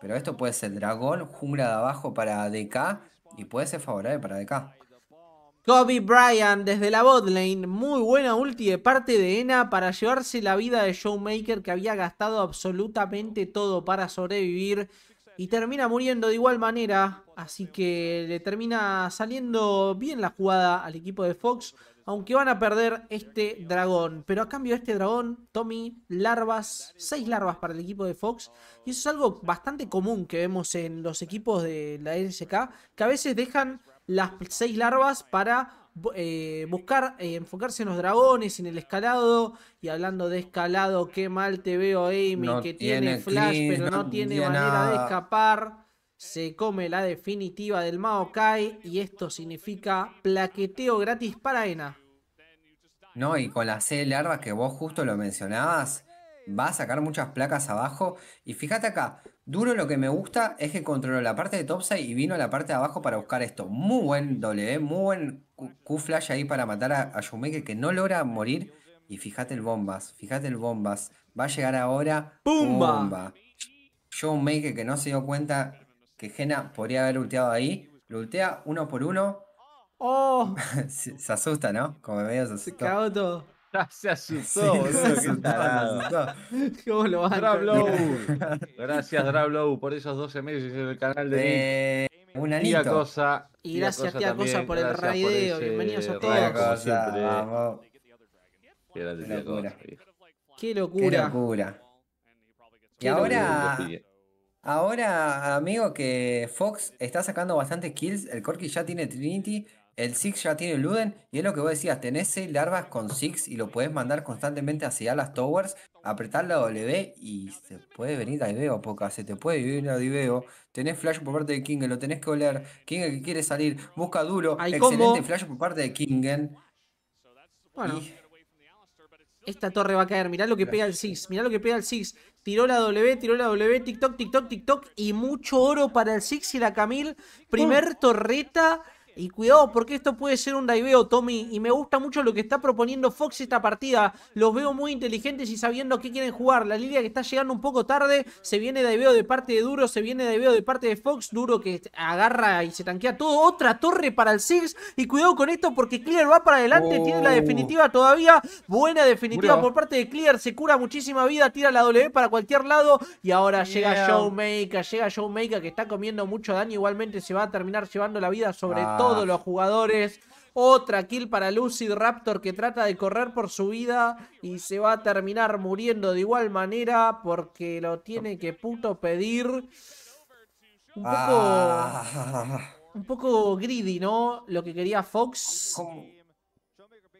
Pero esto puede ser dragón, jungla de abajo para DK. Y puede ser favorable para DK. Kobe Bryant desde la botlane, muy buena ulti de parte de Jena para llevarse la vida de Showmaker que había gastado absolutamente todo para sobrevivir y termina muriendo de igual manera, así que le termina saliendo bien la jugada al equipo de Fox aunque van a perder este dragón. Pero a cambio este dragón, Tommy, larvas, seis larvas para el equipo de Fox. Y eso es algo bastante común que vemos en los equipos de la LSK, que a veces dejan las seis larvas para eh, buscar eh, enfocarse en los dragones, en el escalado. Y hablando de escalado, qué mal te veo, Amy, que tiene, flash, pero no, tiene manera de escapar se come la definitiva del Maokai y esto significa plaqueteo gratis para ENA. No, y con la C larva que vos justo lo mencionabas, va a sacar muchas placas abajo. Y fíjate acá, duro lo que me gusta es que controló la parte de topside y vino a la parte de abajo para buscar esto. Muy buen doble, eh, muy buen Q-Flash ahí para matar a, a que no logra morir. Y fíjate el bombas, fíjate el bombas. Va a llegar ahora. Bomba. que no se dio cuenta que Jena podría haber ulteado ahí. Lo ultea uno por uno. ¡Oh! se, asusta, ¿no? Como me se asustó. Se cagó todo. se asustó, sí, boludo. Se asustó, lo Gracias, Drablow, por esos 12 meses en el canal de. Eh, un anito. Tía cosa, y gracias, Tía Cosa, por el raideo. Bienvenidos a todos. Qué locura. Qué locura. Qué locura. Y ahora Ahora, amigo, que Fox está sacando bastantes kills. El Corky ya tiene Trinity. El Six ya tiene Luden. Y es lo que vos decías: tenés 6 larvas con Six y lo puedes mandar constantemente hacia las Towers. Apretar la W y se puede venir a Ibeo, poca. Se te puede venir a Ibeo. Tenés flash por parte de Kingen, lo tenés que oler. Kingen que quiere salir, busca duro. Hay Excelente flash por parte de Kingen. Bueno. Esta torre va a caer. Mirá lo que pega el Six. Mirá lo que pega el Six. Tiró la W, tiró la W, TikTok, TikTok, TikTok. Y mucho oro para el Six y la Camil. Primer torreta y cuidado, porque esto puede ser un daiveo, Tommy. Y me gusta mucho lo que está proponiendo Fox esta partida. Los veo muy inteligentes y sabiendo qué quieren jugar. La Lilia que está llegando un poco tarde. Se viene daiveo de parte de Duro, se viene daiveo de parte de Fox. Duro que agarra y se tanquea todo. Otra torre para el Six. Y cuidado con esto porque Clear va para adelante. Tiene la oh. definitiva todavía. Buena definitiva por parte de Clear. Se cura muchísima vida. Tira la W para cualquier lado. Y ahora llega Showmaker. Llega Showmaker que está comiendo mucho daño. Igualmente se va a terminar llevando la vida sobre ah. todo todos los jugadores. Otra kill para Lucid Raptor que trata de correr por su vida y se va a terminar muriendo de igual manera porque lo tiene que puto pedir. Un poco. Ah. Un poco greedy, ¿no? Lo que quería Fox.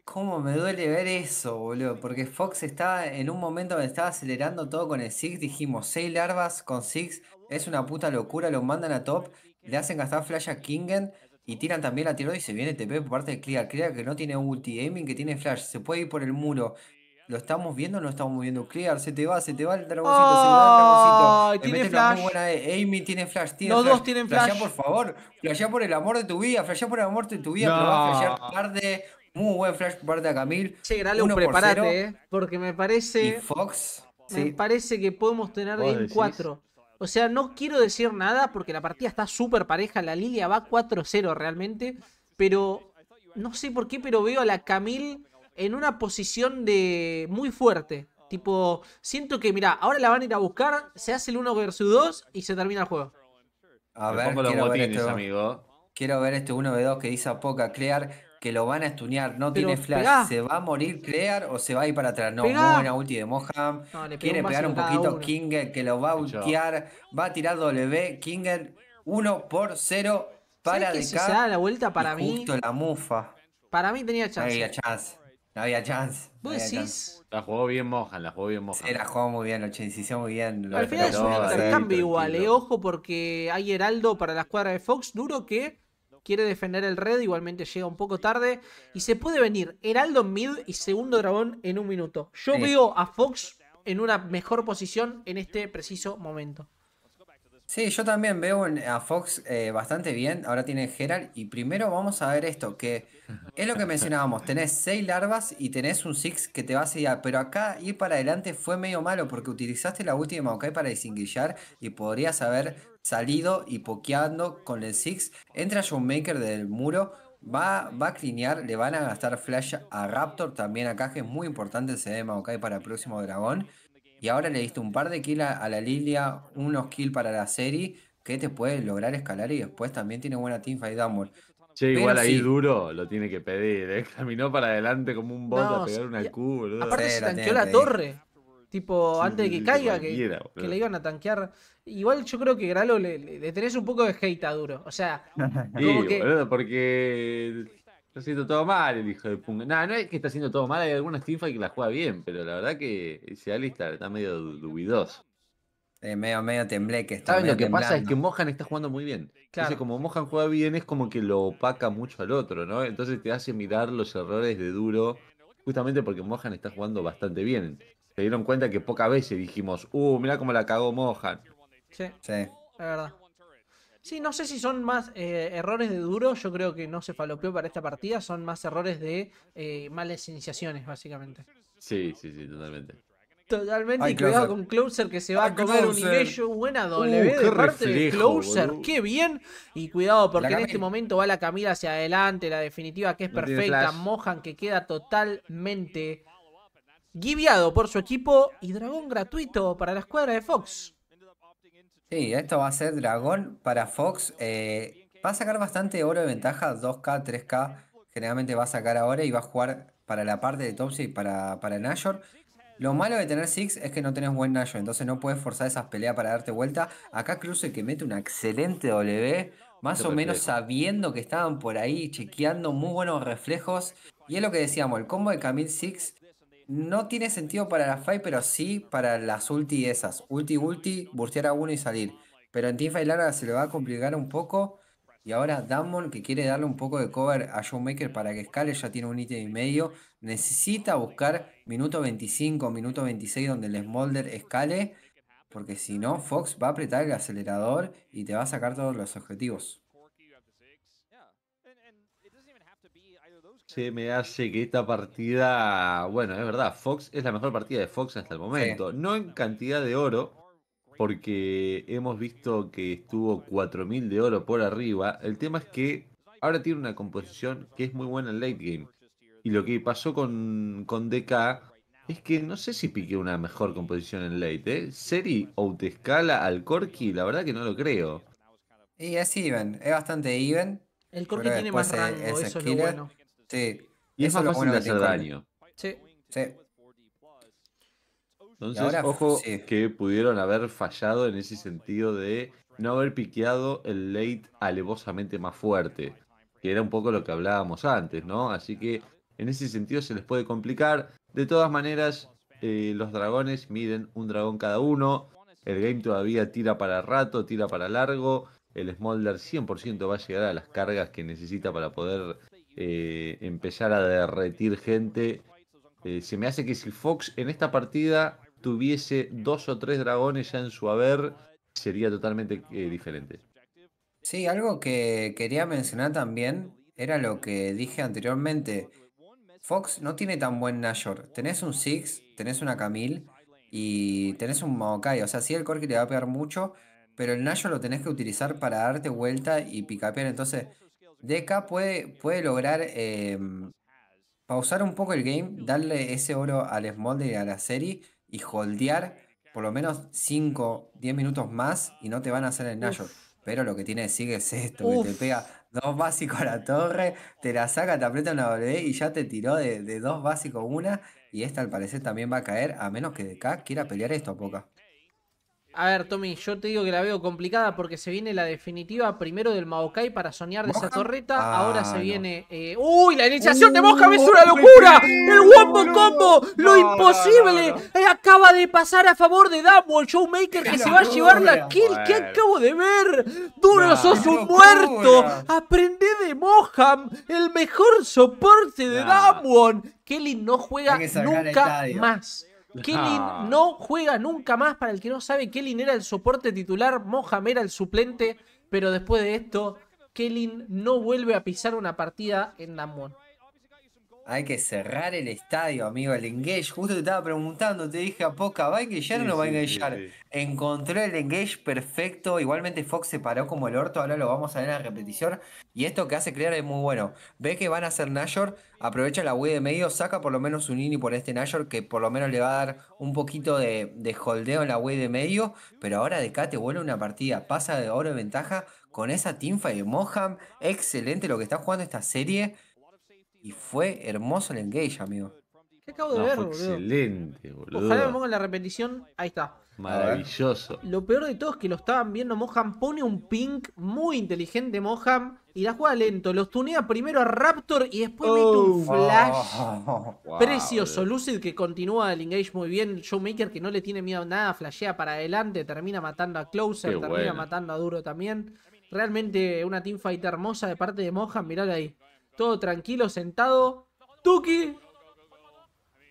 ¿Cómo? me duele ver eso, boludo? Porque Fox está en un momento donde estaba acelerando todo con el Six. Dijimos, seis larvas con Six. Es una puta locura. Lo mandan a top. Le hacen gastar flash a Kingen. Y tiran también la tiroides y se viene TP por parte de Clear. Clear que no tiene ulti. Aiming que tiene flash. Se puede ir por el muro. ¿Lo estamos viendo o no estamos viendo? Clear, se te va, se te va el dragoncito, se te va el dragoncito. Tiene flash. Amy eh. tiene flash, tiene Los flash. dos tienen flash. por favor. Flashea por el amor de tu vida, flashea por el amor de tu vida. Pero va a flashear tarde. Muy buen flash por parte de Camil. Che, dale por prepárate, eh, porque me parece... Y Fox. Me sí. parece que podemos tener en 4. O sea, no quiero decir nada porque la partida está súper pareja. La Lilia va 4-0 realmente. Pero no sé por qué, pero veo a la Camille en una posición de muy fuerte. Tipo, siento que, mira, ahora la van a ir a buscar, se hace el 1 versus 2 y se termina el juego. A ver, quiero ver este, amigo. Quiero ver este 1v2 que dice a Poca Clear que lo van a estunear, no tiene flash, se va a morir Crear o se va a ir para atrás. No, pegá. buena ulti de Moham. quiere pegar un poquito Kinger, que lo va a ultiar, va a tirar W, Kinger 1 por 0 para de si se da la vuelta para mí. Justo la mufa. Para mí tenía chance. No había chance. No había chance. La jugó bien Moham, la jugó bien Moham. Sí, la jugó muy bien, lo chensició muy bien. Al final es un intercambio igual, eh, ojo, porque hay Heraldo para la escuadra de Fox, duro que quiere defender el red, igualmente llega un poco tarde. Y se puede venir Heraldo mid y segundo dragón en un minuto. Yo veo a Fox en una mejor posición en este preciso momento. Sí, yo también veo a Fox eh, bastante bien. Ahora tiene Gerald. Y primero vamos a ver esto, que es lo que mencionábamos. Tenés seis larvas y tenés un Six que te va a seguir. Pero acá ir para adelante fue medio malo porque utilizaste la última Maokai para distinguillar. y podrías haber salido y pokeando con el Six, entra Maker del muro, va, va a clinear, le van a gastar flash a Raptor también acá, que es muy importante ese de Maokai para el próximo dragón. Y ahora le diste un par de kills a, la Lilia, unos kills para la serie, que te puede lograr escalar y después también tiene buena teamfight Che, igual ahí duro lo tiene que pedir, ¿eh? caminó para adelante como un bot a pegar una Q, Aparte se tanqueó la, torre. Tipo, antes de que caiga, que, que, le iban a tanquear. Igual yo creo que Gralo le, tenés un poco de hate a Duro. O sea, sí, porque está haciendo todo mal el hijo de Punga. No, no es que está haciendo todo mal, hay algunas teamfights que la juega bien, pero la verdad que ese lista está medio dubidoso. Eh, medio, medio tembleque. Está lo que pasa? Es que Mohan está jugando muy bien. Entonces, como Mohan juega bien, es como que lo opaca mucho al otro, ¿no? Entonces te hace mirar los errores de Duro, justamente porque Mohan está jugando bastante bien. Se dieron cuenta que pocas veces dijimos, uh, mira cómo la cagó Mohan. Sí. la verdad. Sí, no sé si son más eh, errores de duro. Yo creo que no se falopeó para esta partida. Son más errores de eh, malas iniciaciones, básicamente. Sí, sí, sí, totalmente. Totalmente. y cuidado con Closer que se va a comer un Ibello. Buena doble uh, de Closer. Qué bien. Y cuidado porque en este momento va la Camila hacia adelante. La definitiva que es perfecta. Mohan que queda totalmente guiado por su equipo. Y dragón gratuito para la escuadra de Fox. Sí, esto va a ser dragón para Fox. Eh, va a sacar bastante oro de ventaja, 2K, 3K. Generalmente va a sacar ahora y va a jugar para la parte de Topsy y para, para Nashor. Lo malo de tener Six es que no tenés buen Nashor, entonces no puedes forzar esas peleas para darte vuelta. Acá Cruce que mete una excelente W, más o menos sabiendo que estaban por ahí, chequeando muy buenos reflejos. Y es lo que decíamos, el combo de Camille Six no tiene sentido para la fight, pero sí para las ulti esas. Ulti, ulti, burstear a uno y salir. Pero en Teamfight larga se le va a complicar un poco. Y ahora Damon, que quiere darle un poco de cover a Showmaker para que escale, ya tiene un ítem y medio. Necesita buscar minuto 25, minuto 26, donde el Smolder escale. Porque si no, Fox va a apretar el acelerador y te va a sacar todos los objetivos. se me hace que esta partida, bueno, es verdad, Fox es la mejor partida de Fox hasta el momento. No en cantidad de oro, porque hemos visto que estuvo 4.000 de oro por arriba. El tema es que ahora tiene una composición que es muy buena en late game. Y lo que pasó con, con DK es que no sé si piqué una mejor composición en late. ¿eh? Seri, al corky la verdad que no lo creo. Y es even, es bastante even. El Corki tiene más e rango, eso es lo bueno. Y es más fácil de hacer daño. Sí. Sí. Entonces, ojo que pudieron haber fallado en ese sentido de no haber piqueado el late alevosamente más fuerte, que era un poco lo que hablábamos antes, ¿no? Así que en ese sentido se les puede complicar. De todas maneras, eh, los dragones miden un dragón cada uno. El game todavía tira para rato, tira para largo. El Smolder 100% va a llegar a las cargas que necesita para poder eh, empezar a derretir gente. Eh, se me hace que si Fox en esta partida tuviese dos o tres dragones ya en su haber, sería totalmente eh, diferente. Sí, algo que quería mencionar también era lo que dije anteriormente. Fox no tiene tan buen Nashor. Tenés un Six, tenés una Camille y tenés un Maokai. O sea, sí, el Corki te va a pegar mucho, pero el Nashor lo tenés que utilizar para darte vuelta y picapear. Entonces, Deca puede, puede lograr em, pausar un poco el game, darle ese oro al Smolder y a la serie y holdear por lo menos 5, 10 minutos más y no te van a hacer el Nashor. Pero lo que tiene de sigue es esto, que te pega dos básicos a la torre, te la saca, te aprieta una W y ya te tiró de, dos básicos una. Y esta al parecer también va a caer, a menos que Deca quiera pelear esto a poca. A ver, Tommy, yo te digo que la veo complicada porque se viene la definitiva primero del Maokai para soñar de esa torreta. Ah, Ahora se viene. Eh, ¡Uy! La iniciación de uh, Mohammed es una locura. ¡El Wombo Combo! ¡Lo imposible! Eh, acaba de pasar a favor de Damwon showmaker que se va a llevar la kill. que acabo de ver? ¡Duro sos un muerto! ¡Aprende de Moham! ¡El mejor soporte de Damwon! Kelly no juega nunca más. Kelly ah. no juega nunca más. Para el que no sabe, Kelly era el soporte titular, Mohamed era el suplente, pero después de esto, Kelly no vuelve a pisar una partida en Damwon. Hay que cerrar el estadio, amigo, el engage. Justo te estaba preguntando, te dije a poca, ¿va a engagear o no va a engagear? Encontró el engage perfecto. Igualmente Fox se paró como el orto, ahora lo vamos a ver en la repetición. Y esto que hace crear es muy bueno. Ve que van a hacer Nashor, aprovecha la Wii de medio, saca por lo menos un ini por este Nashor, que por lo menos le va a dar un poquito de, de holdeo en la Wii de medio. Pero ahora de Kate vuelve una partida, pasa de oro de ventaja con esa tinfa de Moham. Excelente lo que está jugando esta serie y fue hermoso el engage, amigo. ¿Qué acabo de ver, Excelente, boludo. Ojalá me pongan la repetición. Ahí está. Maravilloso. Lo peor de todo es que lo estaban viendo Moham. Pone un pink muy inteligente Moham y la juega lento. Los tunea primero a Raptor y después mete un oh. flash. precioso. Lucid que continúa el engage muy bien. Showmaker que no le tiene miedo nada. Flashea para adelante. Termina matando a Closer. termina matando a Duro también. Realmente una teamfight hermosa de parte de Moham. mirad ahí todo tranquilo, sentado. Tuki.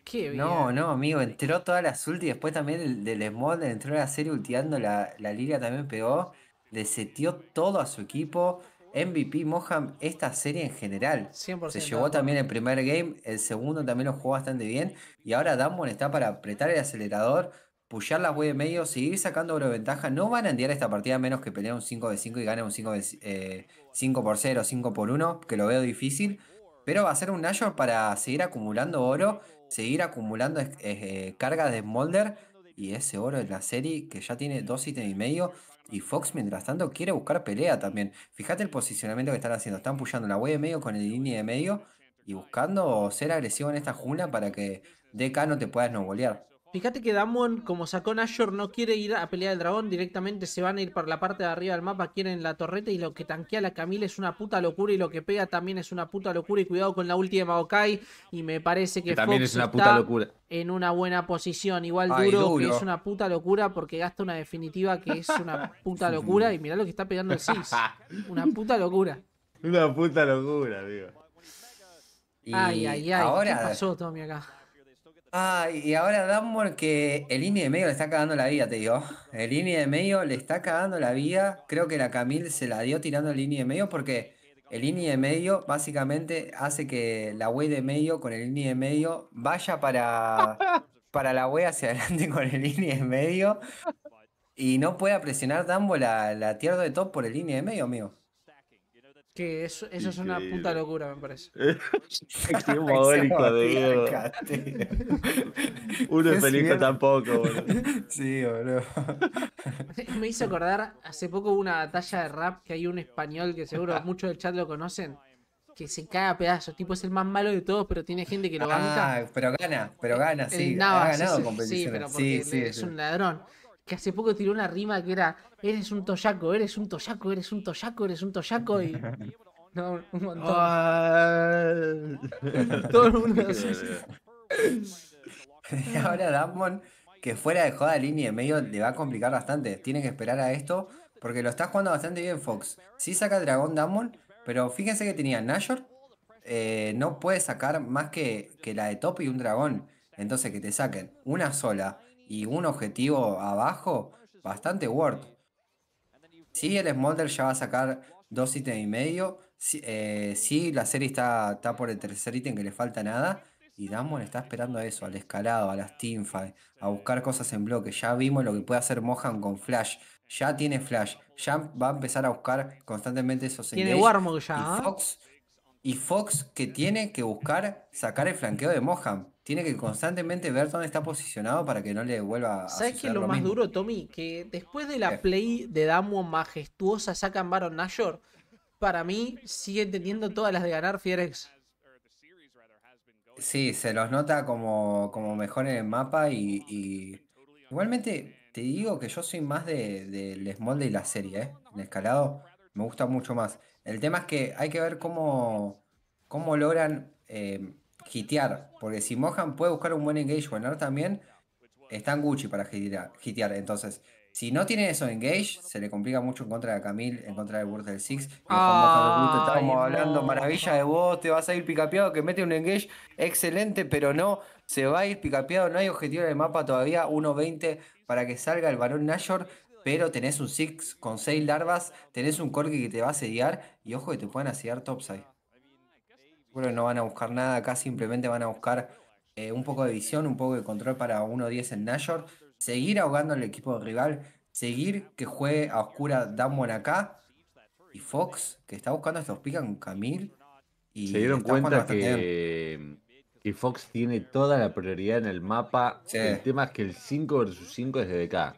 Qué No, no, amigo, entró toda la ulti y después también el, del Small entró a la serie ultiando, la, la también pegó, Deseteó todo a su equipo. MVP Moham esta serie en general. Se llevó también el primer game, el segundo también lo jugó bastante bien. Y ahora Damwon está para apretar el acelerador, pullar la web de medio, seguir sacando ventaja. No van a endear esta partida menos que peleen un 5 de 5 y ganen un 5 de, eh, 5 por 0, 5 por 1, que lo veo difícil, pero va a ser un Nashor para seguir acumulando oro, seguir acumulando carga eh, cargas de Smolder y ese oro en la serie que ya tiene dos ítems y medio. Y Fox, mientras tanto, quiere buscar pelea también. Fíjate el posicionamiento que están haciendo. Están puyando la web de medio con el línea de medio y buscando ser agresivo en esta jungla para que DK no te no snowbolear. Fíjate que Damon, como sacó Nashor, no quiere ir a pelear el dragón. Directamente se van a ir por la parte de arriba del mapa. Quieren la torreta. Y lo que tanquea la Camila es una puta locura. Y lo que pega también es una puta locura. Y cuidado con la última Okai. Y me parece que, también está En una buena posición. Igual duro, que es una puta locura. Porque gasta una definitiva que es una puta locura. Y mirá lo que está pegando el Sis. Una puta locura. Una puta locura, digo. ay, ay, ay. Ahora... ¿Qué pasó, Tommy, acá? Ah, y ahora Dunmore que el línea de medio le está cagando la vida, te digo. El línea de medio le está cagando la vida. Creo que la Camille se la dio tirando el línea de medio porque el línea de medio básicamente hace que la wey de medio con el línea de medio vaya para, para la wey hacia adelante con el línea de medio y no pueda presionar Dunmore la, la tierra de top por el línea de medio, amigo eso, es una puta locura, me parece. Uno es feliz tampoco, me hizo acordar hace poco una batalla de rap que hay un español que seguro muchos del chat lo conocen. Que se caga a pedazos, tipo es el más malo de todos, pero tiene gente que lo banca. Ah, pero gana, pero gana, eh, sí. ha ganado sí, sí, es un ladrón que hace poco tiró una rima que era, eres un toyaco, eres un toyaco, eres un toyaco, eres un toyaco y... un montón. Todo el mundo... ahora Damon, que fuera de joda línea de medio, le va a complicar bastante. Tiene que esperar a esto, porque lo está jugando bastante bien Fox. Si saca Dragón Damon, pero fíjense que tenía Nashor, eh, no puede sacar más que, que la de top y un dragón. Entonces que te saquen una sola y un objetivo abajo, bastante worth. Si sí, el Smolder ya va a sacar dos ítems y medio. Si eh, sí, la serie está, por el tercer ítem que le falta nada. Y Damon está esperando a eso, al escalado, a las teamfight, a buscar cosas en bloque. Ya vimos lo que puede hacer Mohan con Flash. Ya tiene Flash. Ya va a empezar a buscar constantemente esos Tiene Y ¿eh? Fox, y Fox que tiene que buscar sacar el flanqueo de Mohan tiene que constantemente ver dónde está posicionado para que no le vuelva ¿Sabes a ¿Sabes qué lo, lo, más duro, Tommy? Que después de la play de Damo majestuosa sacan Baron Nashor, para mí sigue teniendo todas las de ganar Fierex. Sí, se los nota como, como mejor en el mapa y, Igualmente te digo que yo soy más del de, de Smolde y la serie, ¿eh? El escalado me gusta mucho más. El tema es que hay que ver cómo, cómo logran... Eh, hitear, porque si Mohan puede buscar un buen engage ganar también, está en Gucci para hitear. Entonces, si no tiene eso engage, se le complica mucho en contra de Camille, en contra de Wurzel del Ah, estábamos hablando maravilla de vos, te vas a ir picapeado, que mete un engage excelente, pero no, se va a ir picapeado, no hay objetivo en el mapa todavía, 1.20 para que salga el balón Nashor, pero tenés un Six con seis larvas, tenés un Corgi que te va a sediar, y ojo que te pueden asediar topside no van a buscar nada acá, simplemente van a buscar eh, un poco de visión, un poco de control para 1-10 en Nashor, seguir ahogando al equipo rival, seguir que juegue a oscura Damwon acá y Fox, que está buscando a estos pican con Camille. Se dieron cuenta que, Fox tiene toda la prioridad en el mapa. El tema es que el 5 versus 5 es de acá.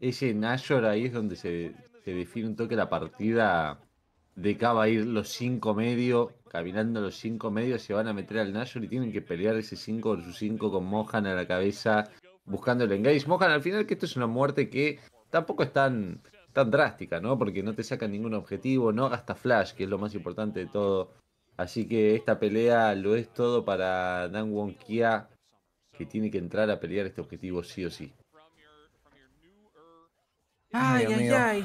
Ese Nashor ahí es donde se, define un toque la partida. De acá va a ir los 5 medio Caminando los cinco medios se van a meter al Nashor y tienen que pelear ese 5 su 5 con Mohan a la cabeza buscando el engage. Mohan al final que esto es una muerte que tampoco es tan, tan drástica, ¿no? Porque no te saca ningún objetivo, no gasta flash, que es lo más importante de todo. Así que esta pelea lo es todo para Dan Won Kia, que tiene que entrar a pelear este objetivo sí o sí. ay, ay. ay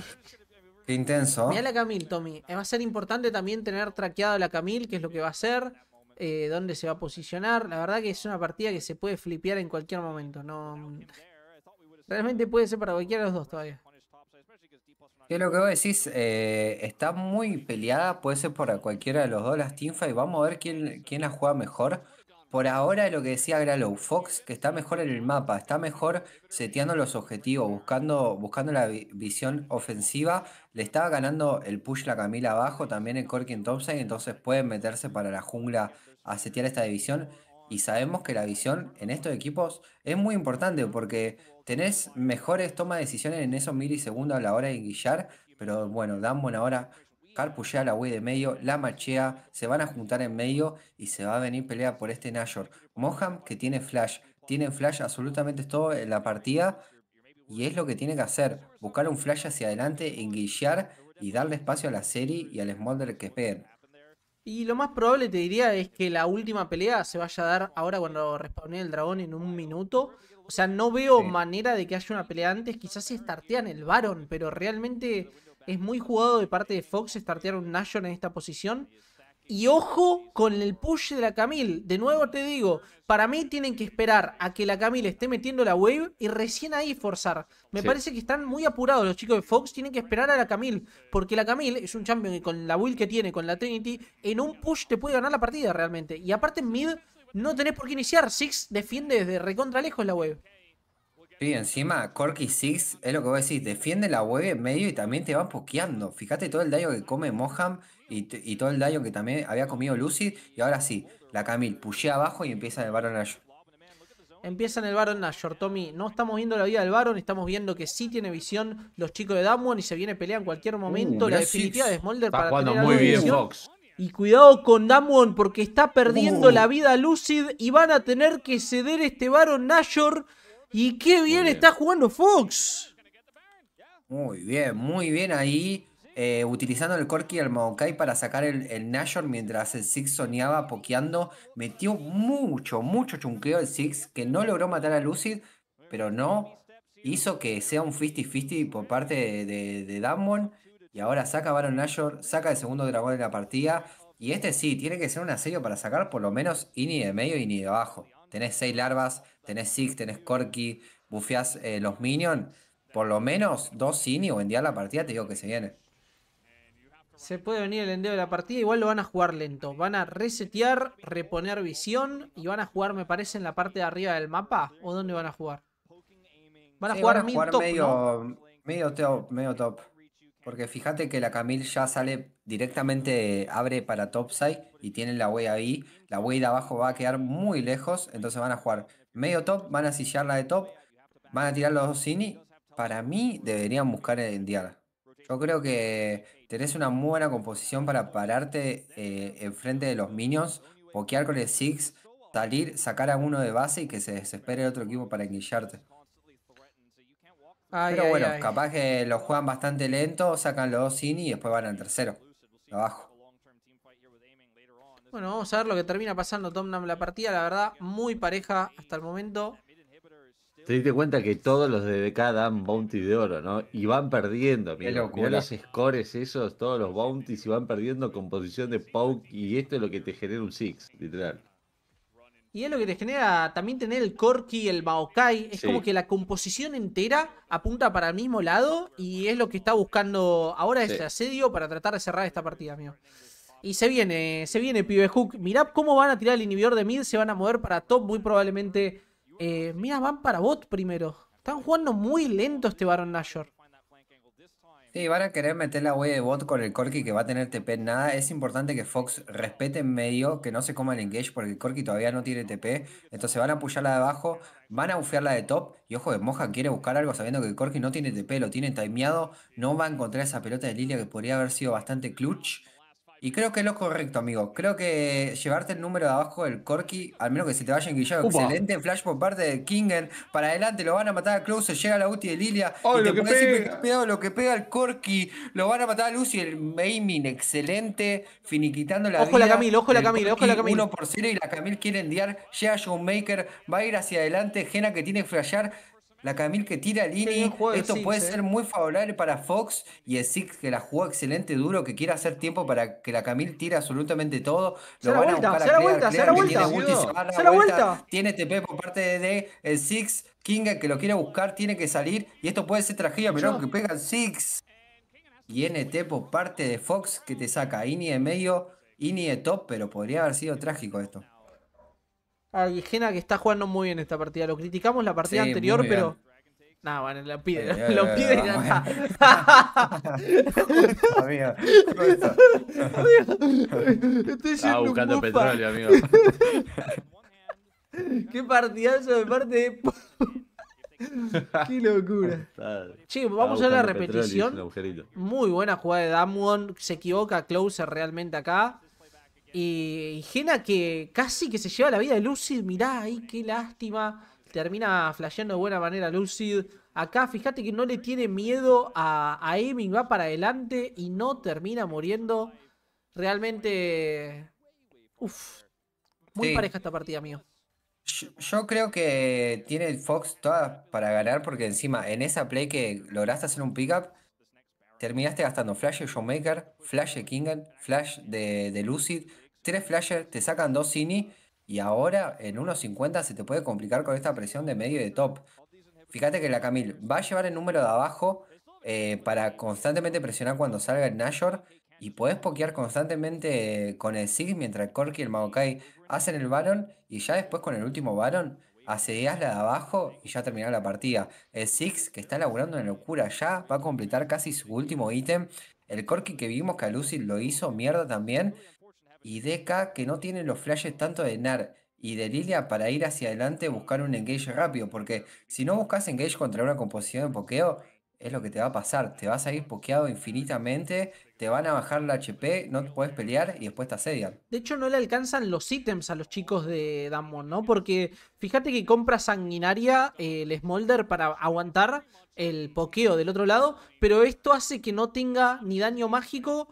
intenso. Mira la Camil, Tommy. Eh, va a ser importante también tener traqueado a la Camil, qué es lo que va a hacer, eh, dónde se va a posicionar. La verdad que es una partida que se puede flipear en cualquier momento. No, realmente puede ser para cualquiera de los dos todavía. es lo que vos decís, eh, está muy peleada, puede ser para cualquiera de los dos las y Vamos a ver quién, quién la juega mejor por ahora lo que decía Gralow, Fox que está mejor en el mapa, está mejor seteando los objetivos, buscando, buscando la visión ofensiva, le estaba ganando el push la Camila abajo, también el Corkin Thompson, entonces pueden meterse para la jungla a setear esta división. Y sabemos que la visión en estos equipos es muy importante porque tenés mejores tomas de decisiones en esos milisegundos a la hora de guillar, pero bueno, dan buena hora a la wey de medio, la machea, se van a juntar en medio y se va a venir pelea por este Nashor. Moham que tiene flash, tiene flash absolutamente todo en la partida y es lo que tiene que hacer, buscar un flash hacia adelante, enguillar y darle espacio a la serie y al Smolder que esperen. Y lo más probable te diría es que la última pelea se vaya a dar ahora cuando respawné el dragón en un minuto. O sea, no veo manera de que haya una pelea antes. Quizás si estartean el Baron, pero realmente es muy jugado de parte de Fox startear un Nation en esta posición. Y ojo con el push de la Camille. De nuevo te digo, para mí tienen que esperar a que la Camille esté metiendo la wave y recién ahí forzar. Me parece que están muy apurados los chicos de Fox. Tienen que esperar a la Camille. Porque la Camille es un champion y con la build que tiene, con la Trinity, en un push te puede ganar la partida realmente. Y aparte en mid no tenés por qué iniciar. Six defiende desde recontra lejos la wave. Sí, encima Corky Six es lo que voy a decir, defiende la web en medio y también te va pokeando. Fíjate todo el daño que come Moham y, todo el daño que también había comido Lucid. Y ahora sí, la Camille pushea abajo y empieza en el Baron Nashor. Empieza en el Baron Nashor, Tommy. No estamos viendo la vida del Baron, estamos viendo que sí tiene visión los chicos de Damwon y se viene pelea en cualquier uh, momento. la definitiva de Smolder para tener muy visión. Y cuidado con Damwon porque está perdiendo uh. la vida Lucid y van a tener que ceder este Baron Nashor. Y qué bien, está jugando Fox. Muy bien, muy bien ahí. Eh, utilizando el corky y el Maokai para sacar el, el Nashor mientras el Six soñaba pokeando. Metió mucho, mucho chunqueo el Six que no logró matar a Lucid, pero no hizo que sea un 50-50 por parte de, de, Y ahora saca Baron Nashor, saca el segundo dragón de la partida. Y este sí, tiene que ser un asedio para sacar por lo menos y ni de medio y ni de abajo tenés seis larvas, tenés Zig, tenés Corky, bufeás eh, los minions, por lo menos dos Cini o en día la partida te digo que se viene. Se puede venir el endeo de la partida, igual lo van a jugar lento. Van a resetear, reponer visión y van a jugar, me parece, en la parte de arriba del mapa. ¿O dónde van a jugar? Van a jugar, medio, medio, medio top. Porque fíjate que la Camille ya sale directamente, abre para topside y tienen la way ahí. La way de abajo va a quedar muy lejos, entonces van a jugar medio top, van a sillar la de top, van a tirar los dos cini. Para mí deberían buscar el Diana. Yo creo que tenés una muy buena composición para pararte eh, enfrente de los minions, pokear con el Six, salir, sacar a uno de base y que se desespere el otro equipo para enguillarte. Pero bueno, capaz que lo juegan bastante lento, sacan los dos sin y después van al tercero. Abajo. Bueno, vamos a ver lo que termina pasando Tomnam la partida, la verdad, muy pareja hasta el momento. Te diste cuenta que todos los de DK dan bounty de oro, ¿no? Y van perdiendo, mira, los scores esos, todos los bounties y van perdiendo con posición de Poke y esto es lo que te genera un Six, literal. Y es lo que te genera también tener el Corki, el Baokai. Es como que la composición entera apunta para el mismo lado y es lo que está buscando ahora este asedio para tratar de cerrar esta partida, mío. Y se viene, se viene, pibe Hook. Mirá cómo van a tirar el inhibidor de mid. Se van a mover para top, muy probablemente. Eh, mira, van para bot primero. Están jugando muy lento este Baron Nashor. Sí, van a querer meter la huella de bot con el Corky que va a tener TP en nada. Es importante que Fox respete en medio, que no se coma el engage porque el Corky todavía no tiene TP. Entonces van a apoyarla de abajo, van a bufearla de top. Y ojo de Moja quiere buscar algo sabiendo que el Corky no tiene TP, lo tiene timeado. No va a encontrar esa pelota de Lilia que podría haber sido bastante clutch. Y creo que es lo correcto, amigo. Creo que llevarte el número de abajo del Corky, al menos que se te vaya enguillado. Excelente flash por parte de Kingen. Para adelante lo van a matar a Close, llega la ulti de Lilia. Oh, lo te que pega. lo que pega el Corky. Lo van a matar a Lucy. El Aimin, excelente. Finiquitando la Ojo vida. la Camille, ojo la Camille, ojo la Camille. 1 por 0 y la Camille quiere enviar. Llega Showmaker, va a ir hacia adelante. Jena que tiene que flashear la Camille que tira Lini, esto puede ser ¿eh? muy favorable para Fox y el Six que la jugó excelente duro, que quiere hacer tiempo para que la Camille tire absolutamente todo. Lo van a buscar a vuelta, vuelta, tiene se vuelta. Tiene TP por parte de, de el Six, King que lo quiere buscar, tiene que salir y esto puede ser tragedia, pero que pega el Six. Y NT por parte de Fox que te saca Ini de medio, Ini de top, pero podría haber sido trágico esto. Ah, a que está jugando muy bien esta partida. Lo criticamos la partida anterior, pero. Nada, bueno, lo pide, lo pide eh, y ya está. amigo, Estoy Estaba buscando un petróleo, amigo. Qué partidazo de parte de. Qué locura. Che, vamos a la repetición. Muy buena jugada de Damwon. Se equivoca Closer realmente acá. Y eh, Jena que casi que se lleva la vida de Lucid, mirá ahí, qué lástima. Termina flasheando de buena manera Lucid. Acá fíjate que no le tiene miedo a, a va para adelante y no termina muriendo. Realmente... Uf, muy pareja esta partida, mío. Yo, creo que tiene el Fox todas para ganar porque encima en esa play que lograste hacer un pick up terminaste gastando Flash de Showmaker, Flash de Kingan, Flash de Lucid, tres flasher, te sacan dos Cini y ahora en 1.50 se te puede complicar con esta presión de medio y de top. Fíjate que la Camille va a llevar el número de abajo eh, para constantemente presionar cuando salga el Nashor y puedes pokear constantemente con el six mientras el Corki y el Maokai hacen el Baron y ya después con el último Baron asedias la de abajo y ya termina la partida. El Six que está laburando una locura ya va a completar casi su último ítem. El corky que vimos que a Lucy lo hizo mierda también y Deca que no tiene los flashes tanto de Nar y de Lilia para ir hacia adelante buscar un engage rápido, porque si no buscas engage contra una composición de pokeo, es lo que te va a pasar, te vas a ir pokeado infinitamente, te van a bajar la HP, no te puedes pelear y después te asedian. De hecho no le alcanzan los ítems a los chicos de Damon, ¿no? Porque fíjate que compra sanguinaria eh, el Smolder para aguantar el pokeo del otro lado, pero esto hace que no tenga ni daño mágico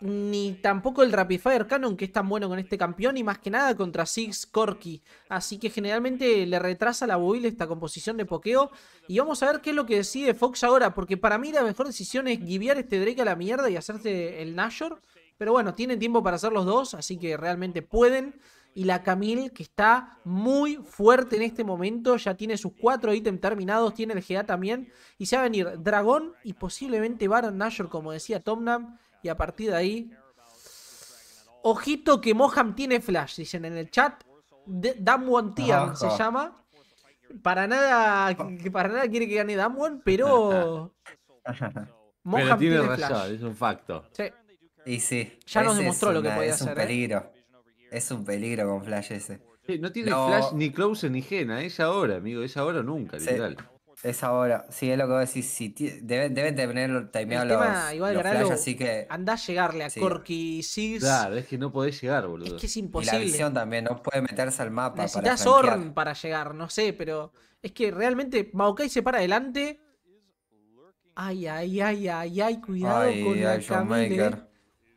ni tampoco el Rapid Fire Cannon, que es tan bueno con este campeón, y más que nada contra Six Corky. Así que generalmente le retrasa la build esta composición de pokeo. Y vamos a ver qué es lo que decide Fox ahora, porque para mí la mejor decisión es guiviar este Drake a la mierda y hacerse el Nashor. Pero bueno, tienen tiempo para hacer los dos, así que realmente pueden. Y la Camille, que está muy fuerte en este momento, ya tiene sus cuatro ítems terminados, tiene el GA también. Y se va a venir Dragón y posiblemente Baron Nashor, como decía Tomnam. Y a partir de ahí... Ojito que Moham tiene flash, dicen en el chat. Damwon Tian se llama. Para nada, para nada quiere que gane Damwon, pero... Moham tiene, es un facto. Sí. Y sí. Ya nos demostró lo que podía es hacer. Es ¿eh? un peligro. Es un peligro con Flash ese. no tiene Flash ni Close ni Jena, es ahora, amigo, es ahora o nunca, es ahora, sí, es lo que voy a decir. Sí, debe, tener timeado los, tema, igual los así que. Andá a llegarle a sí. Corky Sigs. Claro, es que no podés llegar, boludo. Es que es imposible. Y la visión también, no puede meterse al mapa. Necesitas Orn para llegar, no sé, pero. Es que realmente Maokai se para adelante. Ay, ay, ay, ay, ay, cuidado con ay, la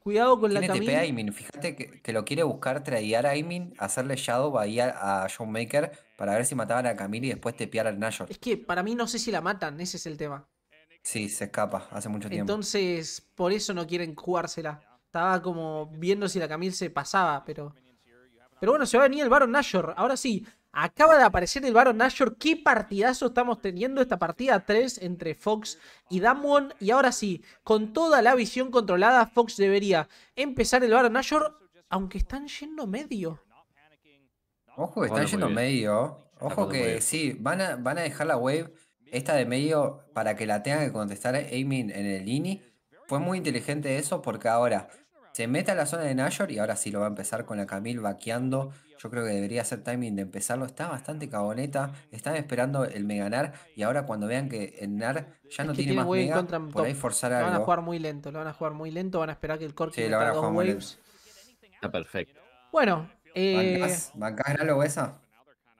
Cuidado con la Camille. a Aimin. Fíjate que, que, lo quiere buscar tradear a Aimin, hacerle shadow ahí a, a John Maker para ver si mataban a Camille y después tepear al Nashor. Es que para mí no sé si la matan, ese es el tema. Sí, se escapa hace mucho tiempo. Entonces, por eso no quieren jugársela. Estaba como viendo si la Camille se pasaba, pero. Pero bueno, se va a venir el Baron Nashor. Ahora sí, Acaba de aparecer el Baron Nashor. Qué partidazo estamos teniendo esta partida 3 entre Fox y Damwon. Y ahora sí, con toda la visión controlada, Fox debería empezar el Baron Nashor, aunque están yendo medio. Ojo, están yendo medio. Ojo que sí, van a, van a dejar la wave esta de medio para que la tenga que contestar Aiming en el INI. Fue muy inteligente eso porque ahora se mete a la zona de Nashor y ahora sí lo va a empezar con la Camille vaqueando yo creo que debería ser timing de empezarlo. Está bastante caboneta. Están esperando el mega NAR. Y ahora, cuando vean que el NAR ya no tiene más mega, por forzar algo. van a jugar muy lento. Lo van a jugar muy lento. Van a esperar que el corte sí, lo van a Está perfecto. Bueno. Eh... a caer esa?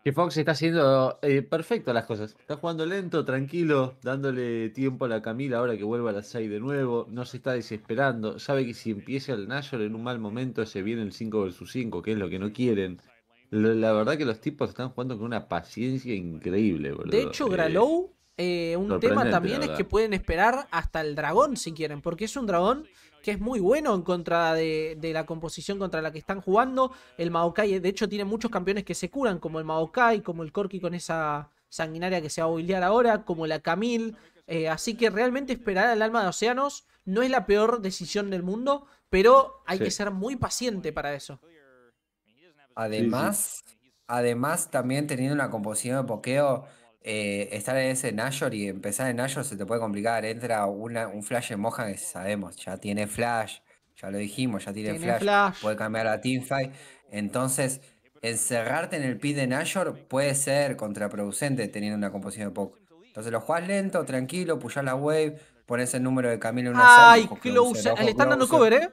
Que Fox está haciendo eh, perfecto las cosas. Está jugando lento, tranquilo, dándole tiempo a la Camila ahora que vuelva a las 6 de nuevo. No se está desesperando. Sabe que si empieza el Nashor en un mal momento se viene el 5 versus 5, que es lo que no quieren. La verdad que los tipos están jugando con una paciencia increíble, boludo. De hecho, Gralow, eh, un tema también es que pueden esperar hasta el dragón si quieren, porque es un dragón que es muy bueno en contra de, la composición contra la que están jugando. El Maokai, de hecho, tiene muchos campeones que se curan, como el Maokai, como el Corki con esa sanguinaria que se va a boilear ahora, como la Camille. Eh, así que realmente esperar al alma de Océanos no es la peor decisión del mundo, pero hay que ser muy paciente para eso. Además, además también teniendo una composición de pokeo eh, estar en ese Nashor y empezar en Nashor se te puede complicar. Entra un flash en Moja que sabemos, ya tiene flash, ya lo dijimos, ya tiene, flash, puede cambiar a teamfight. Entonces, encerrarte en el pit de Nashor puede ser contraproducente teniendo una composición de poco. Entonces lo juegas lento, tranquilo, puyas la wave, pones el número de Camilo en una Ay, sal, ah, lo dando cover, ¿eh?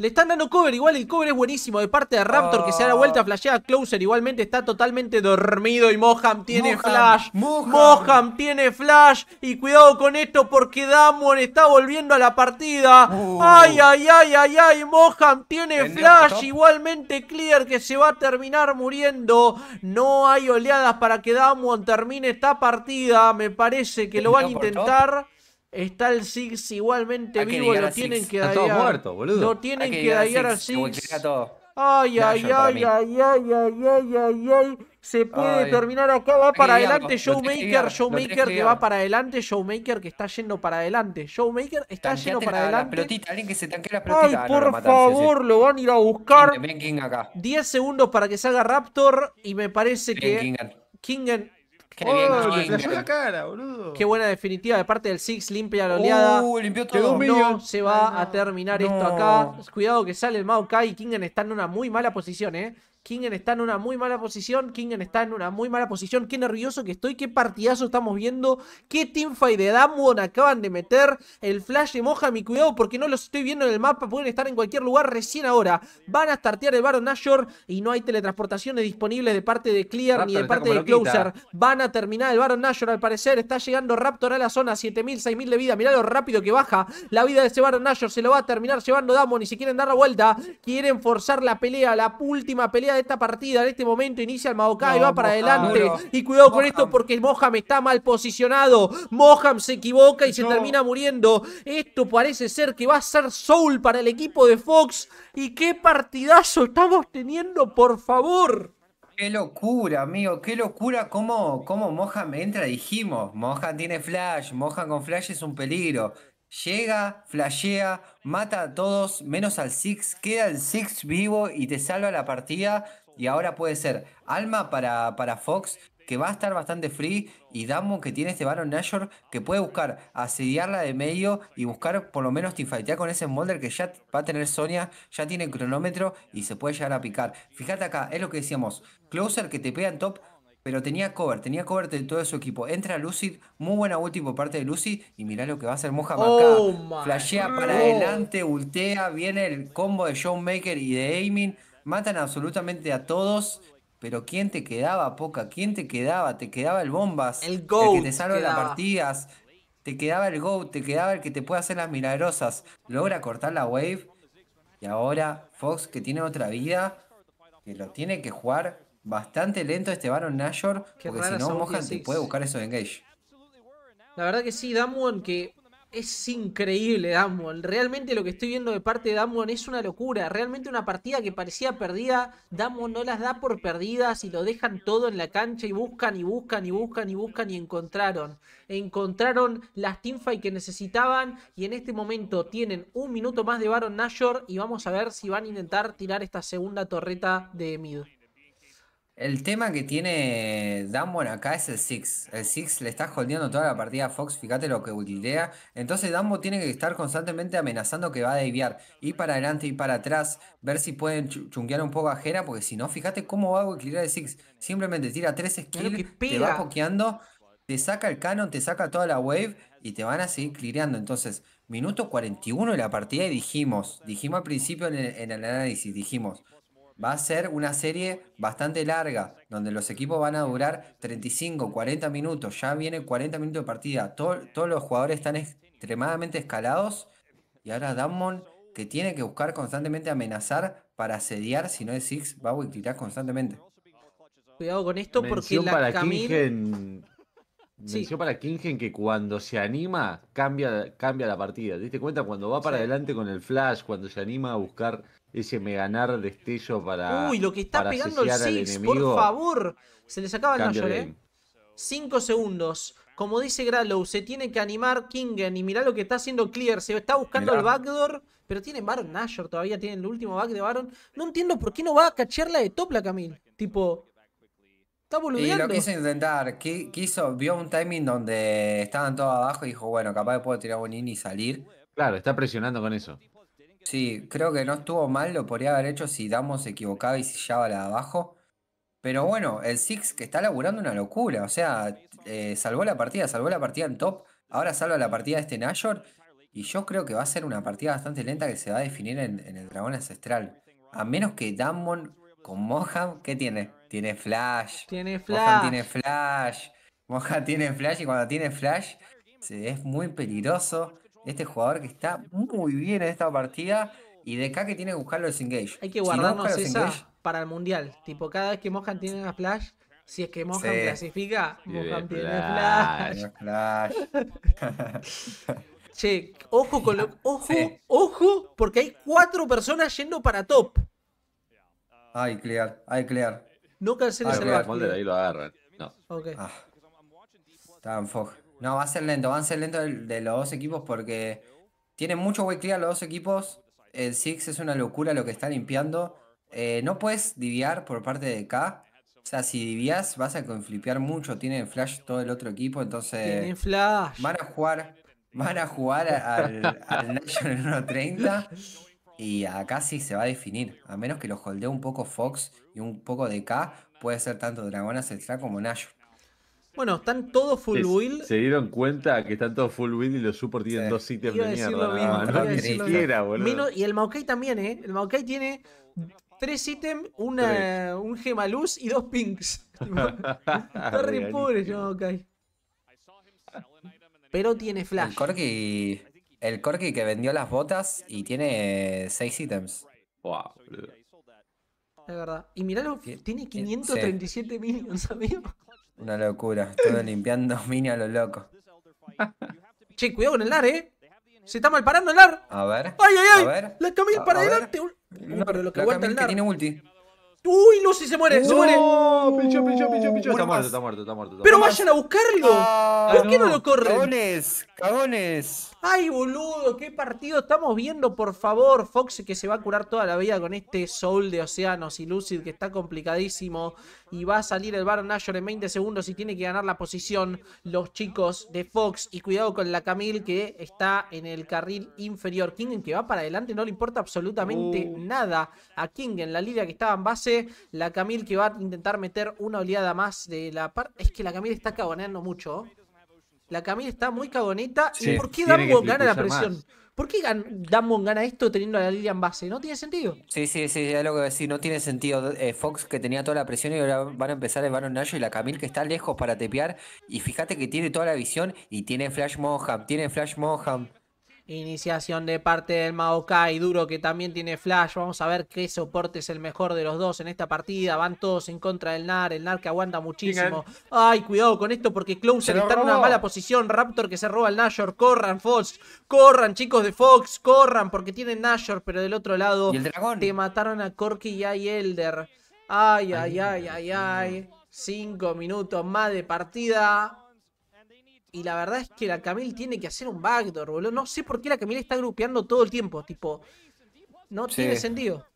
Le están dando cover, igual el cover es buenísimo de parte de Raptor que se da la vuelta, ah. flashea Closer, igualmente está totalmente dormido y Moham tiene flash. Moham. tiene flash y cuidado con esto porque Damwon está volviendo a la partida. Uh. Ay, ay, ay, ay, ay, Moham tiene flash, igualmente Clear que se va a terminar muriendo. No hay oleadas para que Damwon termine esta partida, me parece que lo van a intentar. Está el Six igualmente vivo, lo tienen que dar. Están todos muerto, boludo. Lo tienen que dañar al Six. Ay, ay, ay, ay, ay, ay, ay, ay, ay. Se puede terminar acá, va para adelante Showmaker, Showmaker que va para adelante, Showmaker que está yendo para adelante, Showmaker está yendo para adelante. pero pelotitas, alguien que se tanque las pelotitas. Ay, ah, por favor, lo van a ir a buscar. Ven, 10 segundos para que salga Raptor y me parece que Kingen. Oh, Qué buena definitiva de parte del Six, limpia la oleada. Uh, limpió No se va a terminar esto acá. Cuidado que sale el Maokai y Kingan está en una muy mala posición, eh. Kingen está en una muy mala posición. Kingen está en una muy mala posición. Qué nervioso que estoy. Qué partidazo estamos viendo. Qué teamfight de Damwon acaban de meter. El flash de Mi Cuidado porque no los estoy viendo en el mapa. Pueden estar en cualquier lugar recién ahora. Van a startear el Baron Nashor. Y no hay teletransportaciones disponibles de parte de Clear ni de parte de Closer. Van a terminar el Baron Nashor al parecer. Está llegando Raptor a la zona. 7000, 6000 de vida. Mirá lo rápido que baja. La vida de ese Baron Nashor se lo va a terminar llevando Damwon. Y si quieren dar la vuelta, quieren forzar la pelea. La última pelea esta partida. En este momento inicia el Maokai, va para adelante. Y cuidado con esto porque Moham está mal posicionado. Moham se equivoca y se termina muriendo. Esto parece ser que va a ser Soul para el equipo de Fox. Y qué partidazo estamos teniendo, por favor. Qué locura, amigo, qué locura como cómo entra, dijimos. Moham tiene flash, Moham con flash es un peligro. Llega, flashea, mata a todos, menos al Six, queda el Six vivo y te salva la partida. Y ahora puede ser Alma para, para Fox, que va a estar bastante free, y Damo que tiene este Baron Nashor, que puede buscar asediarla de medio y buscar por lo menos Ya con ese molder que ya va a tener Sonia, ya tiene cronómetro y se puede llegar a picar. Fíjate acá, es lo que decíamos, Closer que te pega en top, pero tenía cover, tenía cover de todo su equipo. Entra Lucid, muy buena ulti por parte de Lucid, y mirá lo que va a hacer moja oh Flashea para adelante, ultea, viene el combo de maker y de Aiming, matan absolutamente a todos. Pero ¿quién te quedaba, Poca? ¿Quién te quedaba? Te quedaba el Bombas, el, el que te salva las partidas, te quedaba el Go, te quedaba el que te puede hacer las milagrosas. Logra cortar la wave. Y ahora Fox, que tiene otra vida, que lo tiene que jugar bastante lento este Baron Nashor, porque si no mojan puede buscar de engage. La verdad que sí, Damwon que es increíble Damwon. Realmente lo que estoy viendo de parte de Damwon es una locura. Realmente una partida que parecía perdida, Damwon no las da por perdidas y lo dejan todo en la cancha y buscan y buscan y buscan y buscan y encontraron. Encontraron las teamfight que necesitaban y en este momento tienen un minuto más de Baron Nashor y vamos a ver si van a intentar tirar esta segunda torreta de Mid. El tema que tiene Damwon acá es el Six. El Six le está holdeando toda la partida a Fox, fíjate lo que utilidea. Entonces Dambo tiene que estar constantemente amenazando que va a desviar, Y para adelante y para atrás, ver si pueden chunguear un poco a porque si no, fíjate cómo va a utilidad el Six. Simplemente tira tres skills, te va pokeando, te saca el canon, te saca toda la wave y te van a seguir clireando. Entonces, minuto 41 de la partida y dijimos, dijimos al principio en el análisis, dijimos va a ser una serie bastante larga, donde los equipos van a durar 35, 40 minutos, ya viene 40 minutos de partida, todos los jugadores están extremadamente escalados y ahora Damon que tiene que buscar constantemente amenazar para asediar, si no es Six, va a tirar constantemente. Cuidado con esto porque Mención para Kingen... para Kingen que cuando se anima cambia, cambia la partida. ¿Te diste cuenta? Cuando va para adelante con el flash, cuando se anima a buscar me ganar destello para. Uy, lo que está pegando el Six, por favor. Se le sacaba el mayor, ¿eh? 5 segundos. Como dice Gralow, se tiene que animar Kingen. Y mirá lo que está haciendo Clear. Se está buscando el backdoor. Pero tiene Baron Nashor todavía. Tiene el último back de Baron. No entiendo por qué no va a cacharla de Topla, Camille, Tipo. Está boludeando. Y lo quiso intentar. Quiso, vio un timing donde estaban todos abajo y dijo, bueno, capaz puedo tirar un in y salir. Claro, está presionando con eso. Sí, creo que no estuvo mal, lo podría haber hecho si Damos se equivocaba y sillaba la de abajo. Pero bueno, el Six que está laburando una locura, o sea, eh, salvó la partida, salvó la partida en top, ahora salva la partida de este Nashor y yo creo que va a ser una partida bastante lenta que se va a definir en, el dragón ancestral. A menos que Damon con Moham, ¿qué tiene? Tiene flash. Tiene flash. Moham tiene flash. Moham tiene flash y cuando tiene flash se, es muy peligroso este jugador que está muy bien en esta partida y de acá que tiene que buscarlo los engage. Hay que guardarnos esa para el mundial. Tipo, cada vez que Mohan tiene una flash, si es que Mohan clasifica, tiene flash. flash. che, ojo con lo. Ojo, ojo, porque hay cuatro personas yendo para top. Ay, clear, ay, clear. No canceles el ahí lo agarran. No. Okay. Ah. No, va a ser lento, van a ser lento de, los dos equipos porque tienen mucho way clear los dos equipos. El Six es una locura lo que está limpiando. Eh, no puedes diviar por parte de K. O sea, si divías vas a conflipear mucho. Tienen flash todo el otro equipo, entonces. Van a jugar. Van a jugar al, al 1.30. Y acá sí se va a definir. A menos que lo holdee un poco Fox y un poco de K, puede ser tanto Dragonas Extra como Nash. Bueno, están todos full build. Se dieron cuenta que están todos full build y los support tienen dos ítems de mierda. ni siquiera, boludo. y el Maokai también, ¿eh? El Maokai tiene tres ítems, una, un gemaluz y dos pinks. Está re pobre el Maokai. Pero tiene flash. El Corky, el que vendió las botas y tiene seis ítems. Wow, verdad. Y miralo, tiene 537 eh, sí. minions, amigo. Una locura, todo limpiando mini a lo loco. che, cuidado con el LAR, eh. Se está mal parando el LAR. A ver. ¡Ay, ay, ay! la camilla para adelante. No, pero lo que aguanta el LAR. tiene ulti. ¡Uy, no! Si se muere, se muere. No, pinchó, pinchó, pinchó, Está muerto, está muerto, está muerto. Pero vayan a buscarlo. Ah, ¿Por qué no lo corren? cagones. Ay, boludo, qué partido estamos viendo, por favor. Fox que se va a curar toda la vida con este Soul de Océanos y Lucid que está complicadísimo. Y va a salir el Baron Nashor en 20 segundos y tiene que ganar la posición los chicos de Fox. Y cuidado con la Camille que está en el carril inferior. Kingen que va para adelante, no le importa absolutamente uh. nada a Kingen. La liga que estaba en base, la Camille que va a intentar meter una oleada más de la parte. Es que la Camille está cagoneando mucho. ¿oh? La Camille está muy cagoneta. ¿Y por qué Damwon gana la presión? ¿Por qué Damwon gana esto teniendo a la en base? No tiene sentido. Sí, sí, sí, es lo que decir. no tiene sentido. Eh, Fox que tenía toda la presión y ahora van a empezar el Baron Nash y la Camille que está lejos para tepear. Y fíjate que tiene toda la visión y tiene Flash Moham, tiene Flash Moham. Iniciación de parte del Maokai, Duro que también tiene flash. Vamos a ver qué soporte es el mejor de los dos en esta partida. Van todos en contra del NAR. El NAR que aguanta muchísimo. Ay, cuidado con esto porque Closer está en una mala posición. Raptor que se roba el Nashor. Corran, Fox. Corran, chicos de Fox. Corran porque tienen Nashor, pero del otro lado el dragón? te mataron a Corky y a Elder. Ay, ay, ay, ay, ay. ay. Cinco minutos más de partida. Y la verdad es que la Camille tiene que hacer un backdoor, boludo. No sé por qué la Camille está grupeando todo el tiempo, tipo. No tiene sentido.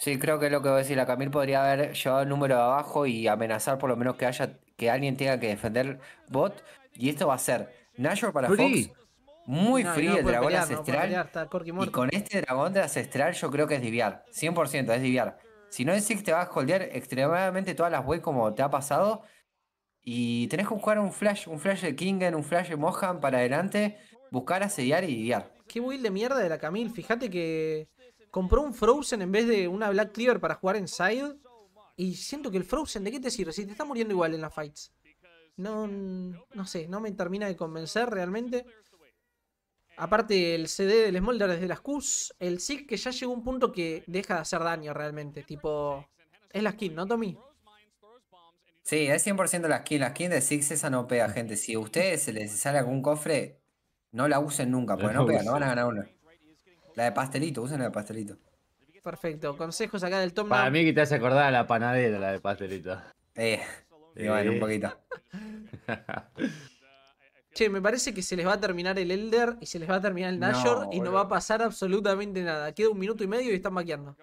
Sí, creo que es lo que voy a decir. La Camille podría haber llevado el número de abajo y amenazar por lo menos que haya que alguien tenga que defender bot. Y esto va a ser Nashor para Fox. Muy frío el dragón ancestral. y con este dragón de ancestral yo creo que es diviar. 100% es diviar. Si no es Six te vas a holdear extremadamente todas las web como te ha pasado. Y tenés que jugar un flash, un flash de Kingen, un flash de Mohan para adelante, buscar, asediar y guiar. Qué build de mierda de la Camille. Fíjate que compró un Frozen en vez de una Black Cleaver para jugar en side. Y siento que el Frozen, ¿de qué te sirve? Si te está muriendo igual en las fights. No, no sé, no me termina de convencer realmente. Aparte el CD del Smolder desde las Qs, el SIG que ya llegó a un punto que deja de hacer daño realmente. Tipo, es la skin, ¿no, Tommy? Sí, es 100% la skin. La skin de Six esa no pega, gente. Si a ustedes se les sale algún cofre, no la usen nunca, porque no, pega, no van a ganar una. La de pastelito, usen la de pastelito. Perfecto, consejos acá del Tom. Para mí que te hace acordar a la panadera, la de pastelito. Eh, un poquito. Che, me parece que se les va a terminar el Elder y se les va a terminar el Nashor y no va a pasar absolutamente nada. Queda un minuto y medio y están maqueando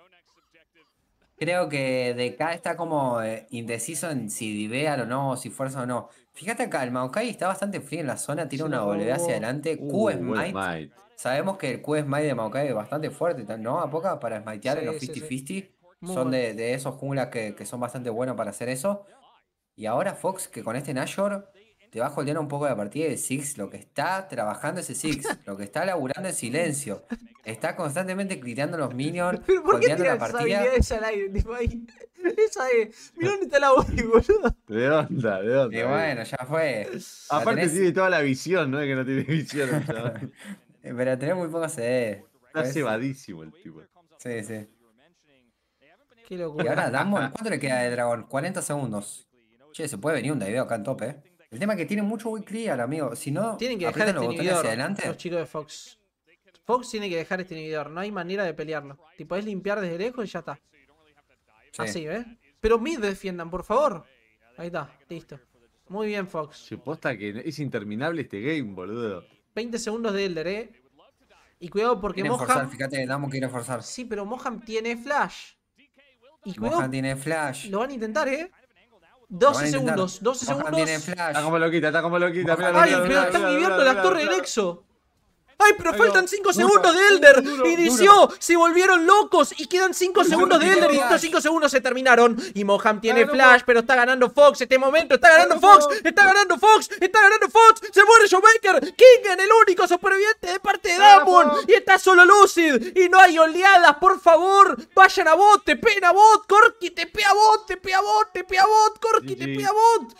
creo que de está como eh, indeciso en si divear o no, si fuerza o no. Fíjate acá, el Maokai está bastante frío en la zona, tira una volea hacia adelante. Q Smite. Uh, Sabemos que el Q Smite de Maokai es bastante fuerte, ¿no? ¿A poca? Para smitear en los 50-50. son de, esos junglas que, que, son bastante buenos para hacer eso. Y ahora Fox, que con este Nashor te va a un poco de partida de Six. Lo que está trabajando ese Six, lo que está laburando es silencio, está constantemente gritando los minions, ¿Pero por qué la partida. Esa al aire, ahí. Esa Mirá dónde está la voz? boludo. ¿De onda? ¿De onda? Y bueno, ya fue. Aparte tiene toda la visión, ¿no? Es que no tiene visión. Pero tenés muy poca CD. Está pues, cebadísimo el tipo. Sí, sí. Qué locura. Y ahora, Damon, ¿cuánto le queda de dragón? 40 segundos. Che, se puede venir un Daideo acá en tope, eh. El tema es que tiene mucho weekly al amigo. Si no, tienen que dejar este hacia adelante. Los chicos de Fox. Fox tiene que dejar este inhibidor. No hay manera de pelearlo. Tipo, es limpiar desde lejos y ya está. Así, ¿eh? Pero mid defiendan, por favor. Ahí está, listo. Muy bien, Fox. Supuesta que es interminable este game, boludo. 20 segundos de Elder, eh. Y cuidado porque Moham, Moham... Forzar, fíjate, Damo quiere forzar. Sí, pero Moham tiene flash. Y tiene flash. Lo van a intentar, eh. 12 segundos, 12 segundos. Está como loquita. está como loquita. quita. Ay, pero están viviendo la torre de Nexo. ¡Ay, pero faltan 5 segundos de Elder! ¡Inició! ¡Se volvieron locos! Y quedan 5 segundos de Elder. Y estos 5 segundos se terminaron. Y Moham tiene flash, pero está ganando Fox. Este momento está ganando Fox. Está ganando Fox. Está ganando Fox. Se muere Showmaker. Baker. Kingan, el único superviviente de parte de Damon. Y está solo Lucid. Y no hay oleadas, por favor. Vayan a bot, te a bot. Corki, te pea bot, te pea bot, te bot. Corki, te pea bot.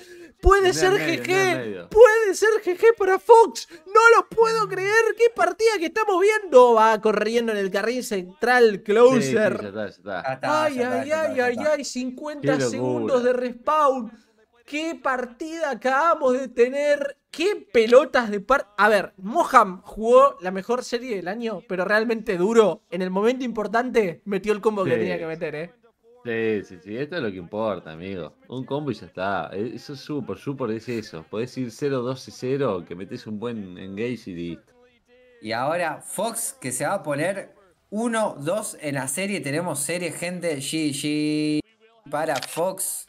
Puede ser GG, puede ser GG para Fox. No lo puedo creer. Qué partida que estamos viendo. Va corriendo en el carril central, closer. ay, ay, ay, ay, ay, 50 segundos de respawn. Qué partida acabamos de tener. Qué pelotas de par. A ver, Moham jugó la mejor serie del año, pero realmente duro. En el momento importante metió el combo que tenía que meter, eh. Sí, sí, sí, esto es lo que importa, amigo. Un combo y ya está. E, eso es super, super, es eso. Podés ir 0-12-0, que metes un buen engage y listo. Y ahora Fox, que se va a poner 1-2 en la serie. Tenemos serie, gente. GG para Fox.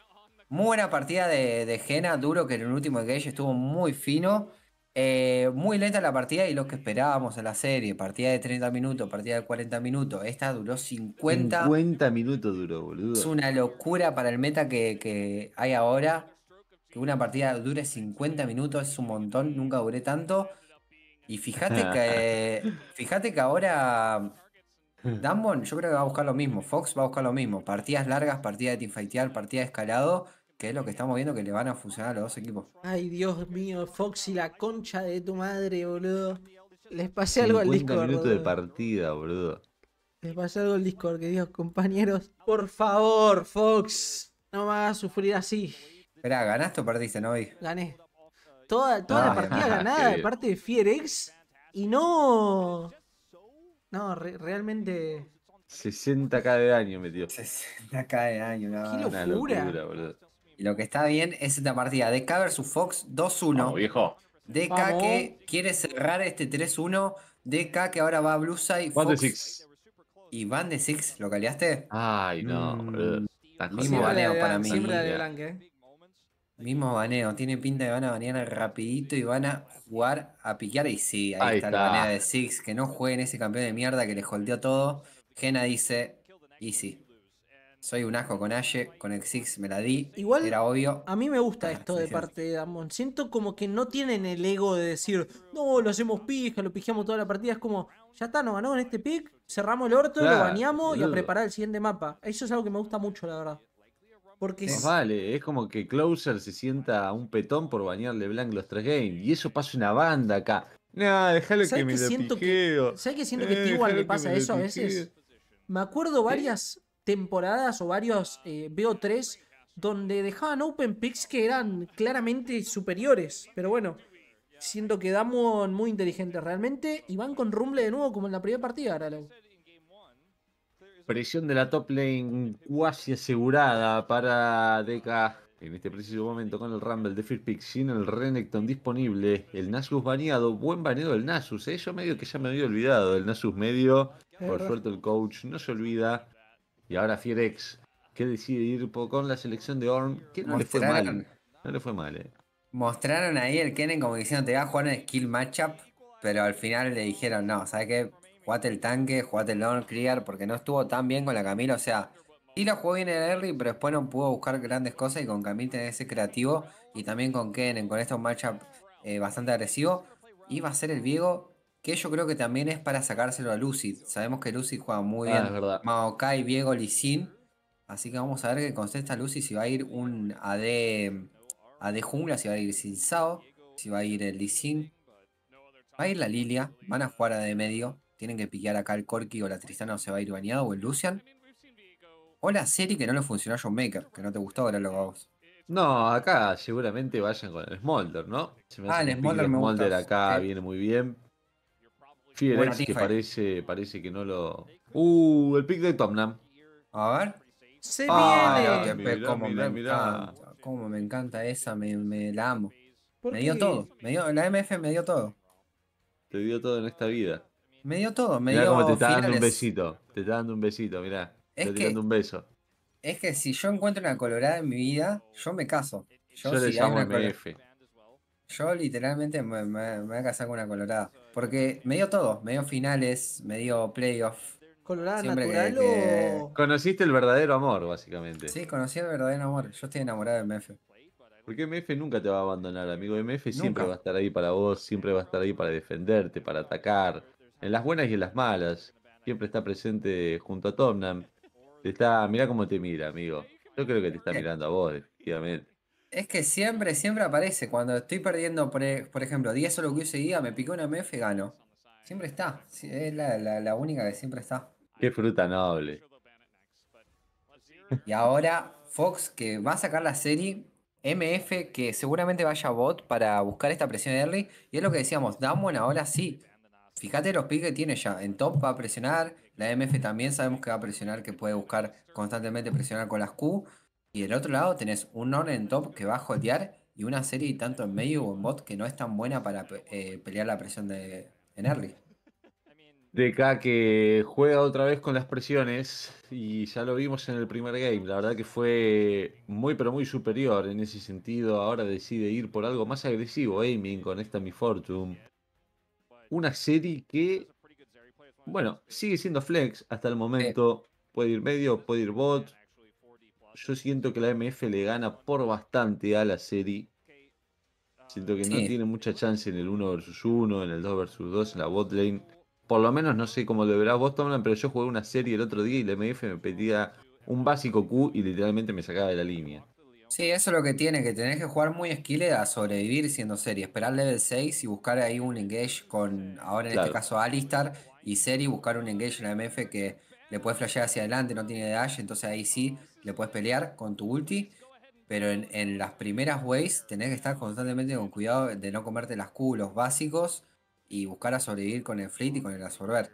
Muy buena partida de, de Jena, duro que en el último engage estuvo muy fino. Eh, muy lenta la partida y lo que esperábamos en la serie, partida de 30 minutos, partida de 40 minutos, esta duró 50. 50 minutos duró, boludo. Es una locura para el meta que, hay ahora, que una partida dure 50 minutos, es un montón, nunca duré tanto. Y fíjate que, fíjate que ahora Dambon yo creo que va a buscar lo mismo, Fox va a buscar lo mismo, partidas largas, partida de teamfightear, partida de escalado que es lo que estamos viendo que le van a fusionar a los dos equipos. Ay, Dios mío, fox y la concha de tu madre, boludo. Les pasé algo al Discord. 50 minutos de partida, boludo. Les pasé algo al Discord, que Dios, compañeros. Por favor, Fox, no me a sufrir así. Espera, ¿ganaste o perdiste, no vi? Gané. Toda, toda la ah, partida ganada de parte de Fierex y no. No, realmente. 60k de daño metió. 60k de daño, Qué locura. Una locura boludo. Lo que está bien es esta partida. DK versus Fox 2-1. viejo. DK que quiere cerrar este 3-1. DK que ahora va a Blue Side. ¿Y Van de Six lo caliaste? Ay, no, mm, Mismo baneo para mí. Mismo baneo. Tiene pinta de van a banear rapidito y van a jugar a piquear. Y sí, ahí, está, la banea de Six. Que no jueguen ese campeón de mierda que les holdeó todo. Gena dice, y sí soy un ajo con Ashe, con el Six me la di. Igual, era obvio. A mí me gusta ah, esto de parte de Damon. Siento como que no tienen el ego de decir, no, lo hacemos pija, lo pijamos toda la partida. Es como, ya está, nos ganó en este pick, cerramos el orto, lo bañamos y a preparar el siguiente mapa. Eso es algo que me gusta mucho, la verdad. Porque vale, es como que Closer se sienta un petón por bañarle Blanc los tres games. Y eso pasa una banda acá. No, déjalo que, me lo Que, que siento que eh, igual pasa eso a veces? Me acuerdo varias, temporadas o varios eh, bo veo tres donde dejaban open picks que eran claramente superiores. Pero bueno, siento que Damon muy inteligente realmente y van con Rumble de nuevo como en la primera partida, Presión de la top lane cuasi asegurada para Deca en este preciso momento con el Rumble de Fear Pick sin el Renekton disponible. El Nasus baneado, buen baneado del Nasus. eso ¿eh? Yo medio que ya me había olvidado el Nasus medio. Por eh. suerte el coach no se olvida. Y ahora Firex, qué decide ir con la selección de Orn que no le fue mal. No le fue mal, eh. Mostraron ahí el Kennen como diciendo, te va a jugar en skill matchup, pero al final le dijeron, no, ¿sabes qué? Jugate el tanque, jugate el Orn clear, porque no estuvo tan bien con la Camila, o sea, y la jugó bien el early, pero después no pudo buscar grandes cosas. Y con Camila tenés ese creativo. Y también con Kennen, con estos matchup eh, bastante agresivo. iba a ser el Viego que yo creo que también es para sacárselo a Lucid. Sabemos que Lucid juega muy ah, bien. Maokai, Diego, Lisin. Así que vamos a ver qué contesta Lucid si va a ir un AD, AD jungla, si va a ir Sin Sao, si va a ir el Lisin. Va a ir la Lilia, van a jugar a de medio. Tienen que piquear acá el Corki o la Tristana o se va a ir bañado o el Lucian. O la serie que no le funcionó a John Maker, que no te gustó, ahora lo vamos. No, acá seguramente vayan con el Smolder, ¿no? ah, el Smolder me gusta. El Smolder acá viene muy bien, Sí, que parece, parece que no lo. Uh, el pick de Tomnam. A ver. Se ah, viene. como, me encanta, como me encanta esa, me, la amo. Me dio todo. Me dio, la MF me dio todo. Te dio todo en esta vida. Me dio todo. Me mirá dio te está dando un besito. Te está dando un besito, mirá. te está dando un beso. Es que si yo encuentro una colorada en mi vida, yo me caso. Yo, le llamo MF. Yo literalmente me, me, me voy a casar con una colorada. Porque me dio todo, me dio finales, me dio playoff. Colorado Conociste el verdadero amor, básicamente. Sí, conocí el verdadero amor. Yo estoy enamorado de MF. Porque MF nunca te va a abandonar, amigo. MF siempre va a estar ahí para vos, siempre va a estar ahí para defenderte, para atacar. En las buenas y en las malas. Siempre está presente junto a Tomnam. Te está, mirá cómo te mira, amigo. Yo creo que te está eh, mirando a vos, efectivamente. Es que siempre, siempre aparece. Cuando estoy perdiendo, por, ejemplo, 10 solo que yo seguía, me piqué una MF y gano. Siempre está. Es la, única que siempre está. Qué fruta noble. Y ahora Fox, que va a sacar la serie MF, que seguramente vaya a bot para buscar esta presión early. Y es lo que decíamos, Damwon ahora sí. Fíjate los piques que tiene ya. En top va a presionar. La MF también sabemos que va a presionar, que puede buscar constantemente presionar con las Q. Y del otro lado tenés un non en top que va a jotear y una serie tanto en medio o en bot que no es tan buena para eh, pelear la presión de, en early. DK que juega otra vez con las presiones y ya lo vimos en el primer game. La verdad que fue muy pero muy superior en ese sentido. Ahora decide ir por algo más agresivo, aiming con esta Mi Fortune. Una serie que, bueno, sigue siendo flex hasta el momento. Puede ir medio, puede ir bot, yo siento que la MF le gana por bastante a la serie. Siento que no tiene mucha chance en el 1 vs 1, en el 2 vs 2, en la botlane Por lo menos no sé cómo lo verás vos, pero yo jugué una serie el otro día y la MF me pedía un básico Q y literalmente me sacaba de la línea. Sí, eso es lo que tiene, que tenés que jugar muy skilled a sobrevivir siendo serie, esperar level 6 y buscar ahí un engage con, ahora en este caso Alistar, y serie buscar un engage en la MF que le puedes flashear hacia adelante, no tiene dash, entonces ahí sí le puedes pelear con tu ulti. Pero en, las primeras waves tenés que estar constantemente con cuidado de no comerte las culos básicos, y buscar a sobrevivir con el fleet y con el absorber.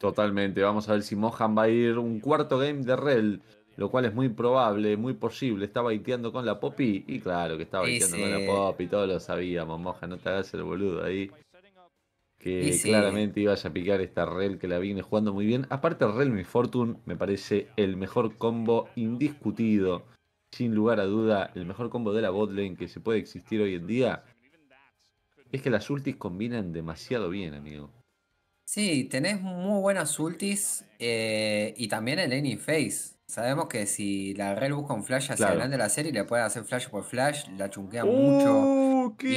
Totalmente, vamos a ver si Mohan va a ir un cuarto game de Rel, lo cual es muy probable, muy posible. estaba baiteando con la Poppy, y claro que estaba baiteando con la Poppy, todos lo sabíamos, Mohan, no te hagas el boludo ahí que claramente ibas a picar esta Rel que la viene jugando muy bien. Aparte, Rel Mi Fortune me parece el mejor combo indiscutido, sin lugar a duda, el mejor combo de la botlane que se puede existir hoy en día. Es que las ultis combinan demasiado bien, amigo. Sí, tenés muy buenas ultis eh, y también el Any Face. Sabemos que si la Rel busca un flash hacia adelante de la serie, le puede hacer flash por flash, la chunquea ¡Uh! mucho. y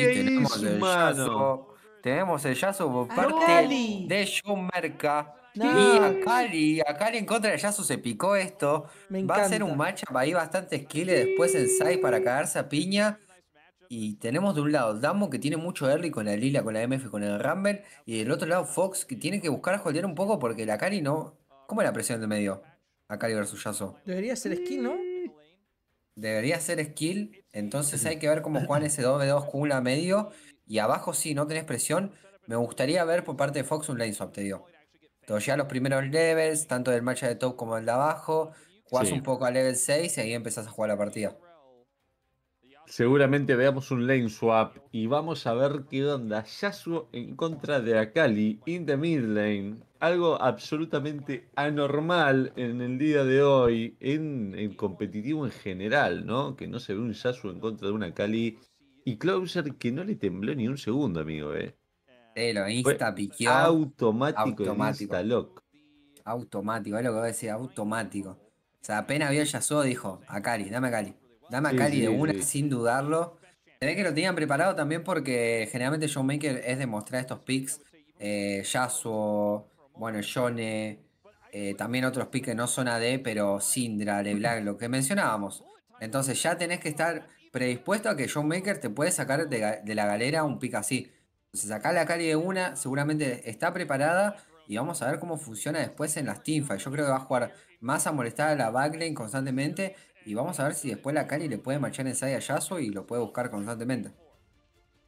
tenemos el Yasu por ah, parte de John Y a kali a kali en contra de Yasu se picó esto. va a ser un matchup ir bastante skill después en Sai para cagarse a piña. Y tenemos de un lado Damo que tiene mucho early con la Lila, con la MF, con el Rumble. Y del otro lado Fox que tiene que buscar holdear un poco porque la kali no. ¿Cómo es la presión de medio? A Cali versus Yasuo. Debería ser skill, ¿no? Debería ser skill. Entonces hay que ver cómo Juan ese 2v2 cula medio. Y abajo sí, no tenés presión. Me gustaría ver por parte de Fox un lane swap, te digo. Entonces ya los primeros levels, tanto del match de top como del de abajo. Jugás un poco a level 6 y ahí empezás a jugar la partida. Seguramente veamos un lane swap y vamos a ver qué onda. Yasuo en contra de Akali in the mid lane. Algo absolutamente anormal en el día de hoy, en el competitivo en general, ¿no? Que no se ve un Yasuo en contra de una Akali y Closer que no le tembló ni un segundo, amigo, ¿eh? Sí, lo insta, piqueó. Automático, automático. Automático, es lo que voy a decir, automático. O sea, apenas vio Yasuo, dijo, a Cali, dame a Cali. Dame a Cali de una sin dudarlo. Se que lo tenían preparado también porque generalmente Showmaker es de mostrar estos picks. Eh, Yasuo, bueno, Yone, eh, también otros picks que no son AD, pero Sindra, LeBlanc, lo que mencionábamos. Entonces ya tenés que estar predispuesto a que John Maker te puede sacar de, la galera un pick así. Entonces acá la Cali de una seguramente está preparada y vamos a ver cómo funciona después en las teamfights. Yo creo que va a jugar más a molestar a la backlane constantemente y vamos a ver si después la Cali le puede marchar en side a Yasuo y lo puede buscar constantemente.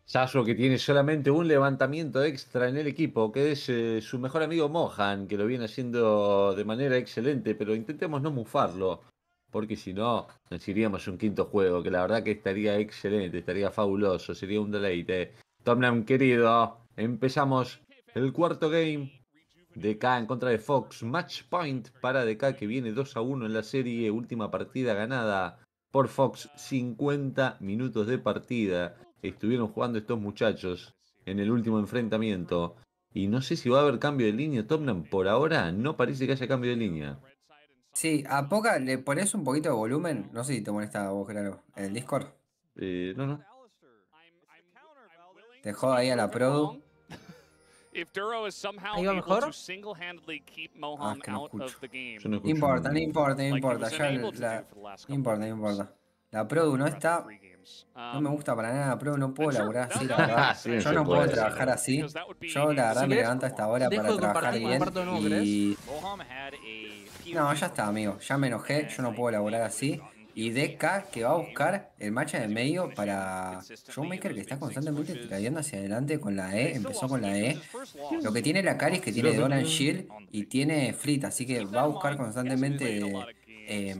Yasuo que tiene solamente un levantamiento extra en el equipo, que es eh, su mejor amigo Mohan, que lo viene haciendo de manera excelente, pero intentemos no mufarlo porque si no, nos un quinto juego, que la verdad que estaría excelente, estaría fabuloso, sería un deleite. Tomnam, querido, empezamos el cuarto game. DK en contra de Fox, match point para DK que viene 2 a 1 en la serie, última partida ganada por Fox, 50 minutos de partida estuvieron jugando estos muchachos en el último enfrentamiento. Y no sé si va a haber cambio de línea, Tomlin, Por ahora no parece que haya cambio de línea. Sí, a poca le pones un poquito de volumen. No sé si te molesta a vos, claro. En el Discord. Eh, no, no. Te jodo ahí a la Produ. ¿Ahí va mejor? Ah, es que no escucho. importa, no importa, no importa. la, no importa, no importa. La Produ no está. No me um, gusta para nada la Produ, no puedo laburar así, la verdad. Yo no puedo trabajar así. Yo la verdad me levanto esta hora para trabajar bien. Y... No, ya está, amigo. Ya me enojé. Yo no puedo elaborar así. Y DK que va a buscar el en de medio para Showmaker que está constantemente cayendo hacia adelante con la E. Empezó con la E. Lo que tiene la Cari que tiene Dolan Shield y tiene Fleet. Así que va a buscar constantemente eh,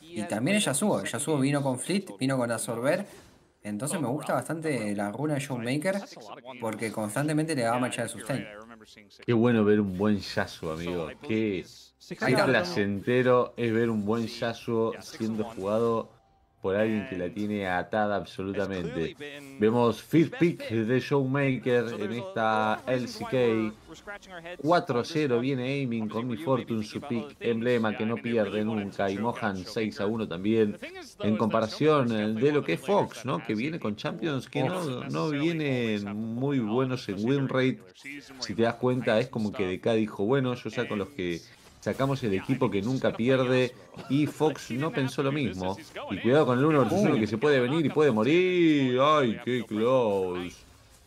Y también ella subo. Ella subo vino con Fleet, vino con Absorber. Entonces me gusta bastante la runa de Showmaker porque constantemente le va a marchar el sustain. Qué bueno ver un buen Yasuo, amigo. Qué placentero es ver un buen Yasuo siendo jugado por alguien que la tiene atada absolutamente. Vemos fifth pick de Showmaker en esta LCK. 4-0 viene Aiming con mi Fortune, su pick emblema que no pierde nunca. Y Mohan 6-1 también. En comparación eh, de lo que es Fox, ¿no? que viene con Champions que no, vienen muy buenos en win rate. Si te das cuenta, es como que DK dijo: Bueno, yo saco los que sacamos el equipo que nunca pierde y Fox no pensó lo mismo. Y cuidado con el 1 versus 1 que se puede venir y puede morir. ¡Ay, qué close!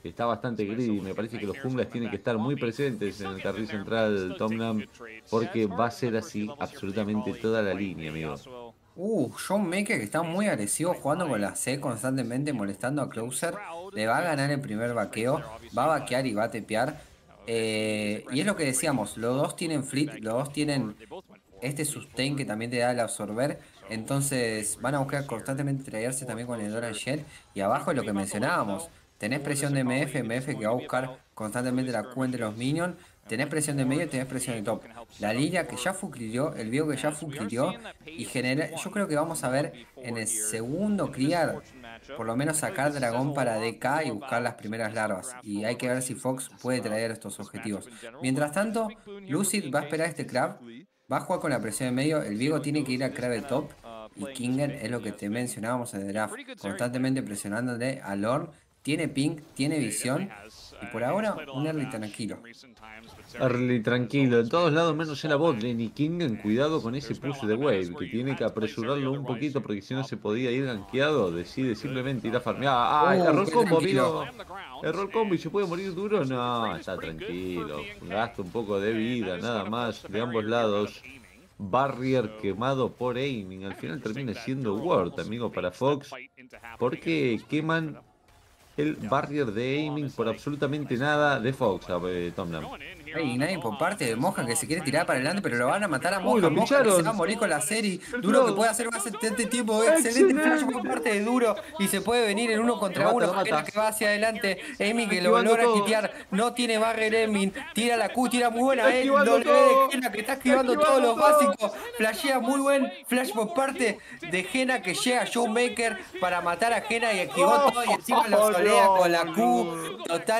Está bastante gris. Me parece que los junglas tienen que estar muy presentes en el carril central Tomlam porque va a ser así absolutamente toda la línea, amigo. Uh, John Maker que está muy agresivo jugando con la C constantemente molestando a Closer. Le va a ganar el primer vaqueo, va a vaquear y va a tepear. Eh, y es lo que decíamos, los dos tienen fleet, los dos tienen este sustain que también te da el absorber. Entonces van a buscar constantemente traerse también con el Doran Shell. Y abajo es lo que mencionábamos. Tenés presión de MF, MF que va a buscar constantemente la cuenta de los minions. Tenés presión de medio y tenés presión de top. La línea que ya fue crió, el bio que ya crió Y genera, yo creo que vamos a ver en el segundo criar por lo menos sacar dragón para DK y buscar las primeras larvas, y hay que ver si Fox puede traer estos objetivos. Mientras tanto, Lucid va a esperar este Crab, va a jugar con la presión de medio, el Viego tiene que ir a Crab el top, uh, y Kingen es lo que te mencionábamos en el draft, constantemente presionándole a Lorn, tiene ping, tiene visión, y por ahora, un early tranquilo. Early tranquilo, en todos lados menos en la voz Lenny King, cuidado con ese push de wave, que tiene que apresurarlo un poquito porque si no se podía ir gankeado. Decide simplemente ir a farmear. Ah, el ah, uh, error combo, vino. Error combo y se puede morir duro. No, está tranquilo. Gasto un poco de vida, nada más, de ambos lados. Barrier quemado por aiming. Al final termina siendo Ward, amigo, para Fox. Porque queman el barrier de aiming por absolutamente nada de Fox, Tomlin y nadie por parte de Moja que se quiere tirar para adelante, pero lo van a matar a Moja. se va a morir con la serie. Duro que puede hacer bastante este tiempo. Excelente flash por parte de Duro. Y se puede venir en uno contra uno. Que va hacia adelante. Emi que lo logra quitear. No tiene barrer Emin. Tira la Q, tira muy buena. El eh. ve de Gena que está esquivando todos los básicos. Flashea muy buen flash por parte de jena que llega Showmaker para matar a Jena y activó oh, todo. Y encima la oh, solea con la Q. Total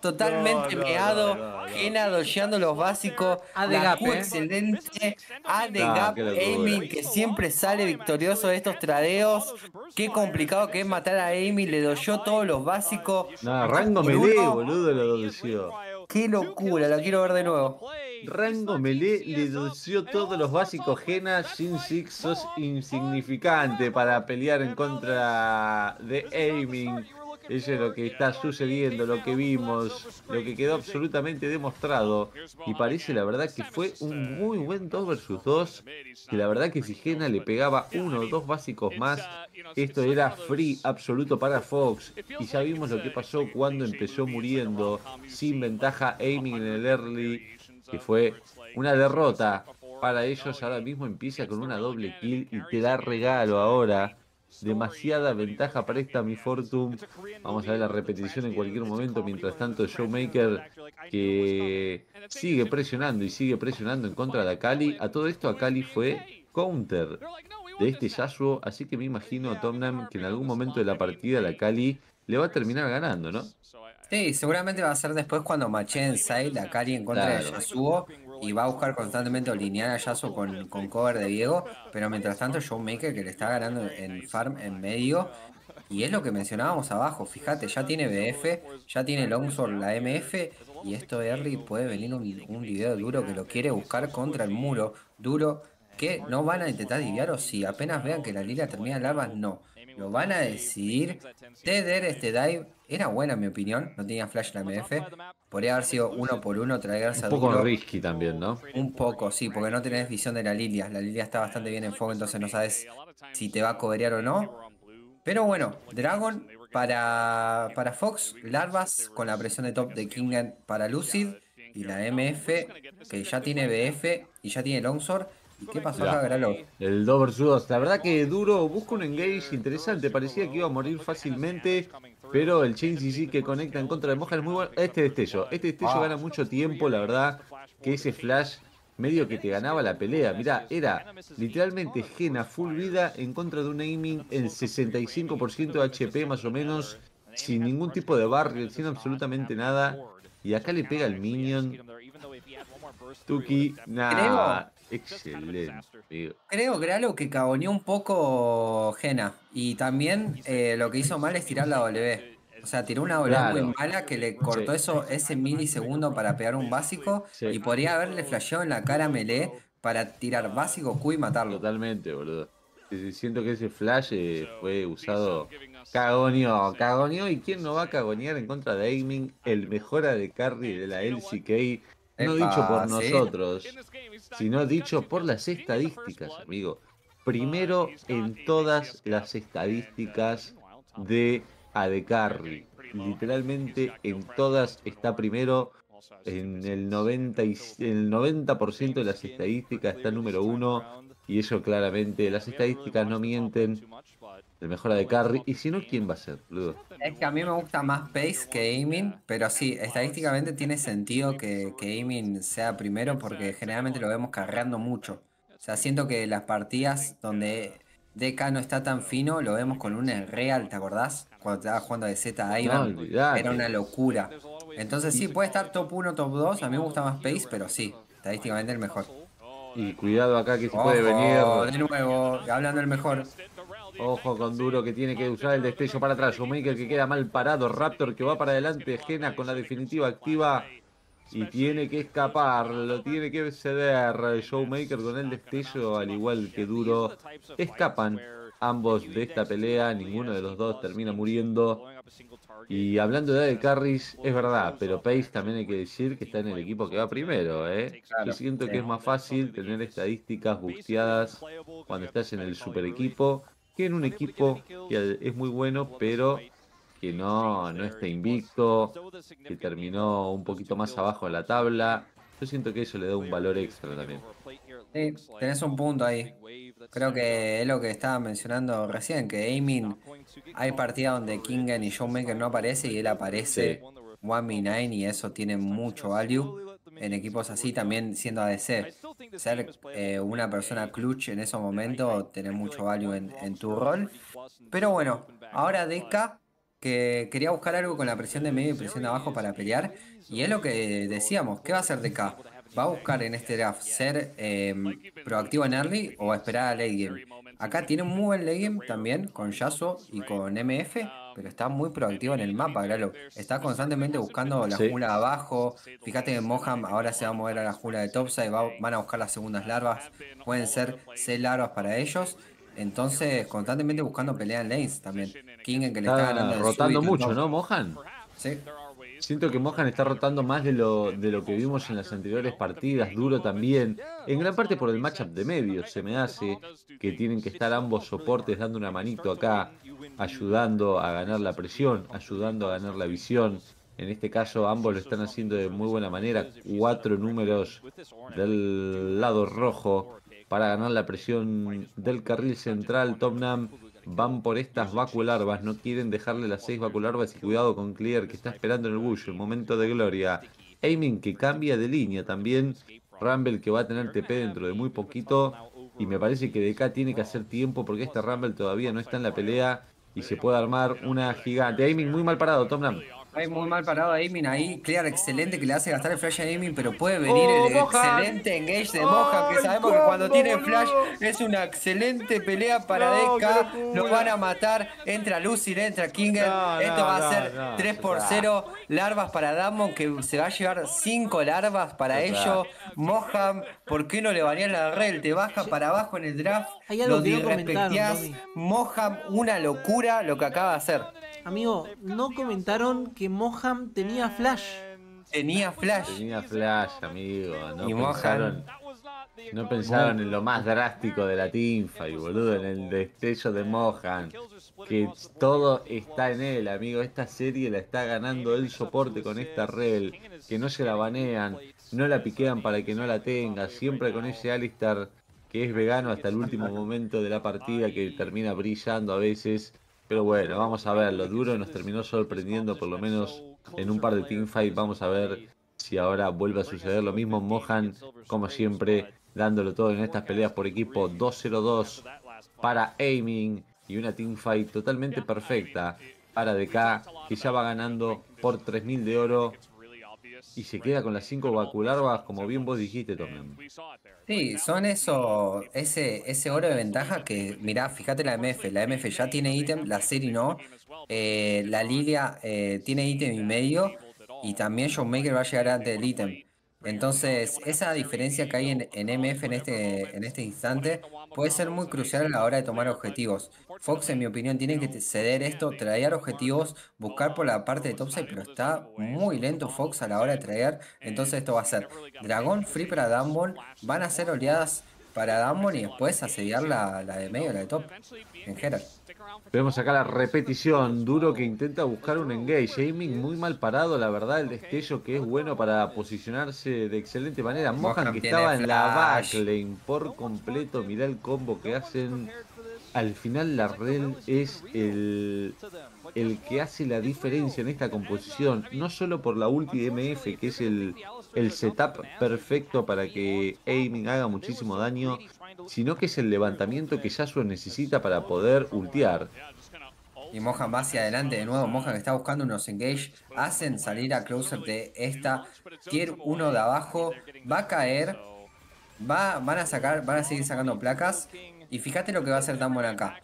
totalmente meado adoyando los básicos, de Gap ¿eh? excelente, ah, de Gap Amy, que siempre sale victorioso de estos tradeos. Qué complicado que es matar a Amy, le doyó todos los básicos. rango melee, boludo, lo doyó. Qué locura, lo quiero ver de nuevo. Rango melee le doció todos los básicos. Gena, sin Six, sos insignificante para pelear en contra de Aiming. Eso es lo que está sucediendo, lo que vimos, lo que quedó absolutamente demostrado. Y parece la verdad que fue un muy buen 2 versus 2. Que la verdad que si le pegaba uno o dos básicos más, esto era free absoluto para Fox. Y ya vimos lo que pasó cuando empezó muriendo sin ventaja aiming en el early, que fue una derrota para ellos. Ahora mismo empieza con una doble kill y te da regalo ahora demasiada ventaja para esta Mi Fortune. Vamos a ver la repetición en cualquier momento. Mientras tanto, Showmaker que sigue presionando y sigue presionando en contra de Akali. A todo esto, Akali fue counter de este Yasuo. Así que me imagino a Tomnam que en algún momento de la partida la Akali le va a terminar ganando, ¿no? Sí, seguramente va a ser después cuando Machensai, Sai la Akali en contra de Yasuo y va a buscar constantemente linear a Yasuo con, cover de Diego, pero mientras tanto Showmaker que le está ganando en farm en medio, y es lo que mencionábamos abajo, fíjate, ya tiene BF, ya tiene Longsword la MF, y esto de early puede venir un, un video duro que lo quiere buscar contra el muro, duro, que no van a intentar diviar o si apenas vean que la lila termina larvas, no. Lo van a decidir. Tether, este dive, era buena en mi opinión. No tenía flash la MF. Podría haber sido uno por uno, traerse Un poco risky también, ¿no? Un poco, sí, porque no tenés visión de la Lilia. La Lilia está bastante bien en fuego, entonces no sabes si te va a coberear o no. Pero bueno, Dragon para, para Fox, Larvas con la presión de top de Kingan para Lucid y la MF que ya tiene BF y ya tiene Longsword ¿Qué pasó acá, El 2 vs La verdad que duro, busca un engage interesante. Parecía que iba a morir fácilmente. Pero el Chain CC que conecta en contra de Moja es muy bueno. Este destello. Este destello ah. gana mucho tiempo, la verdad. Que ese flash medio que te ganaba la pelea. Mirá, era literalmente Gena full vida en contra de un aiming en 65% de HP más o menos. Sin ningún tipo de barrio, sin absolutamente nada. Y acá le pega el minion. Tuki, nada. Excelente. Creo que era lo que cagoneó un poco Jena. Y también eh, lo que hizo mal es tirar la W. O sea, tiró una W mala que le cortó eso, ese milisegundo para pegar un básico. Y podría haberle flasheado en la cara a Melee para tirar básico Q y matarlo. Totalmente, boludo. Siento que ese flash eh, fue usado. Cagoneó, cagoneó. ¿Y quién no va a cagonear en contra de Aiming? El mejor de carry de la LCK. No dicho por nosotros, sino dicho por las estadísticas, amigo. Primero en todas las estadísticas de Adecarry, Literalmente en todas está primero. En el 90%, el 90 de las estadísticas está número uno y eso claramente, las estadísticas no mienten. De mejora de carry. Y si no, ¿quién va a ser, Es que a mí me gusta más Pace que Aiming, pero sí, estadísticamente tiene sentido que, que Aiming sea primero porque generalmente lo vemos cargando mucho. O sea, siento que las partidas donde DK no está tan fino, lo vemos con un real, ¿te acordás? Cuando estaba jugando de Z a Ivan, era una locura. Este Entonces sí, puede estar top 1, top 2, a mí me gusta más Pace, pero sí, estadísticamente el mejor. Y cuidado acá que se puede venir. De nuevo, hablando el mejor. Ojo con Duro que tiene que usar el destello para atrás. Showmaker que queda mal parado. Raptor que va para adelante. Gena con la definitiva activa. Y tiene que escapar, lo tiene que ceder. Showmaker con el destello, al igual que Duro. Escapan ambos de esta pelea, ninguno de los dos termina muriendo. Y hablando de, de Carries, es verdad, pero Pace también hay que decir que está en el equipo que va primero. ¿eh? Yo siento que es más fácil tener estadísticas gusteadas cuando estás en el super equipo que en un equipo que es muy bueno, pero que no, no está invicto, que terminó un poquito más abajo en la tabla. Yo siento que eso le da un valor extra también. Sí, tenés un punto ahí. Creo que es lo que estaba mencionando recién, que Aiming hay partidas donde Kingen y Showmaker no aparece y él aparece 1 One v 9 y eso tiene mucho value en equipos así también siendo ADC. Ser eh, una persona clutch en esos momentos tener mucho value en, tu rol. Pero bueno, ahora DeKa que quería buscar algo con la presión de medio y presión de abajo para pelear. Y es lo que decíamos, ¿qué va a hacer DeKa? ¿Va a buscar en este draft ser eh, proactivo en early o esperar a late game? Acá tiene un muy buen late game también con Yasuo y con MF, pero está muy proactivo en el mapa, claro. Está constantemente buscando la jula abajo. Fíjate que Moham ahora se va a mover a la jula de topside, va, van a buscar las segundas larvas. Pueden ser C larvas para ellos. Entonces, constantemente buscando pelea en lanes también. King en que le está, ganando. Rotando mucho, ¿no, Mohan? Sí. Siento que Mohan está rotando más de lo, de lo que vimos en las anteriores partidas, duro también. En gran parte por el matchup de medio, se me hace que tienen que estar ambos soportes dando una manito acá, ayudando a ganar la presión, ayudando a ganar la visión. En este caso ambos lo están haciendo de muy buena manera. Cuatro números del lado rojo para ganar la presión del carril central. Tom Nam van por estas vacularvas, no quieren dejarle las seis vacularvas y cuidado con Clear que está esperando en el bush. el momento de gloria. Aiming que cambia de línea también, Rumble que va a tener TP dentro de muy poquito y me parece que acá tiene que hacer tiempo porque esta Rumble todavía no está en la pelea y se puede armar una gigante. Aiming muy mal parado, Tom hay muy mal parado ahí, Aimin ahí. Clear excelente que le hace gastar el flash a Aimin, pero puede venir oh, el excelente engage de Moham que sabemos que cuando tiene flash es una excelente pelea para no, DK. Lo van a matar. Entra Lucy, entra Kinger. Esto va a ser 3 por 0. Larvas para Damon, que se va a llevar 5 larvas para ello. Moham, ¿por qué no le banean la red? Te baja para abajo en el draft. Lo disrespectías. Moham, una locura lo que acaba de hacer. Amigo, no comentaron que Moham tenía flash. Tenía flash. Tenía flash, amigo. No y pensaron, No pensaron en lo más drástico de la y boludo, en el destello de Mohan. Que todo está en él, amigo. Esta serie la está ganando el soporte con esta rel. Que no se la banean, no la piquean para que no la tenga. Siempre con ese Alistar que es vegano hasta el último momento de la partida, que termina brillando a veces pero bueno, vamos a ver, lo duro nos terminó sorprendiendo, por lo menos en un par de teamfights, vamos a ver si ahora vuelve a suceder lo mismo. Mohan, como siempre, dándolo todo en estas peleas por equipo 2-0-2 para aiming y una teamfight totalmente perfecta para DK que ya va ganando por 3.000 de oro y se queda con las cinco vas como bien vos dijiste, también. Sí, son eso, ese, ese oro de ventaja que, mirá, fíjate la MF, la MF ya tiene ítem, la serie no, eh, la Lilia eh, tiene ítem y medio, y también Showmaker va a llegar antes del ítem. Entonces, esa diferencia que hay en, MF en este, en este instante puede ser muy crucial a la hora de tomar objetivos. Fox, en mi opinión, tiene que ceder esto, traer objetivos, buscar por la parte de topside, pero está muy lento Fox a la hora de traer, Entonces, esto va a ser dragón free para Dumbbell Van a ser oleadas para Dumbbell y después asediar la, la de medio, la de top, en general. Vemos acá la repetición, Duro que intenta buscar un engage, aiming muy mal parado, la verdad, el destello que es bueno para posicionarse de excelente manera. Mohan que estaba en la backlane por completo, mirá el combo que hacen. Al final la red es el, el que hace la diferencia en esta composición, no solo por la ulti MF, que es el, el setup perfecto para que Aiming haga muchísimo daño, sino que es el levantamiento que Yasuo necesita para poder ultear. Y Mohan va hacia adelante de nuevo. Mohan está buscando unos engage. Hacen salir a Closer de esta. Tier 1 de abajo. Va a caer. Va, van a sacar, van a seguir sacando placas. Y fíjate lo que va a hacer Tambor acá.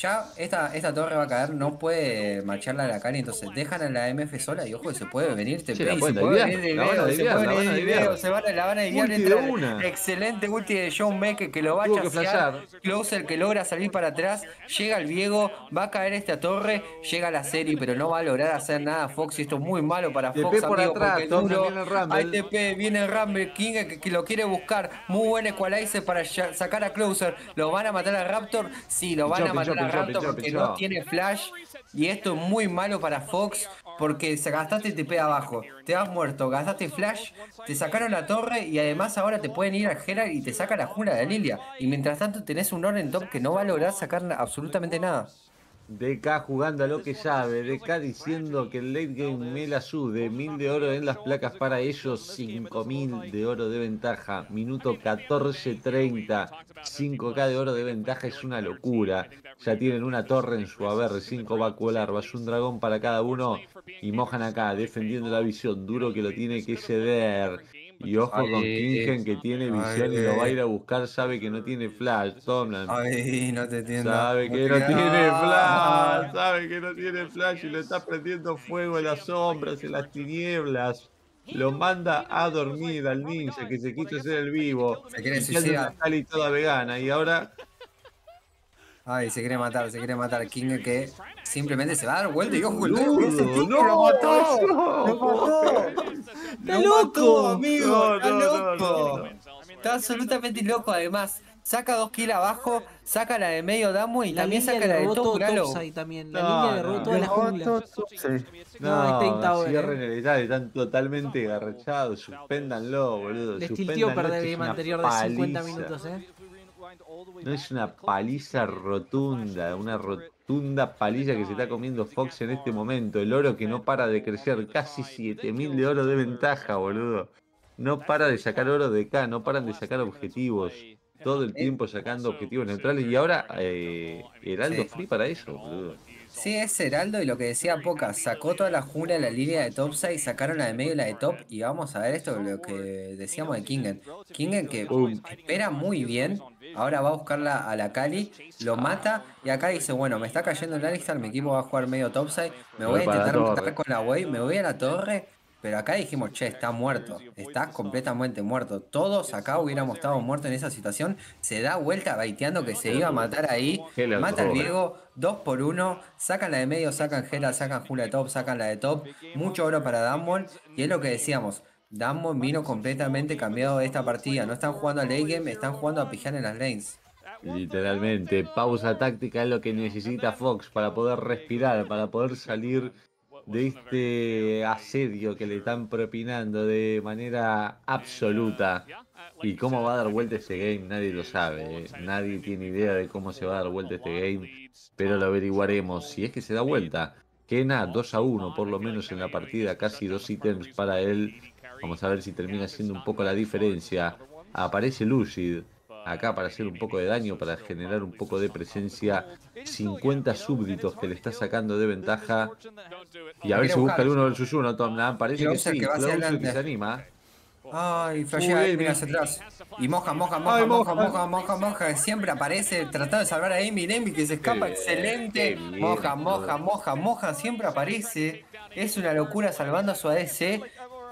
Ya esta, esta torre va a caer, no puede marcharla a la cara entonces dejan a la MF sola y ojo, se puede venir pez. se puede venir video, se puede venir se van a la van a Excelente ulti de John Mekke. que lo va a chasear. Closer que logra salir para atrás, llega el Viego, va a caer esta torre, llega la serie, pero no va a lograr hacer nada Fox esto es muy malo para Fox, por amigo, viene el Rumble King que, lo quiere buscar, muy buen equalizer para sacar a Closer, lo van a matar a Raptor? Sí, lo van a matar a Raptor porque no tiene flash. Y esto es muy malo para Fox porque se gastaste TP abajo, te has muerto, gastaste flash, te sacaron la torre y además ahora te pueden ir a Geralt y te saca la jungla de Lilia. Y mientras tanto tenés un orden top que no va a lograr sacar absolutamente nada. DK jugando a lo que sabe, DK diciendo que el late game me la sube, mil de oro en las placas para ellos, 5000 de oro de ventaja, minuto 14.30, 5k de oro de ventaja es una locura, ya tienen una torre en su haber, 5 va a colar, va un dragón para cada uno y mojan acá, defendiendo la visión, duro que lo tiene que ceder. Y ojo con Kingen que tiene visión y lo va a ir a eh. buscar, sabe que no tiene flash, Tomland, Ay, no te entiendo. Sabe que no, tiene ah. flash, sabe que no tiene flash y le está prendiendo fuego en las sombras, en las tinieblas. Lo manda a dormir al ninja que se quiso hacer el vivo. Se quiere y toda vegana y ahora Ay, se quiere matar, se quiere matar. King que simplemente se va a dar vuelta y ojo, el no, no, lo mató. No, lo mató. Está loco, amigo. Está loco. Está absolutamente loco, además. Saca dos kills abajo, saca la de medio damo y también saca la de Top Galo. También. La no, línea derrotó no, la jungla. No, no, cierren el estadio, están totalmente garrechados, suspéndanlo, boludo. Les tiltió perder el game anterior de 50 minutos, eh. No es una paliza rotunda, una rotunda paliza que se está comiendo Fox en este momento. El oro que no para de crecer, casi 7000 de oro de ventaja, boludo. No para de sacar oro de acá, no paran de sacar objetivos. Todo el tiempo sacando objetivos neutrales y ahora eh, Heraldo Free para eso, boludo. Sí, es Heraldo y lo que decía Poca, sacó toda la jungla de la línea de Topside, sacaron la de medio y la de Top y vamos a ver esto, lo que decíamos de Kingen. Kingen que espera muy bien, ahora va a buscarla a la Cali, lo mata y acá dice, bueno, me está cayendo el Alistar, mi equipo va a jugar medio Topside, me voy, a intentar matar con la wave, me voy a la torre pero acá dijimos, che, está muerto, está completamente muerto. Todos acá hubiéramos estado muertos en esa situación. Se da vuelta baiteando que se iba a matar ahí. Mata al Diego, dos por uno. Sacan la de medio, sacan Gela, sacan Julia Top, sacan la de Top. Mucho oro para Damwon. Y es lo que decíamos. Damwon vino completamente cambiado de esta partida. No están jugando a late game, están jugando a pijar en las lanes. Literalmente, pausa táctica es lo que necesita Fox para poder respirar, para poder salir de este asedio que le están propinando de manera uh, absoluta. Uh, y cómo este eh. va a dar vuelta este game, nadie lo sabe. Nadie tiene idea de cómo se va a dar vuelta este game, pero lo uh, averiguaremos si es que se da vuelta. Kena 2 a 1, por lo menos en la partida, casi dos ítems para él. Vamos a ver si termina siendo un poco la diferencia. Aparece Lucid, acá para hacer un poco de daño, para generar un poco de presencia. 50 súbditos que le está sacando de ventaja. Y a ver si busca alguno del suyo, ¿no, Tom? parece que sí, se anima. Ay, hacia eh, atrás. Y moja, moja, moja, moja, moja, moja, moja, Siempre aparece tratando de salvar a Amy, Amy que se escapa, excelente. moja, moja, moja, moja, siempre aparece. Es una locura salvando a su ADC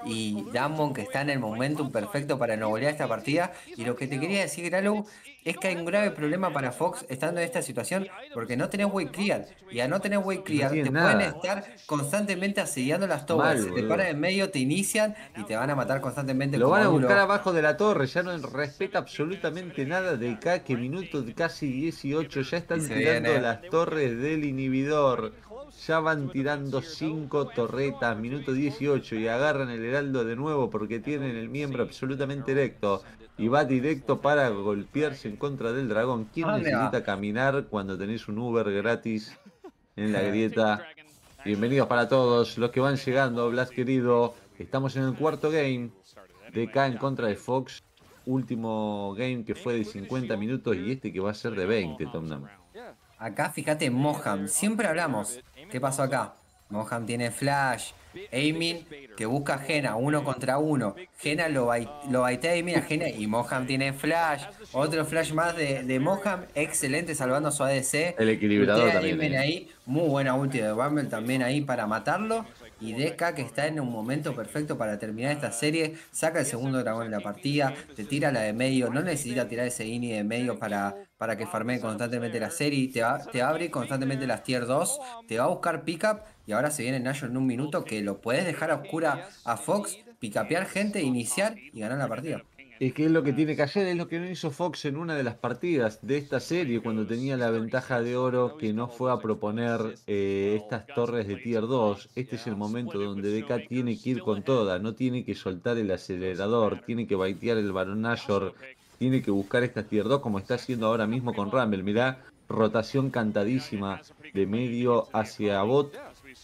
y Damon que está en el momento perfecto para no golear esta partida. Y lo que te quería decir, Gralu es que hay un grave problema para Fox estando en esta situación porque no tenés way clear. Y al no tener way clear, te pueden estar constantemente asediando las torres se te paran en medio, te inician y te van a matar constantemente. Lo van a buscar abajo de la torre. Ya no respeta absolutamente nada de cada que minuto, casi 18. Ya están tirando las torres del inhibidor. Ya van tirando 5 torretas, minuto 18, y agarran el heraldo de nuevo porque tienen el miembro absolutamente erecto. Y va directo para golpearse en contra del dragón. ¿Quién ah, necesita caminar cuando tenéis un Uber gratis en la grieta? Bienvenidos para todos los que van llegando, Blas querido. Estamos en el cuarto game de acá en contra de Fox. Último game que fue de 50 minutos y este que va a ser de 20, Tom Acá fíjate, Moham, siempre hablamos ¿Qué pasó acá? Moham tiene flash. aiming que busca a Jena, uno contra uno. Jena lo, baita lo baitea y Jena y Moham tiene flash. Otro flash más de, Moham, excelente salvando su ADC. El equilibrador también. ahí, muy buena ulti de Bumble también ahí para matarlo. Y deja que está en un momento perfecto para terminar esta serie, saca el segundo dragón en la partida, te tira la de medio, no necesita tirar ese ini de medio para para que farme constantemente la serie. Te, te abre constantemente las tier 2. Te va a buscar pickup. Y ahora se viene Nashor en un minuto que lo puedes dejar a oscura a Fox. Picapear gente, iniciar y ganar la partida. Es que es lo que tiene que hacer, es lo que no hizo Fox en una de las partidas de esta serie cuando tenía la ventaja de oro que no fue a proponer eh, estas torres de tier 2. Este es el momento donde DK tiene que ir con toda, no tiene que soltar el acelerador, tiene que baitear el Baron Nashor tiene que buscar esta tier 2 como está haciendo ahora mismo con Rumble. Mira rotación cantadísima de medio hacia bot.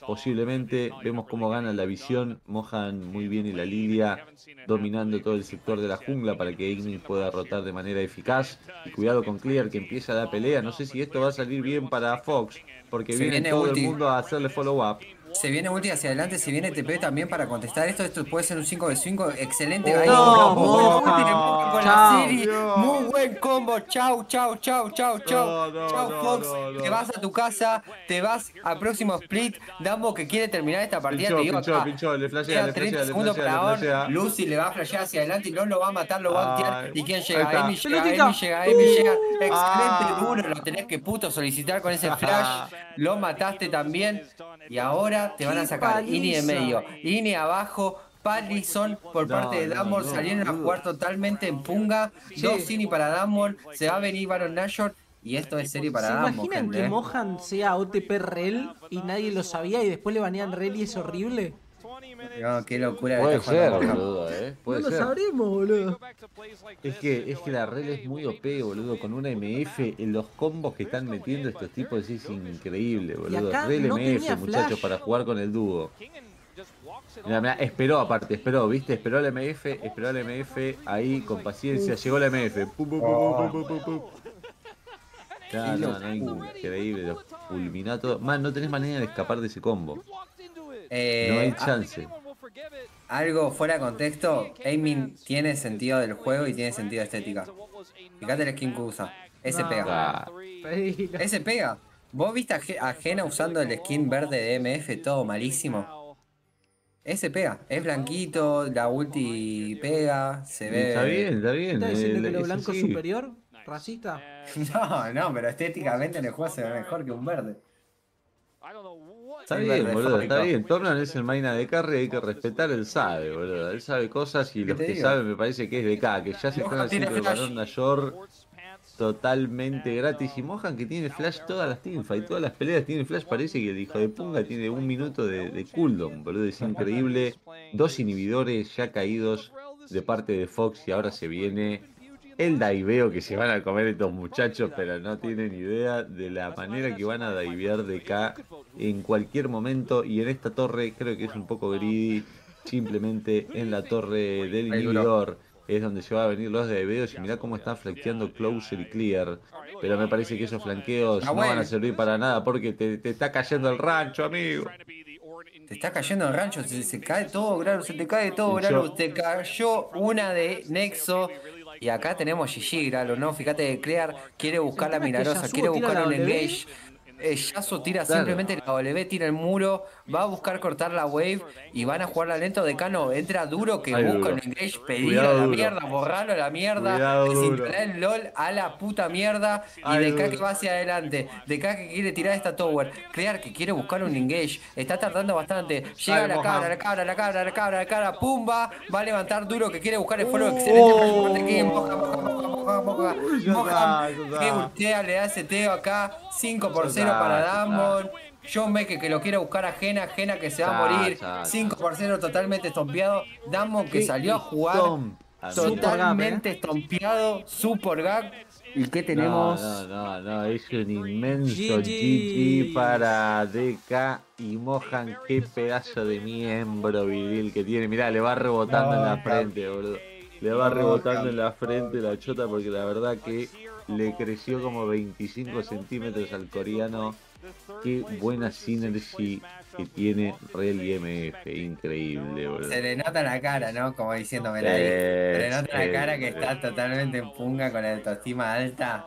Posiblemente vemos cómo gana la visión, mojan muy bien y la Lidia dominando todo el sector de la jungla para que Ignis pueda rotar de manera eficaz. Y cuidado con Clear que empieza la pelea. No sé si esto va a salir bien para Fox porque viene, todo el mundo a hacerle follow up. Se viene multi hacia adelante, se viene TP también para contestar esto. Esto puede ser un 5 de 5. Excelente. Oh, ahí, con la serie. Muy buen combo. Chau, chau, chau, chau, chau. chau, Fox. te vas a tu casa, te vas al próximo split. Dambo que quiere terminar esta partida. te digo acá. pinchó, le flashea, le flashea, para ahora. Lucy le va a flashear hacia adelante y no lo va a matar, lo va a tirar. ¿Y quién llega? Emi llega, Emi llega, Emi uh. llega. Ah. Excelente duro. Lo tenés que puto solicitar con ese flash. Lo mataste también. Y ahora te van a sacar línea de medio, INI abajo, Palison por parte de Dunmore salieron a jugar totalmente en punga. Dos INI para Dunmore, se va a venir Baron Nashor. Y esto es serie para ¿Se imaginan que ¿eh? Mohan sea OTP Rel y nadie lo sabía y después le banean Rel y es horrible? No, qué locura. Puede ser, boludo, eh. Puede no lo sabremos, boludo. Es que, es que la red es muy OP, boludo. Con una MF, eh, los combos que están metiendo estos tipos es increíble, boludo. Red MF, muchachos, para jugar con el dúo. Mira, mira, esperó aparte, esperó, viste, esperó la MF, esperó la MF, ahí con paciencia, llegó la MF. Pum, pum, pum, Claro, no, no, increíble, fulminó no tenés manera de escapar de ese combo. Eh, no hay ah, chance. Algo fuera de contexto, aiming tiene sentido del juego y tiene sentido estético estética. Fíjate el skin que usa. Ese pega. Ese pega. ¿Vos viste a, usando el skin verde de MF todo malísimo? Ese pega. Es blanquito, la ulti pega, se ve... Está bien, está bien. ¿Estás diciendo eh, que lo blanco superior? ¿Racista? No, no, pero estéticamente en el juego se ve mejor que un verde. Está bien, boludo, está bien. Tornan es el maina de carry, hay que respetar, él sabe, boludo. Él sabe cosas y los que saben me parece que es de acá que ya se están haciendo el balón mayor totalmente gratis. Y mojan que tiene flash todas las y todas las peleas tiene flash. Parece que el hijo de punga tiene un minuto de, de cooldown, boludo. Es increíble. Dos inhibidores ya caídos de parte de Fox y ahora se viene el daiveo que se van a comer estos muchachos, pero no tienen idea de la manera que van a daivear de acá en cualquier momento. Y en esta torre creo que es un poco greedy, simplemente en la torre del inhibidor es donde se van a venir los daiveos y mirá cómo están flanqueando closer y clear. Pero me parece que esos flanqueos no van a servir para nada porque te, está cayendo el rancho, amigo. Te está cayendo el rancho, se, se cae todo, claro, se te cae todo, claro. Te cayó una de Nexo y acá tenemos Gigi, lo ¿no? Fíjate, Clear quiere buscar la mirarosa, quiere buscar un engage. Eh, Yasu tira simplemente la W, tira el muro, va a buscar cortar la wave y van a jugar lento Decano Entra duro que busca un engage, pedir a la mierda, borrarlo a la mierda, desinstalar el LOL a la puta mierda. Y de que va hacia adelante, de que quiere tirar esta tower, Crear que quiere buscar un engage, está tardando bastante. Llega la cabra, la cabra, la cabra, la cabra, la cabra, pumba, va a levantar duro que quiere buscar el follow. Oh. Excelente que moja, moja, moja, moja, moja. moja. Que le hace teo acá, 5 por 0 para Damon. John que que lo quiere buscar ajena, ajena, que se va a morir, por 0, totalmente estompeado, Damo que salió a jugar totalmente estompeado, super gag. ¿Y qué tenemos? No, no, no, es un inmenso GG para DK. y Mohan. Qué pedazo de miembro viril que tiene. Mirá, le va rebotando en la frente, boludo. Le va rebotando en la frente la chota porque la verdad que le creció como 25 centímetros al coreano Qué buena sinergia que tiene Real y MF, increíble, boludo. Se le nota la cara, ¿no? Como diciéndome la Se le nota la cara que está totalmente en punga con la autoestima alta.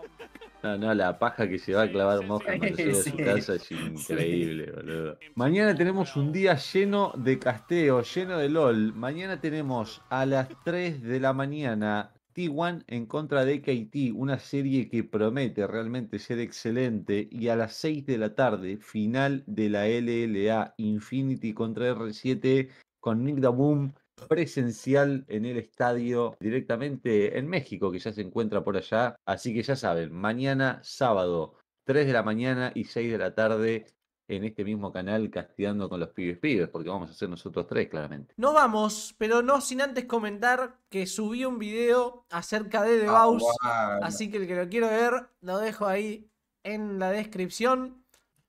No, no, la paja que se va a clavar Moja cuando su casa es increíble, boludo. Mañana tenemos un día lleno de casteo, lleno de LOL. Mañana tenemos a las 3 de la mañana t en contra de KT, una serie que promete realmente ser excelente y a las 6 de la tarde, final de la LLA Infinity contra R7 con Nick Boom presencial en el estadio directamente en México, que ya se encuentra por allá. Así que ya saben, mañana sábado, 3 de la mañana y 6 de la tarde, en este mismo canal castigando con los pibes pibes, porque vamos a ser nosotros tres, claramente. No vamos, pero no sin antes comentar que subí un video acerca de The ah, así que el que lo quiero ver, lo dejo ahí en la descripción.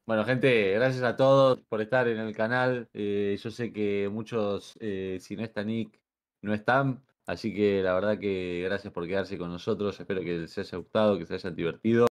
Bueno, gente, gracias a todos por estar en el canal. Eh, yo sé que muchos, eh, si no está Nick, no están. Así que la verdad que gracias por quedarse con nosotros. Espero que les haya gustado, que se hayan divertido.